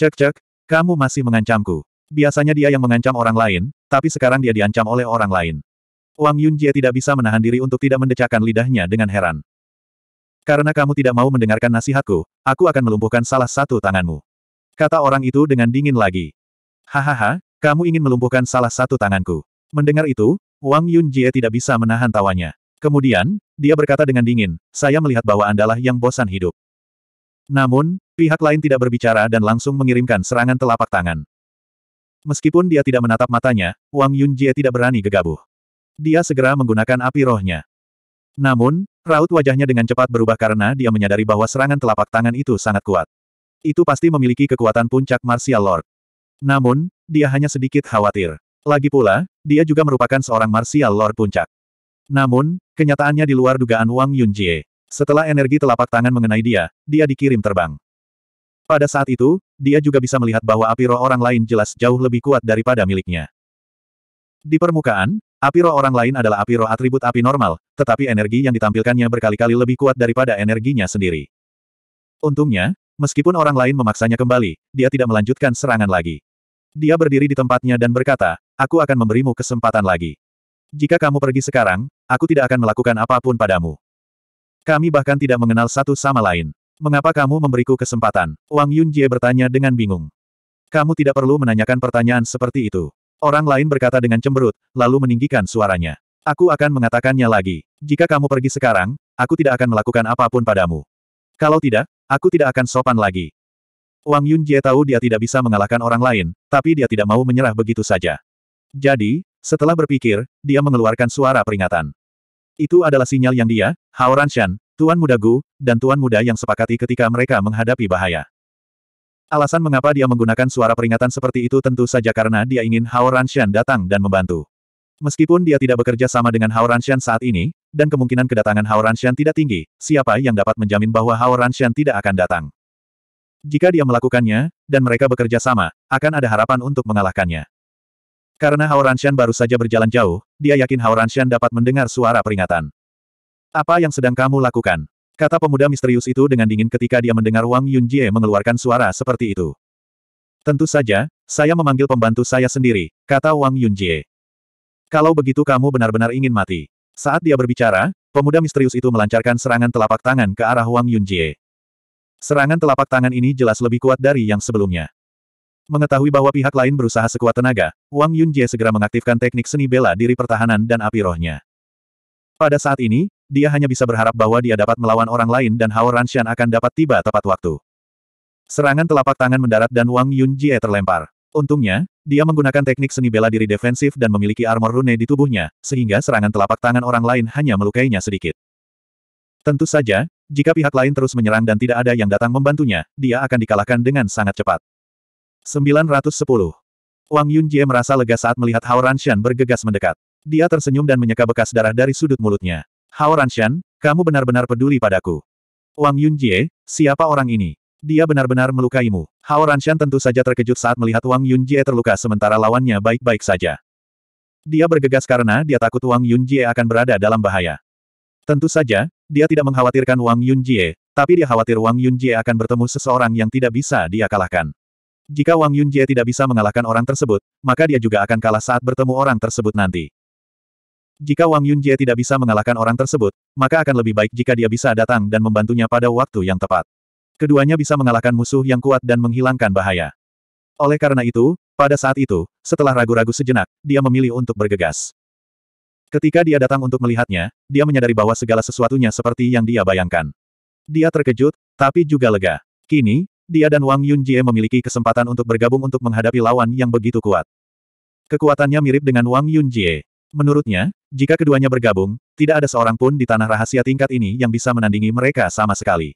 Speaker 1: Cek-cek, kamu masih mengancamku. Biasanya dia yang mengancam orang lain, tapi sekarang dia diancam oleh orang lain. Wang Yunjie tidak bisa menahan diri untuk tidak mendecakkan lidahnya dengan heran. Karena kamu tidak mau mendengarkan nasihatku, aku akan melumpuhkan salah satu tanganmu. Kata orang itu dengan dingin lagi. Hahaha, kamu ingin melumpuhkan salah satu tanganku. Mendengar itu, Wang Yunjie tidak bisa menahan tawanya. Kemudian, dia berkata dengan dingin, saya melihat bahwa Andalah yang bosan hidup. Namun, pihak lain tidak berbicara dan langsung mengirimkan serangan telapak tangan. Meskipun dia tidak menatap matanya, Wang Yunjie tidak berani gegabah. Dia segera menggunakan api rohnya. Namun, raut wajahnya dengan cepat berubah karena dia menyadari bahwa serangan telapak tangan itu sangat kuat. Itu pasti memiliki kekuatan puncak martial lord. Namun, dia hanya sedikit khawatir. Lagi pula, dia juga merupakan seorang martial lord puncak. Namun, kenyataannya di luar dugaan Wang Yunjie. Setelah energi telapak tangan mengenai dia, dia dikirim terbang. Pada saat itu, dia juga bisa melihat bahwa api roh orang lain jelas jauh lebih kuat daripada miliknya. Di permukaan, api roh orang lain adalah api roh atribut api normal, tetapi energi yang ditampilkannya berkali-kali lebih kuat daripada energinya sendiri. Untungnya, meskipun orang lain memaksanya kembali, dia tidak melanjutkan serangan lagi. Dia berdiri di tempatnya dan berkata, aku akan memberimu kesempatan lagi. Jika kamu pergi sekarang, aku tidak akan melakukan apapun padamu. Kami bahkan tidak mengenal satu sama lain. Mengapa kamu memberiku kesempatan? Wang Yunjie bertanya dengan bingung. Kamu tidak perlu menanyakan pertanyaan seperti itu. Orang lain berkata dengan cemberut, lalu meninggikan suaranya. Aku akan mengatakannya lagi. Jika kamu pergi sekarang, aku tidak akan melakukan apapun padamu. Kalau tidak, aku tidak akan sopan lagi. Wang Yunjie tahu dia tidak bisa mengalahkan orang lain, tapi dia tidak mau menyerah begitu saja. Jadi, setelah berpikir, dia mengeluarkan suara peringatan. Itu adalah sinyal yang dia, Hao Ranshan, Tuan Muda Gu, dan Tuan Muda yang sepakati ketika mereka menghadapi bahaya. Alasan mengapa dia menggunakan suara peringatan seperti itu tentu saja karena dia ingin Hao Ranshan datang dan membantu. Meskipun dia tidak bekerja sama dengan Hao Ranshan saat ini, dan kemungkinan kedatangan Hao Ranshan tidak tinggi, siapa yang dapat menjamin bahwa Hao Ranshan tidak akan datang? Jika dia melakukannya, dan mereka bekerja sama, akan ada harapan untuk mengalahkannya. Karena Haoranshan baru saja berjalan jauh, dia yakin Haoranshan dapat mendengar suara peringatan. Apa yang sedang kamu lakukan? Kata pemuda misterius itu dengan dingin ketika dia mendengar Wang Yunjie mengeluarkan suara seperti itu. Tentu saja, saya memanggil pembantu saya sendiri, kata Wang Yunjie. Kalau begitu kamu benar-benar ingin mati. Saat dia berbicara, pemuda misterius itu melancarkan serangan telapak tangan ke arah Wang Yunjie. Serangan telapak tangan ini jelas lebih kuat dari yang sebelumnya. Mengetahui bahwa pihak lain berusaha sekuat tenaga, Wang Yunjie segera mengaktifkan teknik seni bela diri pertahanan dan api rohnya. Pada saat ini, dia hanya bisa berharap bahwa dia dapat melawan orang lain dan Hao Ranshan akan dapat tiba tepat waktu. Serangan telapak tangan mendarat dan Wang Yunjie terlempar. Untungnya, dia menggunakan teknik seni bela diri defensif dan memiliki armor rune di tubuhnya, sehingga serangan telapak tangan orang lain hanya melukainya sedikit. Tentu saja, jika pihak lain terus menyerang dan tidak ada yang datang membantunya, dia akan dikalahkan dengan sangat cepat. 910. Wang Yunjie merasa lega saat melihat Hao Ranshan bergegas mendekat. Dia tersenyum dan menyeka bekas darah dari sudut mulutnya. Hao Ranshan, kamu benar-benar peduli padaku. Wang Yunjie, siapa orang ini? Dia benar-benar melukaimu. Hao Ranshan tentu saja terkejut saat melihat Wang Yunjie terluka sementara lawannya baik-baik saja. Dia bergegas karena dia takut Wang Yunjie akan berada dalam bahaya. Tentu saja, dia tidak mengkhawatirkan Wang Yunjie, tapi dia khawatir Wang Yunjie akan bertemu seseorang yang tidak bisa dia kalahkan. Jika Wang Yunjie tidak bisa mengalahkan orang tersebut, maka dia juga akan kalah saat bertemu orang tersebut nanti. Jika Wang Yunjie tidak bisa mengalahkan orang tersebut, maka akan lebih baik jika dia bisa datang dan membantunya pada waktu yang tepat. Keduanya bisa mengalahkan musuh yang kuat dan menghilangkan bahaya. Oleh karena itu, pada saat itu, setelah ragu-ragu sejenak, dia memilih untuk bergegas. Ketika dia datang untuk melihatnya, dia menyadari bahwa segala sesuatunya seperti yang dia bayangkan. Dia terkejut, tapi juga lega. Kini, dia dan Wang Yunjie memiliki kesempatan untuk bergabung untuk menghadapi lawan yang begitu kuat. Kekuatannya mirip dengan Wang Yunjie. Menurutnya, jika keduanya bergabung, tidak ada seorang pun di tanah rahasia tingkat ini yang bisa menandingi mereka sama sekali.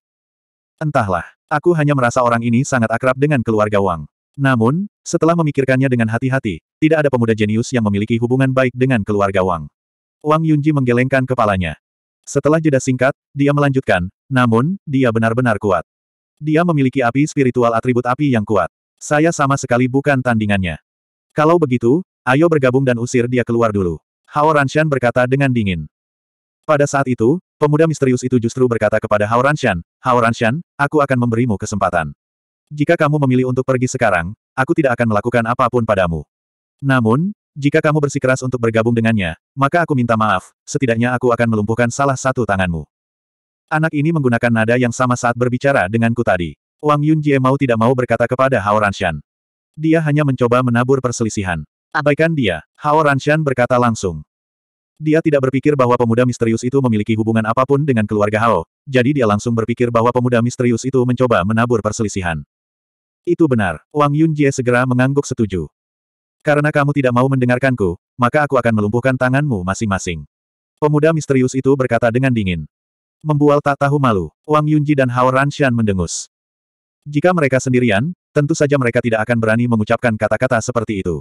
Speaker 1: Entahlah, aku hanya merasa orang ini sangat akrab dengan keluarga Wang. Namun, setelah memikirkannya dengan hati-hati, tidak ada pemuda jenius yang memiliki hubungan baik dengan keluarga Wang. Wang Yunji menggelengkan kepalanya. Setelah jeda singkat, dia melanjutkan, namun, dia benar-benar kuat. Dia memiliki api spiritual atribut api yang kuat. Saya sama sekali bukan tandingannya. Kalau begitu, ayo bergabung dan usir dia keluar dulu. Hao Ranshan berkata dengan dingin. Pada saat itu, pemuda misterius itu justru berkata kepada Hao Ranshan, Hao Ranshan, aku akan memberimu kesempatan. Jika kamu memilih untuk pergi sekarang, aku tidak akan melakukan apapun padamu. Namun, jika kamu bersikeras untuk bergabung dengannya, maka aku minta maaf, setidaknya aku akan melumpuhkan salah satu tanganmu. Anak ini menggunakan nada yang sama saat berbicara denganku tadi. Wang Yun Jie mau tidak mau berkata kepada Hao Ranshan. Dia hanya mencoba menabur perselisihan. Abaikan dia, Hao Ranshan berkata langsung. Dia tidak berpikir bahwa pemuda misterius itu memiliki hubungan apapun dengan keluarga Hao, jadi dia langsung berpikir bahwa pemuda misterius itu mencoba menabur perselisihan. Itu benar, Wang Yun Jie segera mengangguk setuju. Karena kamu tidak mau mendengarkanku, maka aku akan melumpuhkan tanganmu masing-masing. Pemuda misterius itu berkata dengan dingin. Membual tak tahu malu, Wang Yunji dan Hao Ranshan mendengus. Jika mereka sendirian, tentu saja mereka tidak akan berani mengucapkan kata-kata seperti itu.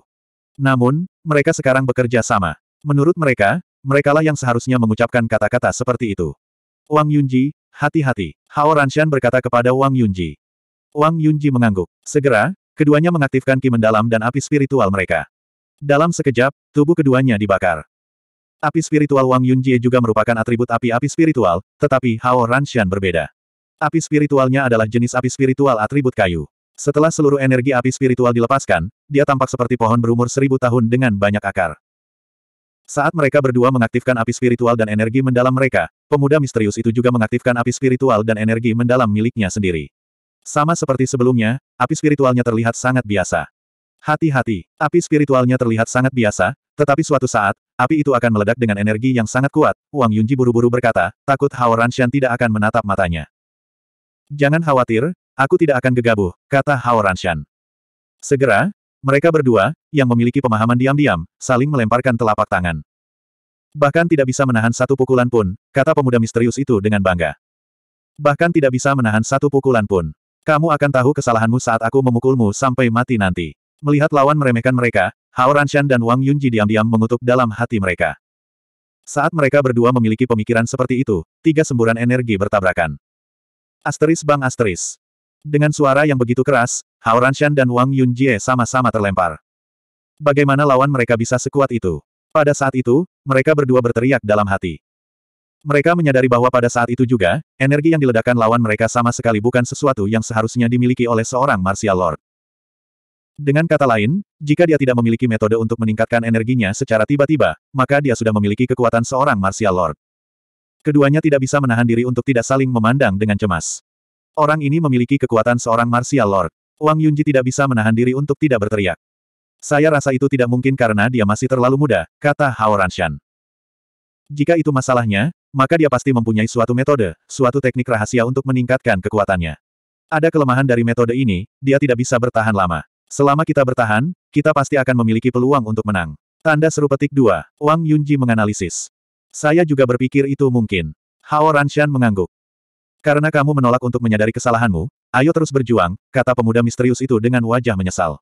Speaker 1: Namun, mereka sekarang bekerja sama. Menurut mereka, merekalah yang seharusnya mengucapkan kata-kata seperti itu. Wang Yunji, hati-hati. Hao Ranshan berkata kepada Wang Yunji. Wang Yunji mengangguk. Segera, keduanya mengaktifkan ki mendalam dan api spiritual mereka. Dalam sekejap, tubuh keduanya dibakar. Api spiritual Wang Yunjie juga merupakan atribut api-api spiritual, tetapi Hao Ranshan berbeda. Api spiritualnya adalah jenis api spiritual atribut kayu. Setelah seluruh energi api spiritual dilepaskan, dia tampak seperti pohon berumur seribu tahun dengan banyak akar. Saat mereka berdua mengaktifkan api spiritual dan energi mendalam mereka, pemuda misterius itu juga mengaktifkan api spiritual dan energi mendalam miliknya sendiri. Sama seperti sebelumnya, api spiritualnya terlihat sangat biasa. Hati-hati, api spiritualnya terlihat sangat biasa, tetapi suatu saat, Api itu akan meledak dengan energi yang sangat kuat, Wang Yunji buru-buru berkata, takut Hao Ranshan tidak akan menatap matanya. Jangan khawatir, aku tidak akan gegabah, kata Hao Ranshan. Segera, mereka berdua, yang memiliki pemahaman diam-diam, saling melemparkan telapak tangan. Bahkan tidak bisa menahan satu pukulan pun, kata pemuda misterius itu dengan bangga. Bahkan tidak bisa menahan satu pukulan pun. Kamu akan tahu kesalahanmu saat aku memukulmu sampai mati nanti. Melihat lawan meremehkan mereka, Hao Ranshan dan Wang Yunji diam-diam mengutuk dalam hati mereka. Saat mereka berdua memiliki pemikiran seperti itu, tiga semburan energi bertabrakan. Asteris bang asteris. Dengan suara yang begitu keras, Hao Ranshan dan Wang Yunjie sama-sama terlempar. Bagaimana lawan mereka bisa sekuat itu? Pada saat itu, mereka berdua berteriak dalam hati. Mereka menyadari bahwa pada saat itu juga, energi yang diledakkan lawan mereka sama sekali bukan sesuatu yang seharusnya dimiliki oleh seorang martial lord. Dengan kata lain, jika dia tidak memiliki metode untuk meningkatkan energinya secara tiba-tiba, maka dia sudah memiliki kekuatan seorang martial lord. Keduanya tidak bisa menahan diri untuk tidak saling memandang dengan cemas. Orang ini memiliki kekuatan seorang martial lord. Wang Yunji tidak bisa menahan diri untuk tidak berteriak. Saya rasa itu tidak mungkin karena dia masih terlalu muda, kata Hao Ranshan. Jika itu masalahnya, maka dia pasti mempunyai suatu metode, suatu teknik rahasia untuk meningkatkan kekuatannya. Ada kelemahan dari metode ini, dia tidak bisa bertahan lama. Selama kita bertahan, kita pasti akan memiliki peluang untuk menang. Tanda seru petik 2, Wang Yunji menganalisis. Saya juga berpikir itu mungkin. Hao Ranshan mengangguk. Karena kamu menolak untuk menyadari kesalahanmu, ayo terus berjuang, kata pemuda misterius itu dengan wajah menyesal.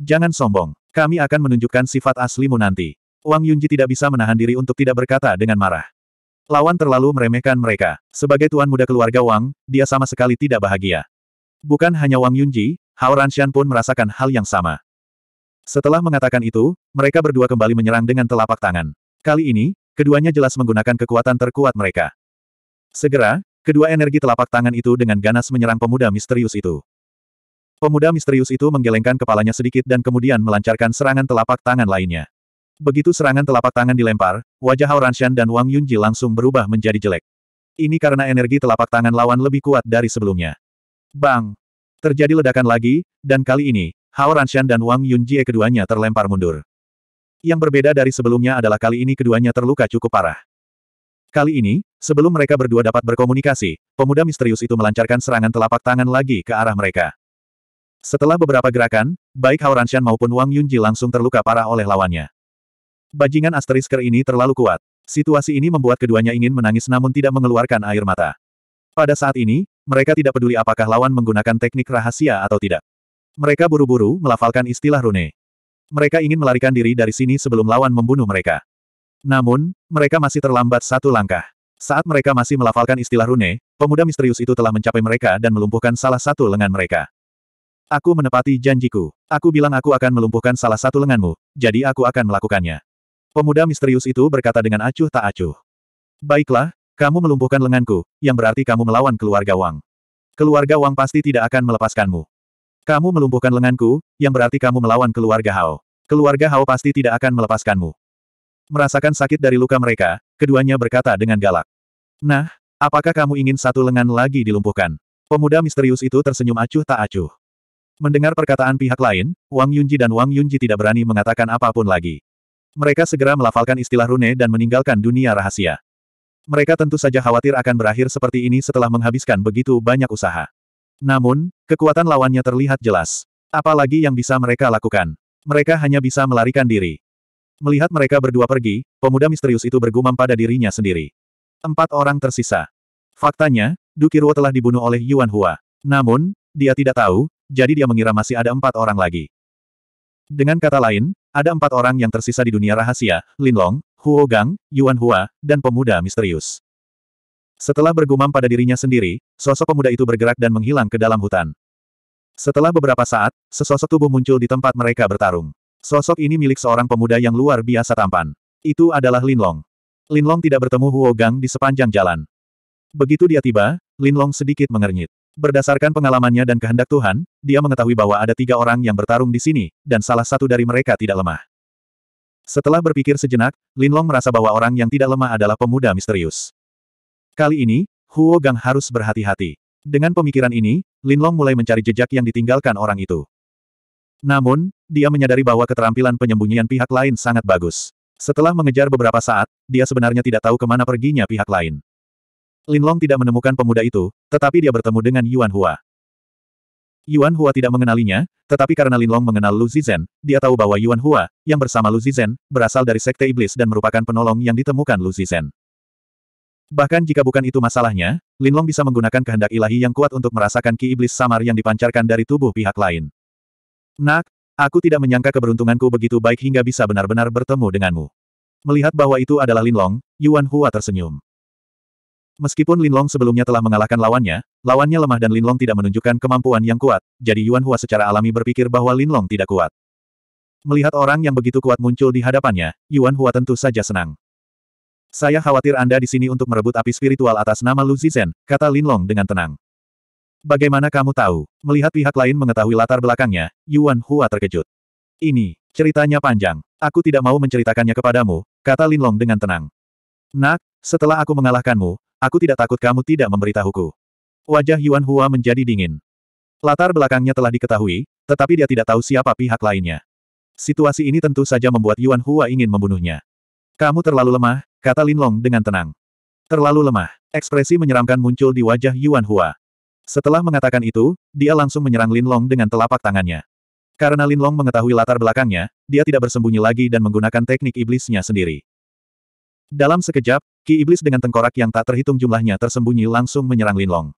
Speaker 1: Jangan sombong, kami akan menunjukkan sifat aslimu nanti. Wang Yunji tidak bisa menahan diri untuk tidak berkata dengan marah. Lawan terlalu meremehkan mereka. Sebagai tuan muda keluarga Wang, dia sama sekali tidak bahagia. Bukan hanya Wang Yunji, Hao Ranshan pun merasakan hal yang sama. Setelah mengatakan itu, mereka berdua kembali menyerang dengan telapak tangan. Kali ini, keduanya jelas menggunakan kekuatan terkuat mereka. Segera, kedua energi telapak tangan itu dengan ganas menyerang pemuda misterius itu. Pemuda misterius itu menggelengkan kepalanya sedikit dan kemudian melancarkan serangan telapak tangan lainnya. Begitu serangan telapak tangan dilempar, wajah Hao Ranshan dan Wang Yunji langsung berubah menjadi jelek. Ini karena energi telapak tangan lawan lebih kuat dari sebelumnya. Bang! Terjadi ledakan lagi, dan kali ini, Hao Ranshan dan Wang Yunjie keduanya terlempar mundur. Yang berbeda dari sebelumnya adalah kali ini keduanya terluka cukup parah. Kali ini, sebelum mereka berdua dapat berkomunikasi, pemuda misterius itu melancarkan serangan telapak tangan lagi ke arah mereka. Setelah beberapa gerakan, baik Hao Ranshan maupun Wang Yunji langsung terluka parah oleh lawannya. Bajingan asterisker ini terlalu kuat. Situasi ini membuat keduanya ingin menangis namun tidak mengeluarkan air mata. Pada saat ini, mereka tidak peduli apakah lawan menggunakan teknik rahasia atau tidak. Mereka buru-buru melafalkan istilah rune. Mereka ingin melarikan diri dari sini sebelum lawan membunuh mereka. Namun, mereka masih terlambat satu langkah. Saat mereka masih melafalkan istilah rune, pemuda misterius itu telah mencapai mereka dan melumpuhkan salah satu lengan mereka. Aku menepati janjiku. Aku bilang aku akan melumpuhkan salah satu lenganmu, jadi aku akan melakukannya. Pemuda misterius itu berkata dengan acuh tak acuh. Baiklah, kamu melumpuhkan lenganku, yang berarti kamu melawan keluarga Wang. Keluarga Wang pasti tidak akan melepaskanmu. Kamu melumpuhkan lenganku, yang berarti kamu melawan keluarga Hao. Keluarga Hao pasti tidak akan melepaskanmu. Merasakan sakit dari luka mereka, keduanya berkata dengan galak. Nah, apakah kamu ingin satu lengan lagi dilumpuhkan? Pemuda misterius itu tersenyum acuh tak acuh. Mendengar perkataan pihak lain, Wang Yunji dan Wang Yunji tidak berani mengatakan apapun lagi. Mereka segera melafalkan istilah rune dan meninggalkan dunia rahasia. Mereka tentu saja khawatir akan berakhir seperti ini setelah menghabiskan begitu banyak usaha. Namun, kekuatan lawannya terlihat jelas. Apalagi yang bisa mereka lakukan? Mereka hanya bisa melarikan diri. Melihat mereka berdua pergi, pemuda misterius itu bergumam pada dirinya sendiri. Empat orang tersisa. Faktanya, Dukiruo telah dibunuh oleh Yuan Hua. Namun, dia tidak tahu, jadi dia mengira masih ada empat orang lagi. Dengan kata lain, ada empat orang yang tersisa di dunia rahasia, Linlong, Huo Gang, Yuan Hua, dan pemuda misterius. Setelah bergumam pada dirinya sendiri, sosok pemuda itu bergerak dan menghilang ke dalam hutan. Setelah beberapa saat, sesosok tubuh muncul di tempat mereka bertarung. Sosok ini milik seorang pemuda yang luar biasa tampan. Itu adalah Linlong. Linlong tidak bertemu Huo Gang di sepanjang jalan. Begitu dia tiba, Linlong sedikit mengernyit. Berdasarkan pengalamannya dan kehendak Tuhan, dia mengetahui bahwa ada tiga orang yang bertarung di sini, dan salah satu dari mereka tidak lemah. Setelah berpikir sejenak, Linlong merasa bahwa orang yang tidak lemah adalah pemuda misterius. Kali ini, Huo Gang harus berhati-hati. Dengan pemikiran ini, Linlong mulai mencari jejak yang ditinggalkan orang itu. Namun, dia menyadari bahwa keterampilan penyembunyian pihak lain sangat bagus. Setelah mengejar beberapa saat, dia sebenarnya tidak tahu kemana perginya pihak lain. Linlong tidak menemukan pemuda itu, tetapi dia bertemu dengan Yuan Hua. Yuan Hua tidak mengenalinya, tetapi karena Lin Long mengenal Lu Zizhen, dia tahu bahwa Yuan Hua, yang bersama Lu Zizhen, berasal dari Sekte Iblis dan merupakan penolong yang ditemukan Lu Zizhen. Bahkan jika bukan itu masalahnya, Lin Long bisa menggunakan kehendak ilahi yang kuat untuk merasakan ki iblis samar yang dipancarkan dari tubuh pihak lain. Nak, aku tidak menyangka keberuntunganku begitu baik hingga bisa benar-benar bertemu denganmu. Melihat bahwa itu adalah Lin Long, Yuan Hua tersenyum. Meskipun Linlong sebelumnya telah mengalahkan lawannya, lawannya lemah dan Linlong tidak menunjukkan kemampuan yang kuat, jadi Yuan Hua secara alami berpikir bahwa Linlong tidak kuat. Melihat orang yang begitu kuat muncul di hadapannya, Yuan Hua tentu saja senang. Saya khawatir Anda di sini untuk merebut api spiritual atas nama Lu Zizhen, kata Linlong dengan tenang. Bagaimana kamu tahu? Melihat pihak lain mengetahui latar belakangnya, Yuan Hua terkejut. Ini, ceritanya panjang. Aku tidak mau menceritakannya kepadamu, kata Linlong dengan tenang. Nak, setelah aku mengalahkanmu, Aku tidak takut kamu tidak memberitahuku. Wajah Yuan Hua menjadi dingin. Latar belakangnya telah diketahui, tetapi dia tidak tahu siapa pihak lainnya. Situasi ini tentu saja membuat Yuan Hua ingin membunuhnya. Kamu terlalu lemah, kata Lin Long dengan tenang. Terlalu lemah. Ekspresi menyeramkan muncul di wajah Yuan Hua. Setelah mengatakan itu, dia langsung menyerang Lin Long dengan telapak tangannya. Karena Lin Long mengetahui latar belakangnya, dia tidak bersembunyi lagi dan menggunakan teknik iblisnya sendiri. Dalam sekejap, Ki Iblis dengan tengkorak yang tak terhitung jumlahnya tersembunyi langsung menyerang Linlong.